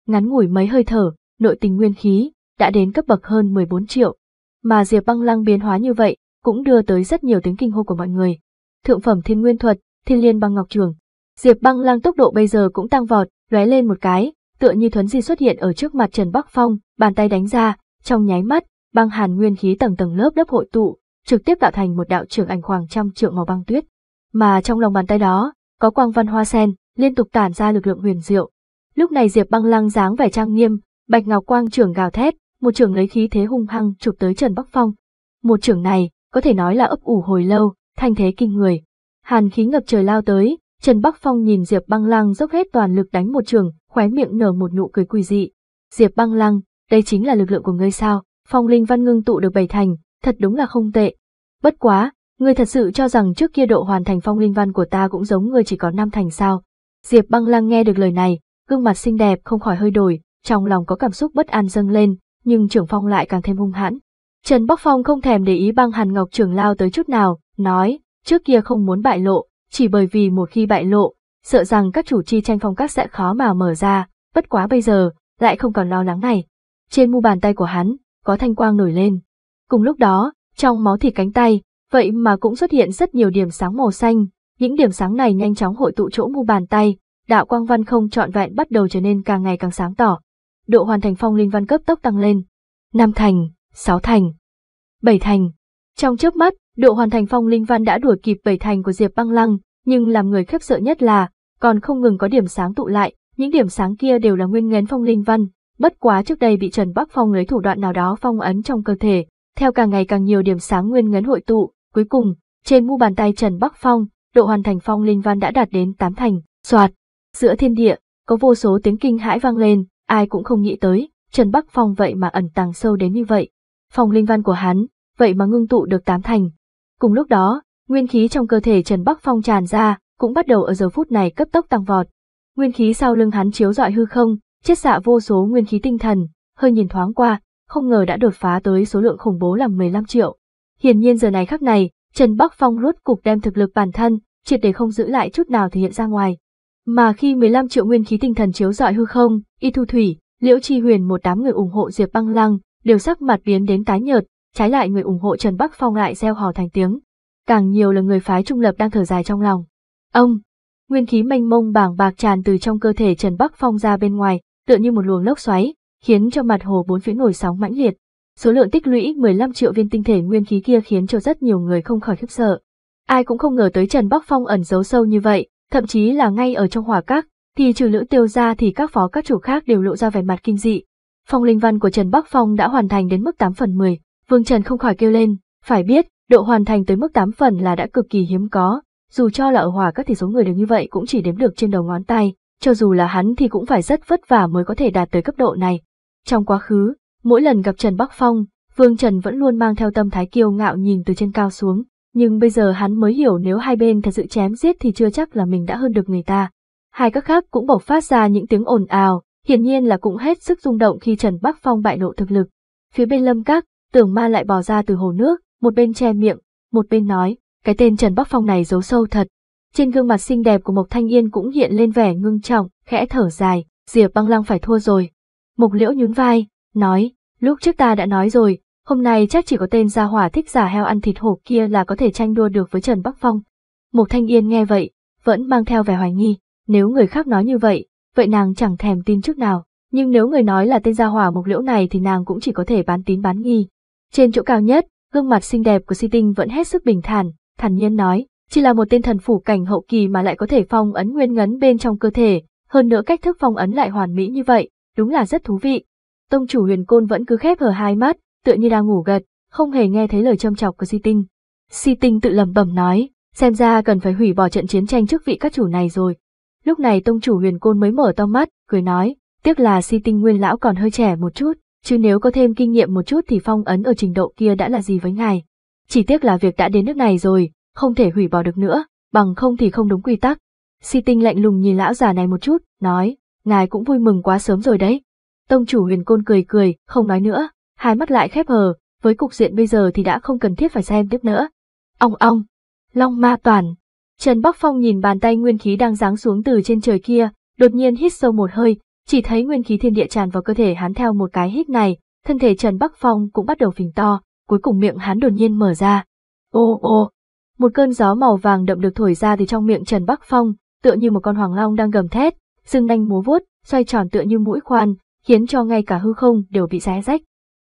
A: Ngắn ngủi mấy hơi thở, nội tình nguyên khí đã đến cấp bậc hơn 14 triệu. Mà Diệp Băng Lăng biến hóa như vậy, cũng đưa tới rất nhiều tiếng kinh hô của mọi người. Thượng phẩm Thiên Nguyên thuật, Thiên Liên Băng Ngọc Trường. Diệp Băng Lăng tốc độ bây giờ cũng tăng vọt, lóe lên một cái, tựa như thuấn di xuất hiện ở trước mặt Trần Bắc Phong, bàn tay đánh ra, trong nháy mắt, băng hàn nguyên khí tầng tầng lớp lớp hội tụ, trực tiếp tạo thành một đạo trường ảnh khoảng trăm trượng màu băng tuyết mà trong lòng bàn tay đó có quang văn hoa sen liên tục tản ra lực lượng huyền diệu. Lúc này Diệp Băng Lăng dáng vẻ trang nghiêm, Bạch Ngọc Quang trưởng gào thét, một trưởng lấy khí thế hung hăng chụp tới Trần Bắc Phong. Một trưởng này, có thể nói là ấp ủ hồi lâu, thanh thế kinh người. Hàn khí ngập trời lao tới, Trần Bắc Phong nhìn Diệp Băng Lăng dốc hết toàn lực đánh một trường, khóe miệng nở một nụ cười quỷ dị. Diệp Băng Lăng, đây chính là lực lượng của ngươi sao? Phong Linh Văn ngưng tụ được bảy thành, thật đúng là không tệ. Bất quá, Ngươi thật sự cho rằng trước kia độ hoàn thành phong linh văn của ta cũng giống ngươi chỉ có năm thành sao? Diệp băng lăng nghe được lời này, gương mặt xinh đẹp không khỏi hơi đổi, trong lòng có cảm xúc bất an dâng lên, nhưng trưởng phong lại càng thêm hung hãn. Trần Bắc Phong không thèm để ý băng hàn ngọc trưởng lao tới chút nào, nói, trước kia không muốn bại lộ, chỉ bởi vì một khi bại lộ, sợ rằng các chủ chi tranh phong các sẽ khó mà mở ra, bất quá bây giờ, lại không còn lo lắng này. Trên mu bàn tay của hắn, có thanh quang nổi lên. Cùng lúc đó, trong máu thịt cánh tay, Vậy mà cũng xuất hiện rất nhiều điểm sáng màu xanh, những điểm sáng này nhanh chóng hội tụ chỗ mu bàn tay, đạo quang văn không trọn vẹn bắt đầu trở nên càng ngày càng sáng tỏ. Độ hoàn thành phong linh văn cấp tốc tăng lên. Năm thành, sáu thành, bảy thành. Trong chớp mắt, độ hoàn thành phong linh văn đã đuổi kịp bảy thành của Diệp Băng Lăng, nhưng làm người khiếp sợ nhất là còn không ngừng có điểm sáng tụ lại, những điểm sáng kia đều là nguyên ngén phong linh văn, bất quá trước đây bị Trần Bắc Phong lấy thủ đoạn nào đó phong ấn trong cơ thể, theo càng ngày càng nhiều điểm sáng nguyên ngấn hội tụ, Cuối cùng, trên mu bàn tay Trần Bắc Phong, độ hoàn thành phong linh văn đã đạt đến tám thành, soạt. Giữa thiên địa, có vô số tiếng kinh hãi vang lên, ai cũng không nghĩ tới, Trần Bắc Phong vậy mà ẩn tàng sâu đến như vậy. Phong linh văn của hắn, vậy mà ngưng tụ được tám thành. Cùng lúc đó, nguyên khí trong cơ thể Trần Bắc Phong tràn ra, cũng bắt đầu ở giờ phút này cấp tốc tăng vọt. Nguyên khí sau lưng hắn chiếu rọi hư không, chiết xạ vô số nguyên khí tinh thần, hơi nhìn thoáng qua, không ngờ đã đột phá tới số lượng khủng bố là 15 triệu. Hiển nhiên giờ này khắc này, Trần Bắc Phong rốt cục đem thực lực bản thân, triệt để không giữ lại chút nào thể hiện ra ngoài. Mà khi 15 triệu nguyên khí tinh thần chiếu dọi hư không, Y Thu Thủy, Liễu Chi Huyền một đám người ủng hộ Diệp Băng Lăng, đều sắc mặt biến đến tái nhợt, trái lại người ủng hộ Trần Bắc Phong lại reo hò thành tiếng. Càng nhiều là người phái trung lập đang thở dài trong lòng. Ông, nguyên khí mênh mông bảng bạc tràn từ trong cơ thể Trần Bắc Phong ra bên ngoài, tựa như một luồng lốc xoáy, khiến cho mặt hồ bốn phía nổi sóng mãnh liệt, Số lượng tích lũy 15 triệu viên tinh thể nguyên khí kia khiến cho rất nhiều người không khỏi khiếp sợ. Ai cũng không ngờ tới Trần Bắc Phong ẩn giấu sâu như vậy, thậm chí là ngay ở trong hỏa các, thì trừ lữ tiêu ra thì các phó các chủ khác đều lộ ra vẻ mặt kinh dị. Phong linh văn của Trần Bắc Phong đã hoàn thành đến mức 8 phần 10, Vương Trần không khỏi kêu lên, phải biết, độ hoàn thành tới mức 8 phần là đã cực kỳ hiếm có, dù cho là ở hỏa các thì số người được như vậy cũng chỉ đếm được trên đầu ngón tay, cho dù là hắn thì cũng phải rất vất vả mới có thể đạt tới cấp độ này. Trong quá khứ, Mỗi lần gặp Trần Bắc Phong, Vương Trần vẫn luôn mang theo tâm thái kiêu ngạo nhìn từ trên cao xuống, nhưng bây giờ hắn mới hiểu nếu hai bên thật sự chém giết thì chưa chắc là mình đã hơn được người ta. Hai các khác cũng bộc phát ra những tiếng ồn ào, hiển nhiên là cũng hết sức rung động khi Trần Bắc Phong bại lộ thực lực. Phía bên lâm các, tưởng ma lại bò ra từ hồ nước, một bên che miệng, một bên nói, cái tên Trần Bắc Phong này giấu sâu thật. Trên gương mặt xinh đẹp của Mộc Thanh Yên cũng hiện lên vẻ ngưng trọng, khẽ thở dài, Diệp băng lăng phải thua rồi. Mộc liễu nhún vai, nói, lúc trước ta đã nói rồi, hôm nay chắc chỉ có tên gia hỏa thích giả heo ăn thịt hổ kia là có thể tranh đua được với Trần Bắc Phong. Mục Thanh Yên nghe vậy, vẫn mang theo vẻ hoài nghi, nếu người khác nói như vậy, vậy nàng chẳng thèm tin chút nào, nhưng nếu người nói là tên gia hỏa mục liễu này thì nàng cũng chỉ có thể bán tín bán nghi. Trên chỗ cao nhất, gương mặt xinh đẹp của Si Tinh vẫn hết sức bình thản, thản nhiên nói, chỉ là một tên thần phủ cảnh hậu kỳ mà lại có thể phong ấn nguyên ngấn bên trong cơ thể, hơn nữa cách thức phong ấn lại hoàn mỹ như vậy, đúng là rất thú vị. Tông chủ huyền côn vẫn cứ khép hờ hai mắt, tựa như đang ngủ gật, không hề nghe thấy lời châm chọc của Si Tinh. Si Tinh tự lẩm bẩm nói, xem ra cần phải hủy bỏ trận chiến tranh trước vị các chủ này rồi. Lúc này tông chủ huyền côn mới mở to mắt, cười nói, tiếc là Si Tinh nguyên lão còn hơi trẻ một chút, chứ nếu có thêm kinh nghiệm một chút thì phong ấn ở trình độ kia đã là gì với ngài. Chỉ tiếc là việc đã đến nước này rồi, không thể hủy bỏ được nữa, bằng không thì không đúng quy tắc. Si Tinh lạnh lùng nhìn lão già này một chút, nói, ngài cũng vui mừng quá sớm rồi đấy, Tông chủ huyền côn cười cười, không nói nữa, hai mắt lại khép hờ, với cục diện bây giờ thì đã không cần thiết phải xem tiếp nữa. Ông ong, long ma toàn. Trần Bắc Phong nhìn bàn tay nguyên khí đang giáng xuống từ trên trời kia, đột nhiên hít sâu một hơi, chỉ thấy nguyên khí thiên địa tràn vào cơ thể hắn theo một cái hít này, thân thể Trần Bắc Phong cũng bắt đầu phình to, cuối cùng miệng hắn đột nhiên mở ra. Ô ô, một cơn gió màu vàng đậm được thổi ra từ trong miệng Trần Bắc Phong, tựa như một con hoàng long đang gầm thét, rừng nanh múa vuốt, xoay tròn tựa như mũi khoan, khiến cho ngay cả hư không đều bị xé rách.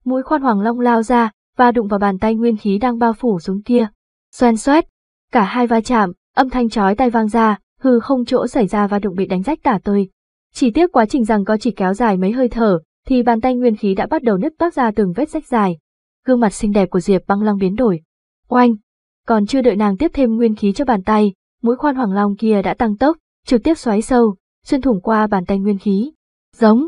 A: Mũi khoan hoàng long lao ra và đụng vào bàn tay nguyên khí đang bao phủ xuống kia. Xoan xoét, cả hai va chạm, âm thanh chói tai vang ra, hư không chỗ xảy ra và đụng bị đánh rách tả tơi. Chỉ tiếc quá trình rằng có chỉ kéo dài mấy hơi thở, thì bàn tay nguyên khí đã bắt đầu nứt toác ra từng vết rách dài. Gương mặt xinh đẹp của Diệp Băng Lăng biến đổi. Oanh! Còn chưa đợi nàng tiếp thêm nguyên khí cho bàn tay, mũi khoan hoàng long kia đã tăng tốc, trực tiếp xoáy sâu, xuyên thủng qua bàn tay nguyên khí. Giống!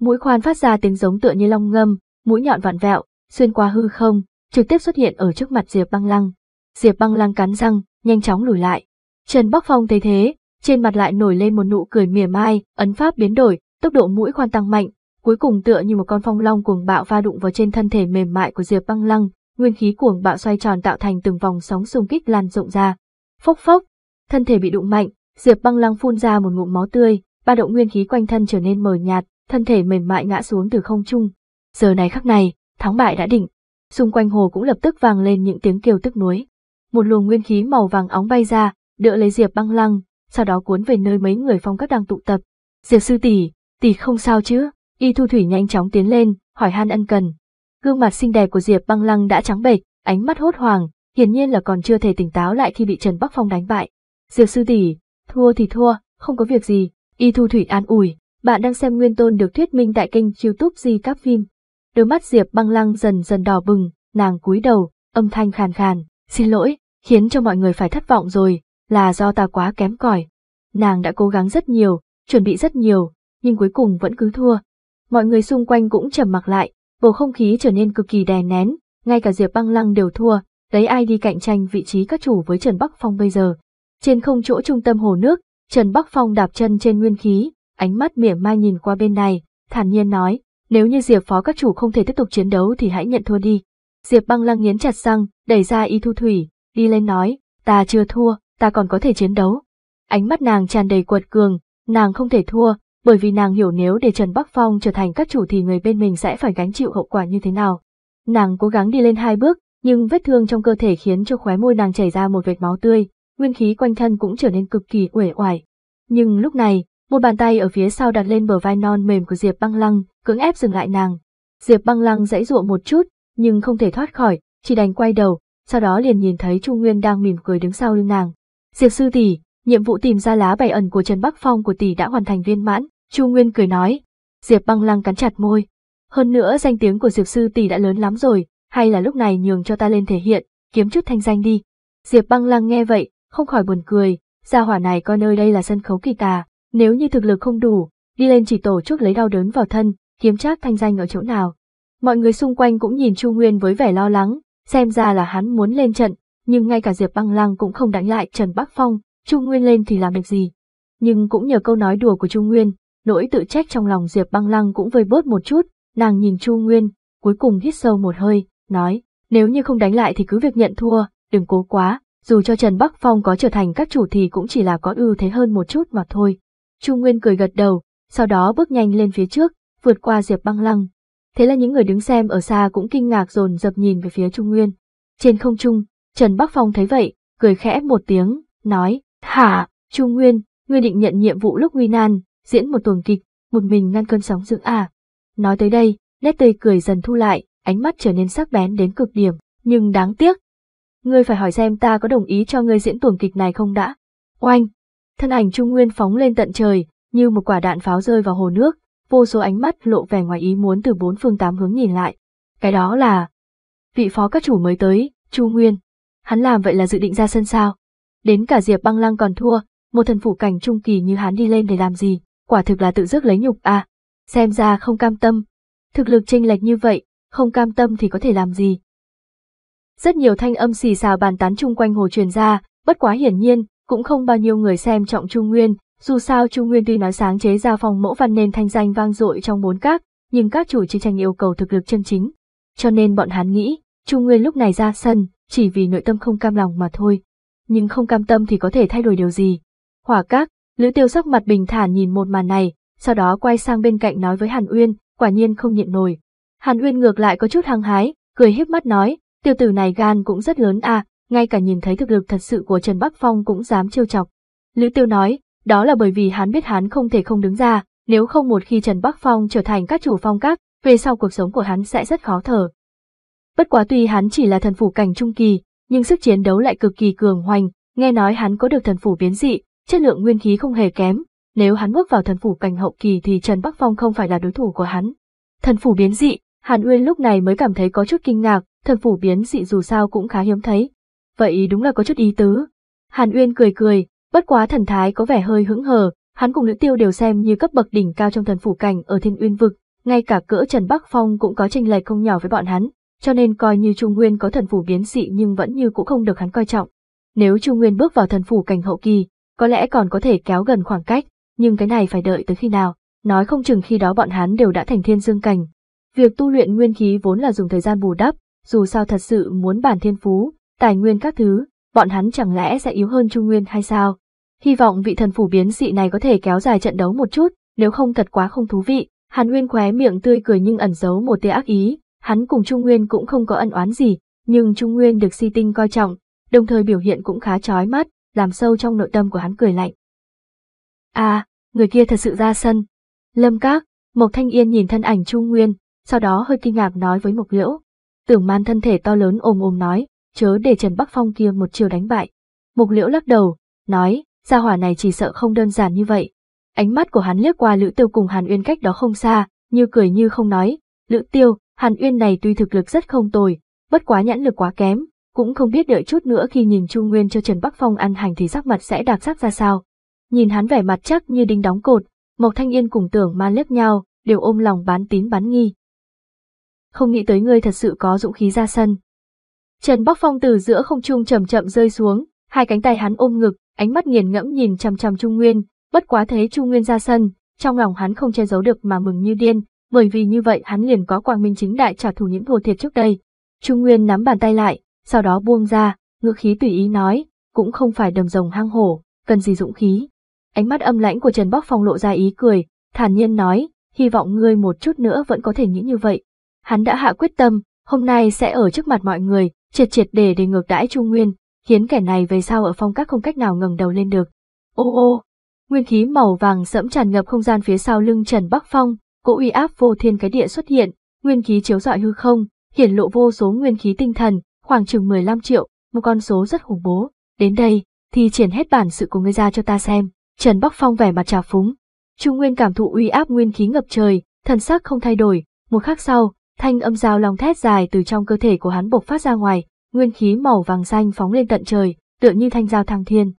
A: Mũi khoan phát ra tiếng giống tựa như long ngâm, mũi nhọn vạn vẹo, xuyên qua hư không, trực tiếp xuất hiện ở trước mặt Diệp Băng Lăng. Diệp Băng Lăng cắn răng, nhanh chóng lùi lại. Trần Bắc Phong thấy thế, trên mặt lại nổi lên một nụ cười mỉa mai, ấn pháp biến đổi, tốc độ mũi khoan tăng mạnh, cuối cùng tựa như một con phong long cuồng bạo va đụng vào trên thân thể mềm mại của Diệp Băng Lăng, nguyên khí cuồng bạo xoay tròn tạo thành từng vòng sóng xung kích lan rộng ra. Phốc phốc, thân thể bị đụng mạnh, Diệp Băng Lăng phun ra một ngụm máu tươi, ba động nguyên khí quanh thân trở nên mờ nhạt, thân thể mềm mại ngã xuống từ không trung. Giờ này khắc này, thắng bại đã định. Xung quanh hồ cũng lập tức vang lên những tiếng kêu tức nuối. Một luồng nguyên khí màu vàng óng bay ra, đỡ lấy Diệp Băng Lăng, sau đó cuốn về nơi mấy người phong cách đang tụ tập. Diệp sư tỷ, tỷ không sao chứ? Y Thu Thủy nhanh chóng tiến lên, hỏi han ân cần. Gương mặt xinh đẹp của Diệp Băng Lăng đã trắng bệch, ánh mắt hốt hoảng, hiển nhiên là còn chưa thể tỉnh táo lại khi bị Trần Bắc Phong đánh bại. Diệp sư tỷ, thua thì thua, không có việc gì, Y Thu Thủy an ủi, bạn đang xem Nguyên Tôn được thuyết minh tại kênh youtube Di cáp Phim. Đôi mắt Diệp băng lăng dần dần đỏ bừng, nàng cúi đầu, âm thanh khàn khàn. Xin lỗi, khiến cho mọi người phải thất vọng rồi, là do ta quá kém cỏi. Nàng đã cố gắng rất nhiều, chuẩn bị rất nhiều, nhưng cuối cùng vẫn cứ thua. Mọi người xung quanh cũng trầm mặc lại, bầu không khí trở nên cực kỳ đè nén, ngay cả Diệp băng lăng đều thua, lấy ai đi cạnh tranh vị trí các chủ với Trần Bắc Phong bây giờ. Trên không chỗ trung tâm hồ nước, Trần Bắc Phong đạp chân trên nguyên khí, ánh mắt mỉa mai nhìn qua bên này, thản nhiên nói, nếu như Diệp phó các chủ không thể tiếp tục chiến đấu thì hãy nhận thua đi. Diệp băng lăng nghiến chặt răng, đẩy ra y thu thủy, đi lên nói, ta chưa thua, ta còn có thể chiến đấu. Ánh mắt nàng tràn đầy quật cường, nàng không thể thua, bởi vì nàng hiểu nếu để Trần Bắc Phong trở thành các chủ thì người bên mình sẽ phải gánh chịu hậu quả như thế nào. Nàng cố gắng đi lên hai bước, nhưng vết thương trong cơ thể khiến cho khóe môi nàng chảy ra một vệt máu tươi, nguyên khí quanh thân cũng trở nên cực kỳ uể oải. Nhưng lúc này, một bàn tay ở phía sau đặt lên bờ vai non mềm của Diệp Băng Lăng, cưỡng ép dừng lại nàng. Diệp Băng Lăng dãy dụa một chút, nhưng không thể thoát khỏi, chỉ đành quay đầu, sau đó liền nhìn thấy Chu Nguyên đang mỉm cười đứng sau lưng nàng. Diệp sư tỷ, nhiệm vụ tìm ra lá bài ẩn của Trần Bắc Phong của tỷ đã hoàn thành viên mãn, Chu Nguyên cười nói. Diệp Băng Lăng cắn chặt môi. Hơn nữa danh tiếng của Diệp sư tỷ đã lớn lắm rồi, hay là lúc này nhường cho ta lên thể hiện, kiếm chút thanh danh đi. Diệp Băng Lăng nghe vậy, không khỏi buồn cười, gia hỏa này coi nơi đây là sân khấu kỳ tà, nếu như thực lực không đủ, đi lên chỉ tổ chức lấy đau đớn vào thân, kiếm trác thanh danh ở chỗ nào. Mọi người xung quanh cũng nhìn Chu Nguyên với vẻ lo lắng, xem ra là hắn muốn lên trận, nhưng ngay cả Diệp Băng Lăng cũng không đánh lại Trần Bắc Phong, Chu Nguyên lên thì làm được gì. Nhưng cũng nhờ câu nói đùa của Chu Nguyên, nỗi tự trách trong lòng Diệp Băng Lăng cũng vơi bớt một chút, nàng nhìn Chu Nguyên, cuối cùng hít sâu một hơi, nói, nếu như không đánh lại thì cứ việc nhận thua, đừng cố quá, dù cho Trần Bắc Phong có trở thành các chủ thì cũng chỉ là có ưu thế hơn một chút mà thôi. Trung Nguyên cười gật đầu, sau đó bước nhanh lên phía trước, vượt qua Diệp Băng Lăng. Thế là những người đứng xem ở xa cũng kinh ngạc dồn dập nhìn về phía Trung Nguyên. Trên không trung, Trần Bắc Phong thấy vậy, cười khẽ một tiếng, nói, Hả, Trung Nguyên, ngươi định nhận nhiệm vụ lúc nguy nan, diễn một tuồng kịch, một mình ngăn cơn sóng dữ à. Nói tới đây, nét tươi cười dần thu lại, ánh mắt trở nên sắc bén đến cực điểm, nhưng đáng tiếc. Ngươi phải hỏi xem ta có đồng ý cho ngươi diễn tuồng kịch này không đã. Oanh, thân ảnh Trung Nguyên phóng lên tận trời, như một quả đạn pháo rơi vào hồ nước, vô số ánh mắt lộ vẻ ngoài ý muốn từ bốn phương tám hướng nhìn lại. Cái đó là vị phó các chủ mới tới, Chu Nguyên. Hắn làm vậy là dự định ra sân sao? Đến cả Diệp Băng Lăng còn thua, một thần phủ cảnh trung kỳ như hắn đi lên để làm gì, quả thực là tự dứt lấy nhục à. Xem ra không cam tâm. Thực lực chênh lệch như vậy, không cam tâm thì có thể làm gì? Rất nhiều thanh âm xì xào bàn tán chung quanh hồ truyền ra, bất quá hiển nhiên, cũng không bao nhiêu người xem trọng Trung Nguyên, dù sao Trung Nguyên tuy nói sáng chế ra phòng mẫu văn nên thanh danh vang dội trong bốn các, nhưng các chủ chiến tranh yêu cầu thực lực chân chính. Cho nên bọn hắn nghĩ, Trung Nguyên lúc này ra sân, chỉ vì nội tâm không cam lòng mà thôi. Nhưng không cam tâm thì có thể thay đổi điều gì. Hỏa các, Lữ Tiêu sắc mặt bình thản nhìn một màn này, sau đó quay sang bên cạnh nói với Hàn Uyên, quả nhiên không nhịn nổi. Hàn Uyên ngược lại có chút hăng hái, cười híp mắt nói, tiêu tử này gan cũng rất lớn à, ngay cả nhìn thấy thực lực thật sự của Trần Bắc Phong cũng dám trêu chọc. Lữ Tiêu nói, đó là bởi vì hắn biết hắn không thể không đứng ra, nếu không một khi Trần Bắc Phong trở thành các chủ phong các, về sau cuộc sống của hắn sẽ rất khó thở. Bất quá tuy hắn chỉ là thần phủ cảnh trung kỳ, nhưng sức chiến đấu lại cực kỳ cường hoành, nghe nói hắn có được thần phủ biến dị, chất lượng nguyên khí không hề kém, nếu hắn bước vào thần phủ cảnh hậu kỳ thì Trần Bắc Phong không phải là đối thủ của hắn. Thần phủ biến dị, Hàn Uyên lúc này mới cảm thấy có chút kinh ngạc, thần phủ biến dị dù sao cũng khá hiếm thấy, vậy đúng là có chút ý tứ. Hàn Uyên cười cười, bất quá thần thái có vẻ hơi hững hờ, hắn cùng nữ tiêu đều xem như cấp bậc đỉnh cao trong thần phủ cảnh ở thiên uyên vực, ngay cả cỡ Trần Bắc Phong cũng có tranh lệch không nhỏ với bọn hắn, cho nên coi như Trung Nguyên có thần phủ biến dị nhưng vẫn như cũng không được hắn coi trọng. Nếu Trung Nguyên bước vào thần phủ cảnh hậu kỳ, có lẽ còn có thể kéo gần khoảng cách, nhưng cái này phải đợi tới khi nào, nói không chừng khi đó bọn hắn đều đã thành thiên dương cảnh. Việc tu luyện nguyên khí vốn là dùng thời gian bù đắp, dù sao thật sự muốn bản thiên phú, tài nguyên các thứ, bọn hắn chẳng lẽ sẽ yếu hơn Trung Nguyên hay sao? Hy vọng vị thần phủ biến dị này có thể kéo dài trận đấu một chút, nếu không thật quá không thú vị. Hàn Nguyên khóe miệng tươi cười nhưng ẩn giấu một tia ác ý, hắn cùng Trung Nguyên cũng không có ân oán gì, nhưng Trung Nguyên được si tinh coi trọng, đồng thời biểu hiện cũng khá chói mắt, làm sâu trong nội tâm của hắn cười lạnh. À, người kia thật sự ra sân. Lâm Các, Mộc Thanh Yên nhìn thân ảnh Trung Nguyên, sau đó hơi kinh ngạc nói với Mộc Liễu. Tưởng man thân thể to lớn ồm ồm nói, chớ để Trần Bắc Phong kia một chiều đánh bại. Mục liễu lắc đầu, nói, gia hỏa này chỉ sợ không đơn giản như vậy. Ánh mắt của hắn liếc qua Lữ Tiêu cùng Hàn Uyên cách đó không xa, như cười như không nói, Lữ Tiêu, Hàn Uyên này tuy thực lực rất không tồi, bất quá nhãn lực quá kém, cũng không biết đợi chút nữa khi nhìn Trung Nguyên cho Trần Bắc Phong ăn hành thì sắc mặt sẽ đặc sắc ra sao. Nhìn hắn vẻ mặt chắc như đinh đóng cột, Mộc Thanh Yên cùng tưởng ma liếc nhau, đều ôm lòng bán tín bán nghi. Không nghĩ tới ngươi thật sự có dũng khí ra sân, Trần Bắc Phong từ giữa không trung chậm chậm rơi xuống, hai cánh tay hắn ôm ngực, ánh mắt nghiền ngẫm nhìn chằm chằm Trung Nguyên, bất quá thấy Trung Nguyên ra sân, trong lòng hắn không che giấu được mà mừng như điên, bởi vì như vậy hắn liền có quang minh chính đại trả thù những thua thiệt trước đây. Trung Nguyên nắm bàn tay lại, sau đó buông ra, ngữ khí tùy ý nói, cũng không phải đầm rồng hang hổ, cần gì dũng khí. Ánh mắt âm lãnh của Trần Bắc Phong lộ ra ý cười, thản nhiên nói, hy vọng ngươi một chút nữa vẫn có thể nghĩ như vậy. Hắn đã hạ quyết tâm, hôm nay sẽ ở trước mặt mọi người, triệt triệt để để ngược đãi Trung Nguyên, khiến kẻ này về sau ở phong cách không cách nào ngẩng đầu lên được. Ô ô, nguyên khí màu vàng sẫm tràn ngập không gian phía sau lưng Trần Bắc Phong, cỗ uy áp vô thiên cái địa xuất hiện, nguyên khí chiếu rọi hư không, hiển lộ vô số nguyên khí tinh thần, khoảng chừng 15 triệu, một con số rất khủng bố. Đến đây, thì triển hết bản sự của ngươi ra cho ta xem. Trần Bắc Phong vẻ mặt trào phúng. Trung Nguyên cảm thụ uy áp nguyên khí ngập trời, thần sắc không thay đổi, một khắc sau, Thanh âm dao lòng thét dài từ trong cơ thể của hắn bộc phát ra ngoài, nguyên khí màu vàng xanh phóng lên tận trời, tựa như thanh dao thăng thiên.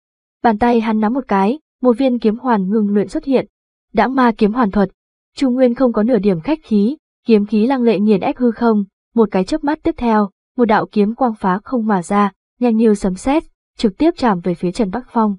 A: Bàn tay hắn nắm một cái, một viên kiếm hoàn ngưng luyện xuất hiện. Đã ma kiếm hoàn thuật. Trung Nguyên không có nửa điểm khách khí, kiếm khí lăng lệ nghiền ép hư không, một cái chớp mắt tiếp theo, một đạo kiếm quang phá không mà ra, nhanh như sấm sét, trực tiếp chạm về phía Trần Bắc Phong.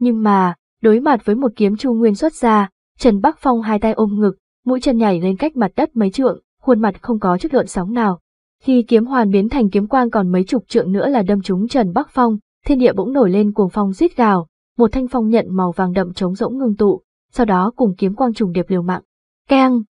A: Nhưng mà, đối mặt với một kiếm trung Nguyên xuất ra, Trần Bắc Phong hai tay ôm ngực, mũi chân nhảy lên cách mặt đất mấy trượng, khuôn mặt không có chút gợn sóng nào. Khi kiếm hoàn biến thành kiếm quang còn mấy chục trượng nữa là đâm trúng Trần Bắc Phong, thiên địa bỗng nổi lên cuồng phong rít gào, một thanh phong nhận màu vàng đậm trống rỗng ngưng tụ, sau đó cùng kiếm quang trùng điệp liều mạng. Keng!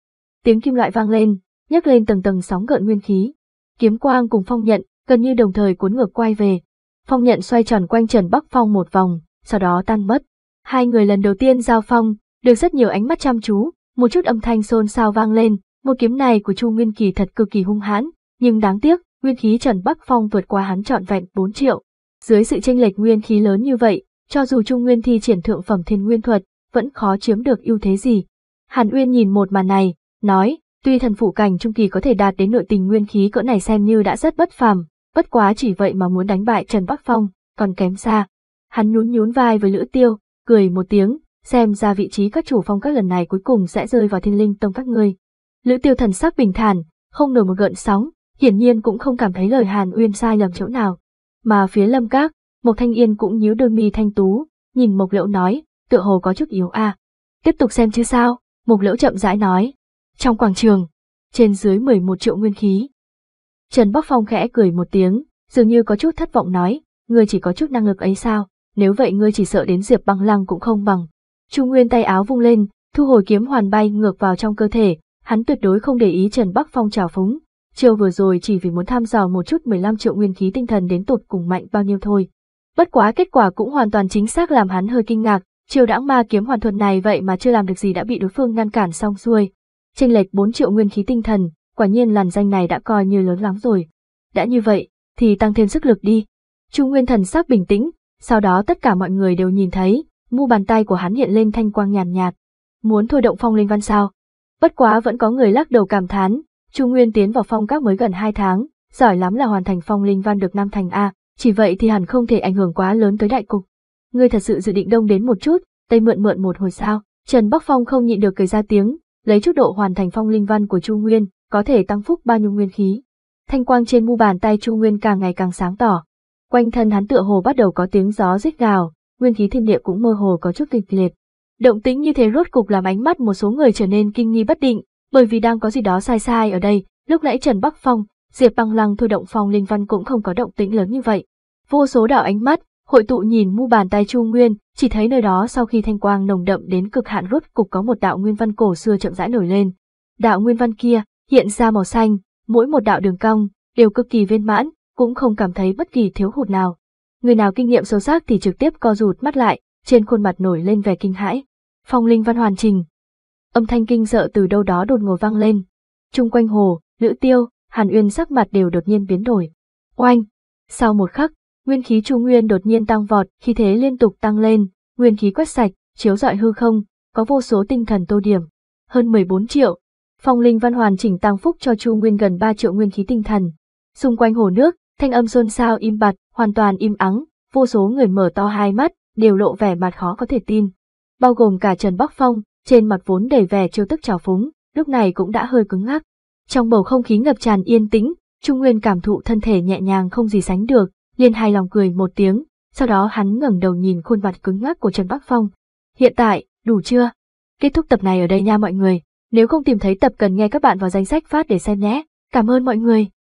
A: Tiếng kim loại vang lên, nhấc lên tầng tầng sóng gợn nguyên khí. Kiếm quang cùng phong nhận gần như đồng thời cuốn ngược quay về. Phong nhận xoay tròn quanh Trần Bắc Phong một vòng, sau đó tan mất. Hai người lần đầu tiên giao phong, được rất nhiều ánh mắt chăm chú, một chút âm thanh xôn xao vang lên, một kiếm này của Chu Nguyên Kỳ thật cực kỳ hung hãn, nhưng đáng tiếc, nguyên khí Trần Bắc Phong vượt qua hắn trọn vẹn 4 triệu. Dưới sự chênh lệch nguyên khí lớn như vậy, cho dù Trung Nguyên thi triển thượng phẩm thiên nguyên thuật, vẫn khó chiếm được ưu thế gì. Hàn Uyên nhìn một màn này, nói, tuy thần phủ cảnh trung kỳ có thể đạt đến nội tình nguyên khí cỡ này xem như đã rất bất phàm, bất quá chỉ vậy mà muốn đánh bại Trần Bắc Phong, còn kém xa. Hắn nhún nhún vai với Lữ Tiêu, cười một tiếng, xem ra vị trí các chủ phong các lần này cuối cùng sẽ rơi vào thiên linh tông các ngươi. Lữ tiêu thần sắc bình thản, không nổi một gợn sóng, hiển nhiên cũng không cảm thấy lời Hàn Uyên sai lầm chỗ nào. Mà phía lâm các, một Thanh Yên cũng nhíu đôi mi thanh tú, nhìn Mộc Liễu nói, tựa hồ có chút yếu a. Tiếp tục xem chứ sao, Mộc Liễu chậm rãi nói. Trong quảng trường, trên dưới 11 triệu nguyên khí. Trần Bắc Phong khẽ cười một tiếng, dường như có chút thất vọng nói, ngươi chỉ có chút năng lực ấy sao, nếu vậy ngươi chỉ sợ đến Diệp Băng Lăng cũng không bằng. trung Nguyên tay áo vung lên, thu hồi kiếm hoàn bay ngược vào trong cơ thể, hắn tuyệt đối không để ý Trần Bắc Phong trào phúng, chiều vừa rồi chỉ vì muốn tham dò một chút 15 triệu nguyên khí tinh thần đến tột cùng mạnh bao nhiêu thôi. Bất quá kết quả cũng hoàn toàn chính xác làm hắn hơi kinh ngạc, chiều đãng ma kiếm hoàn thuật này vậy mà chưa làm được gì đã bị đối phương ngăn cản xong xuôi. Chênh lệch 4 triệu nguyên khí tinh thần, quả nhiên làn danh này đã coi như lớn lắm rồi. Đã như vậy, thì tăng thêm sức lực đi. Trung Nguyên thần sắc bình tĩnh, sau đó tất cả mọi người đều nhìn thấy, mu bàn tay của hắn hiện lên thanh quang nhàn nhạt, nhạt. Muốn thôi động phong linh văn sao? Bất quá vẫn có người lắc đầu cảm thán, Chu Nguyên tiến vào phong các mới gần 2 tháng, giỏi lắm là hoàn thành phong linh văn được năm thành A, chỉ vậy thì hẳn không thể ảnh hưởng quá lớn tới đại cục. Ngươi thật sự dự định đông đến một chút, tây mượn mượn một hồi sao? Trần Bắc Phong không nhịn được cười ra tiếng, lấy chút độ hoàn thành phong linh văn của Chu Nguyên, có thể tăng phúc bao nhiêu nguyên khí. Thanh quang trên mu bàn tay Chu Nguyên càng ngày càng sáng tỏ. Quanh thân hắn tựa hồ bắt đầu có tiếng gió rít gào, nguyên khí thiên địa cũng mơ hồ có chút kịch liệt. Động tĩnh như thế rốt cục làm ánh mắt một số người trở nên kinh nghi bất định, bởi vì đang có gì đó sai sai ở đây, lúc nãy Trần Bắc Phong, Diệp Băng Lăng thôi động phong linh văn cũng không có động tĩnh lớn như vậy. Vô số đạo ánh mắt, hội tụ nhìn mu bàn tay Chu Nguyên, chỉ thấy nơi đó sau khi thanh quang nồng đậm đến cực hạn rốt cục có một đạo nguyên văn cổ xưa chậm rãi nổi lên. Đạo nguyên văn kia hiện ra màu xanh, mỗi một đạo đường cong đều cực kỳ viên mãn, cũng không cảm thấy bất kỳ thiếu hụt nào. Người nào kinh nghiệm sâu sắc thì trực tiếp co rụt mắt lại, trên khuôn mặt nổi lên vẻ kinh hãi. Phong linh văn hoàn chỉnh. Âm thanh kinh sợ từ đâu đó đột ngột vang lên. Trung quanh hồ, Lữ Tiêu, Hàn Uyên sắc mặt đều đột nhiên biến đổi. Oanh! Sau một khắc, nguyên khí Chu Nguyên đột nhiên tăng vọt, khí thế liên tục tăng lên, nguyên khí quét sạch, chiếu rọi hư không, có vô số tinh thần tô điểm. Hơn 14 triệu. Phong linh văn hoàn chỉnh tăng phúc cho Chu Nguyên gần 3 triệu nguyên khí tinh thần. Xung quanh hồ nước, thanh âm xôn xao im bặt, hoàn toàn im ắng, vô số người mở to hai mắt, đều lộ vẻ mặt khó có thể tin bao gồm cả Trần Bắc Phong, trên mặt vốn đầy vẻ trêu tức trào phúng, lúc này cũng đã hơi cứng ngắc. Trong bầu không khí ngập tràn yên tĩnh, Trung Nguyên cảm thụ thân thể nhẹ nhàng không gì sánh được, liền hài lòng cười một tiếng, sau đó hắn ngẩng đầu nhìn khuôn mặt cứng ngắc của Trần Bắc Phong. Hiện tại, đủ chưa? Kết thúc tập này ở đây nha mọi người, nếu không tìm thấy tập cần nghe các bạn vào danh sách phát để xem nhé. Cảm ơn mọi người.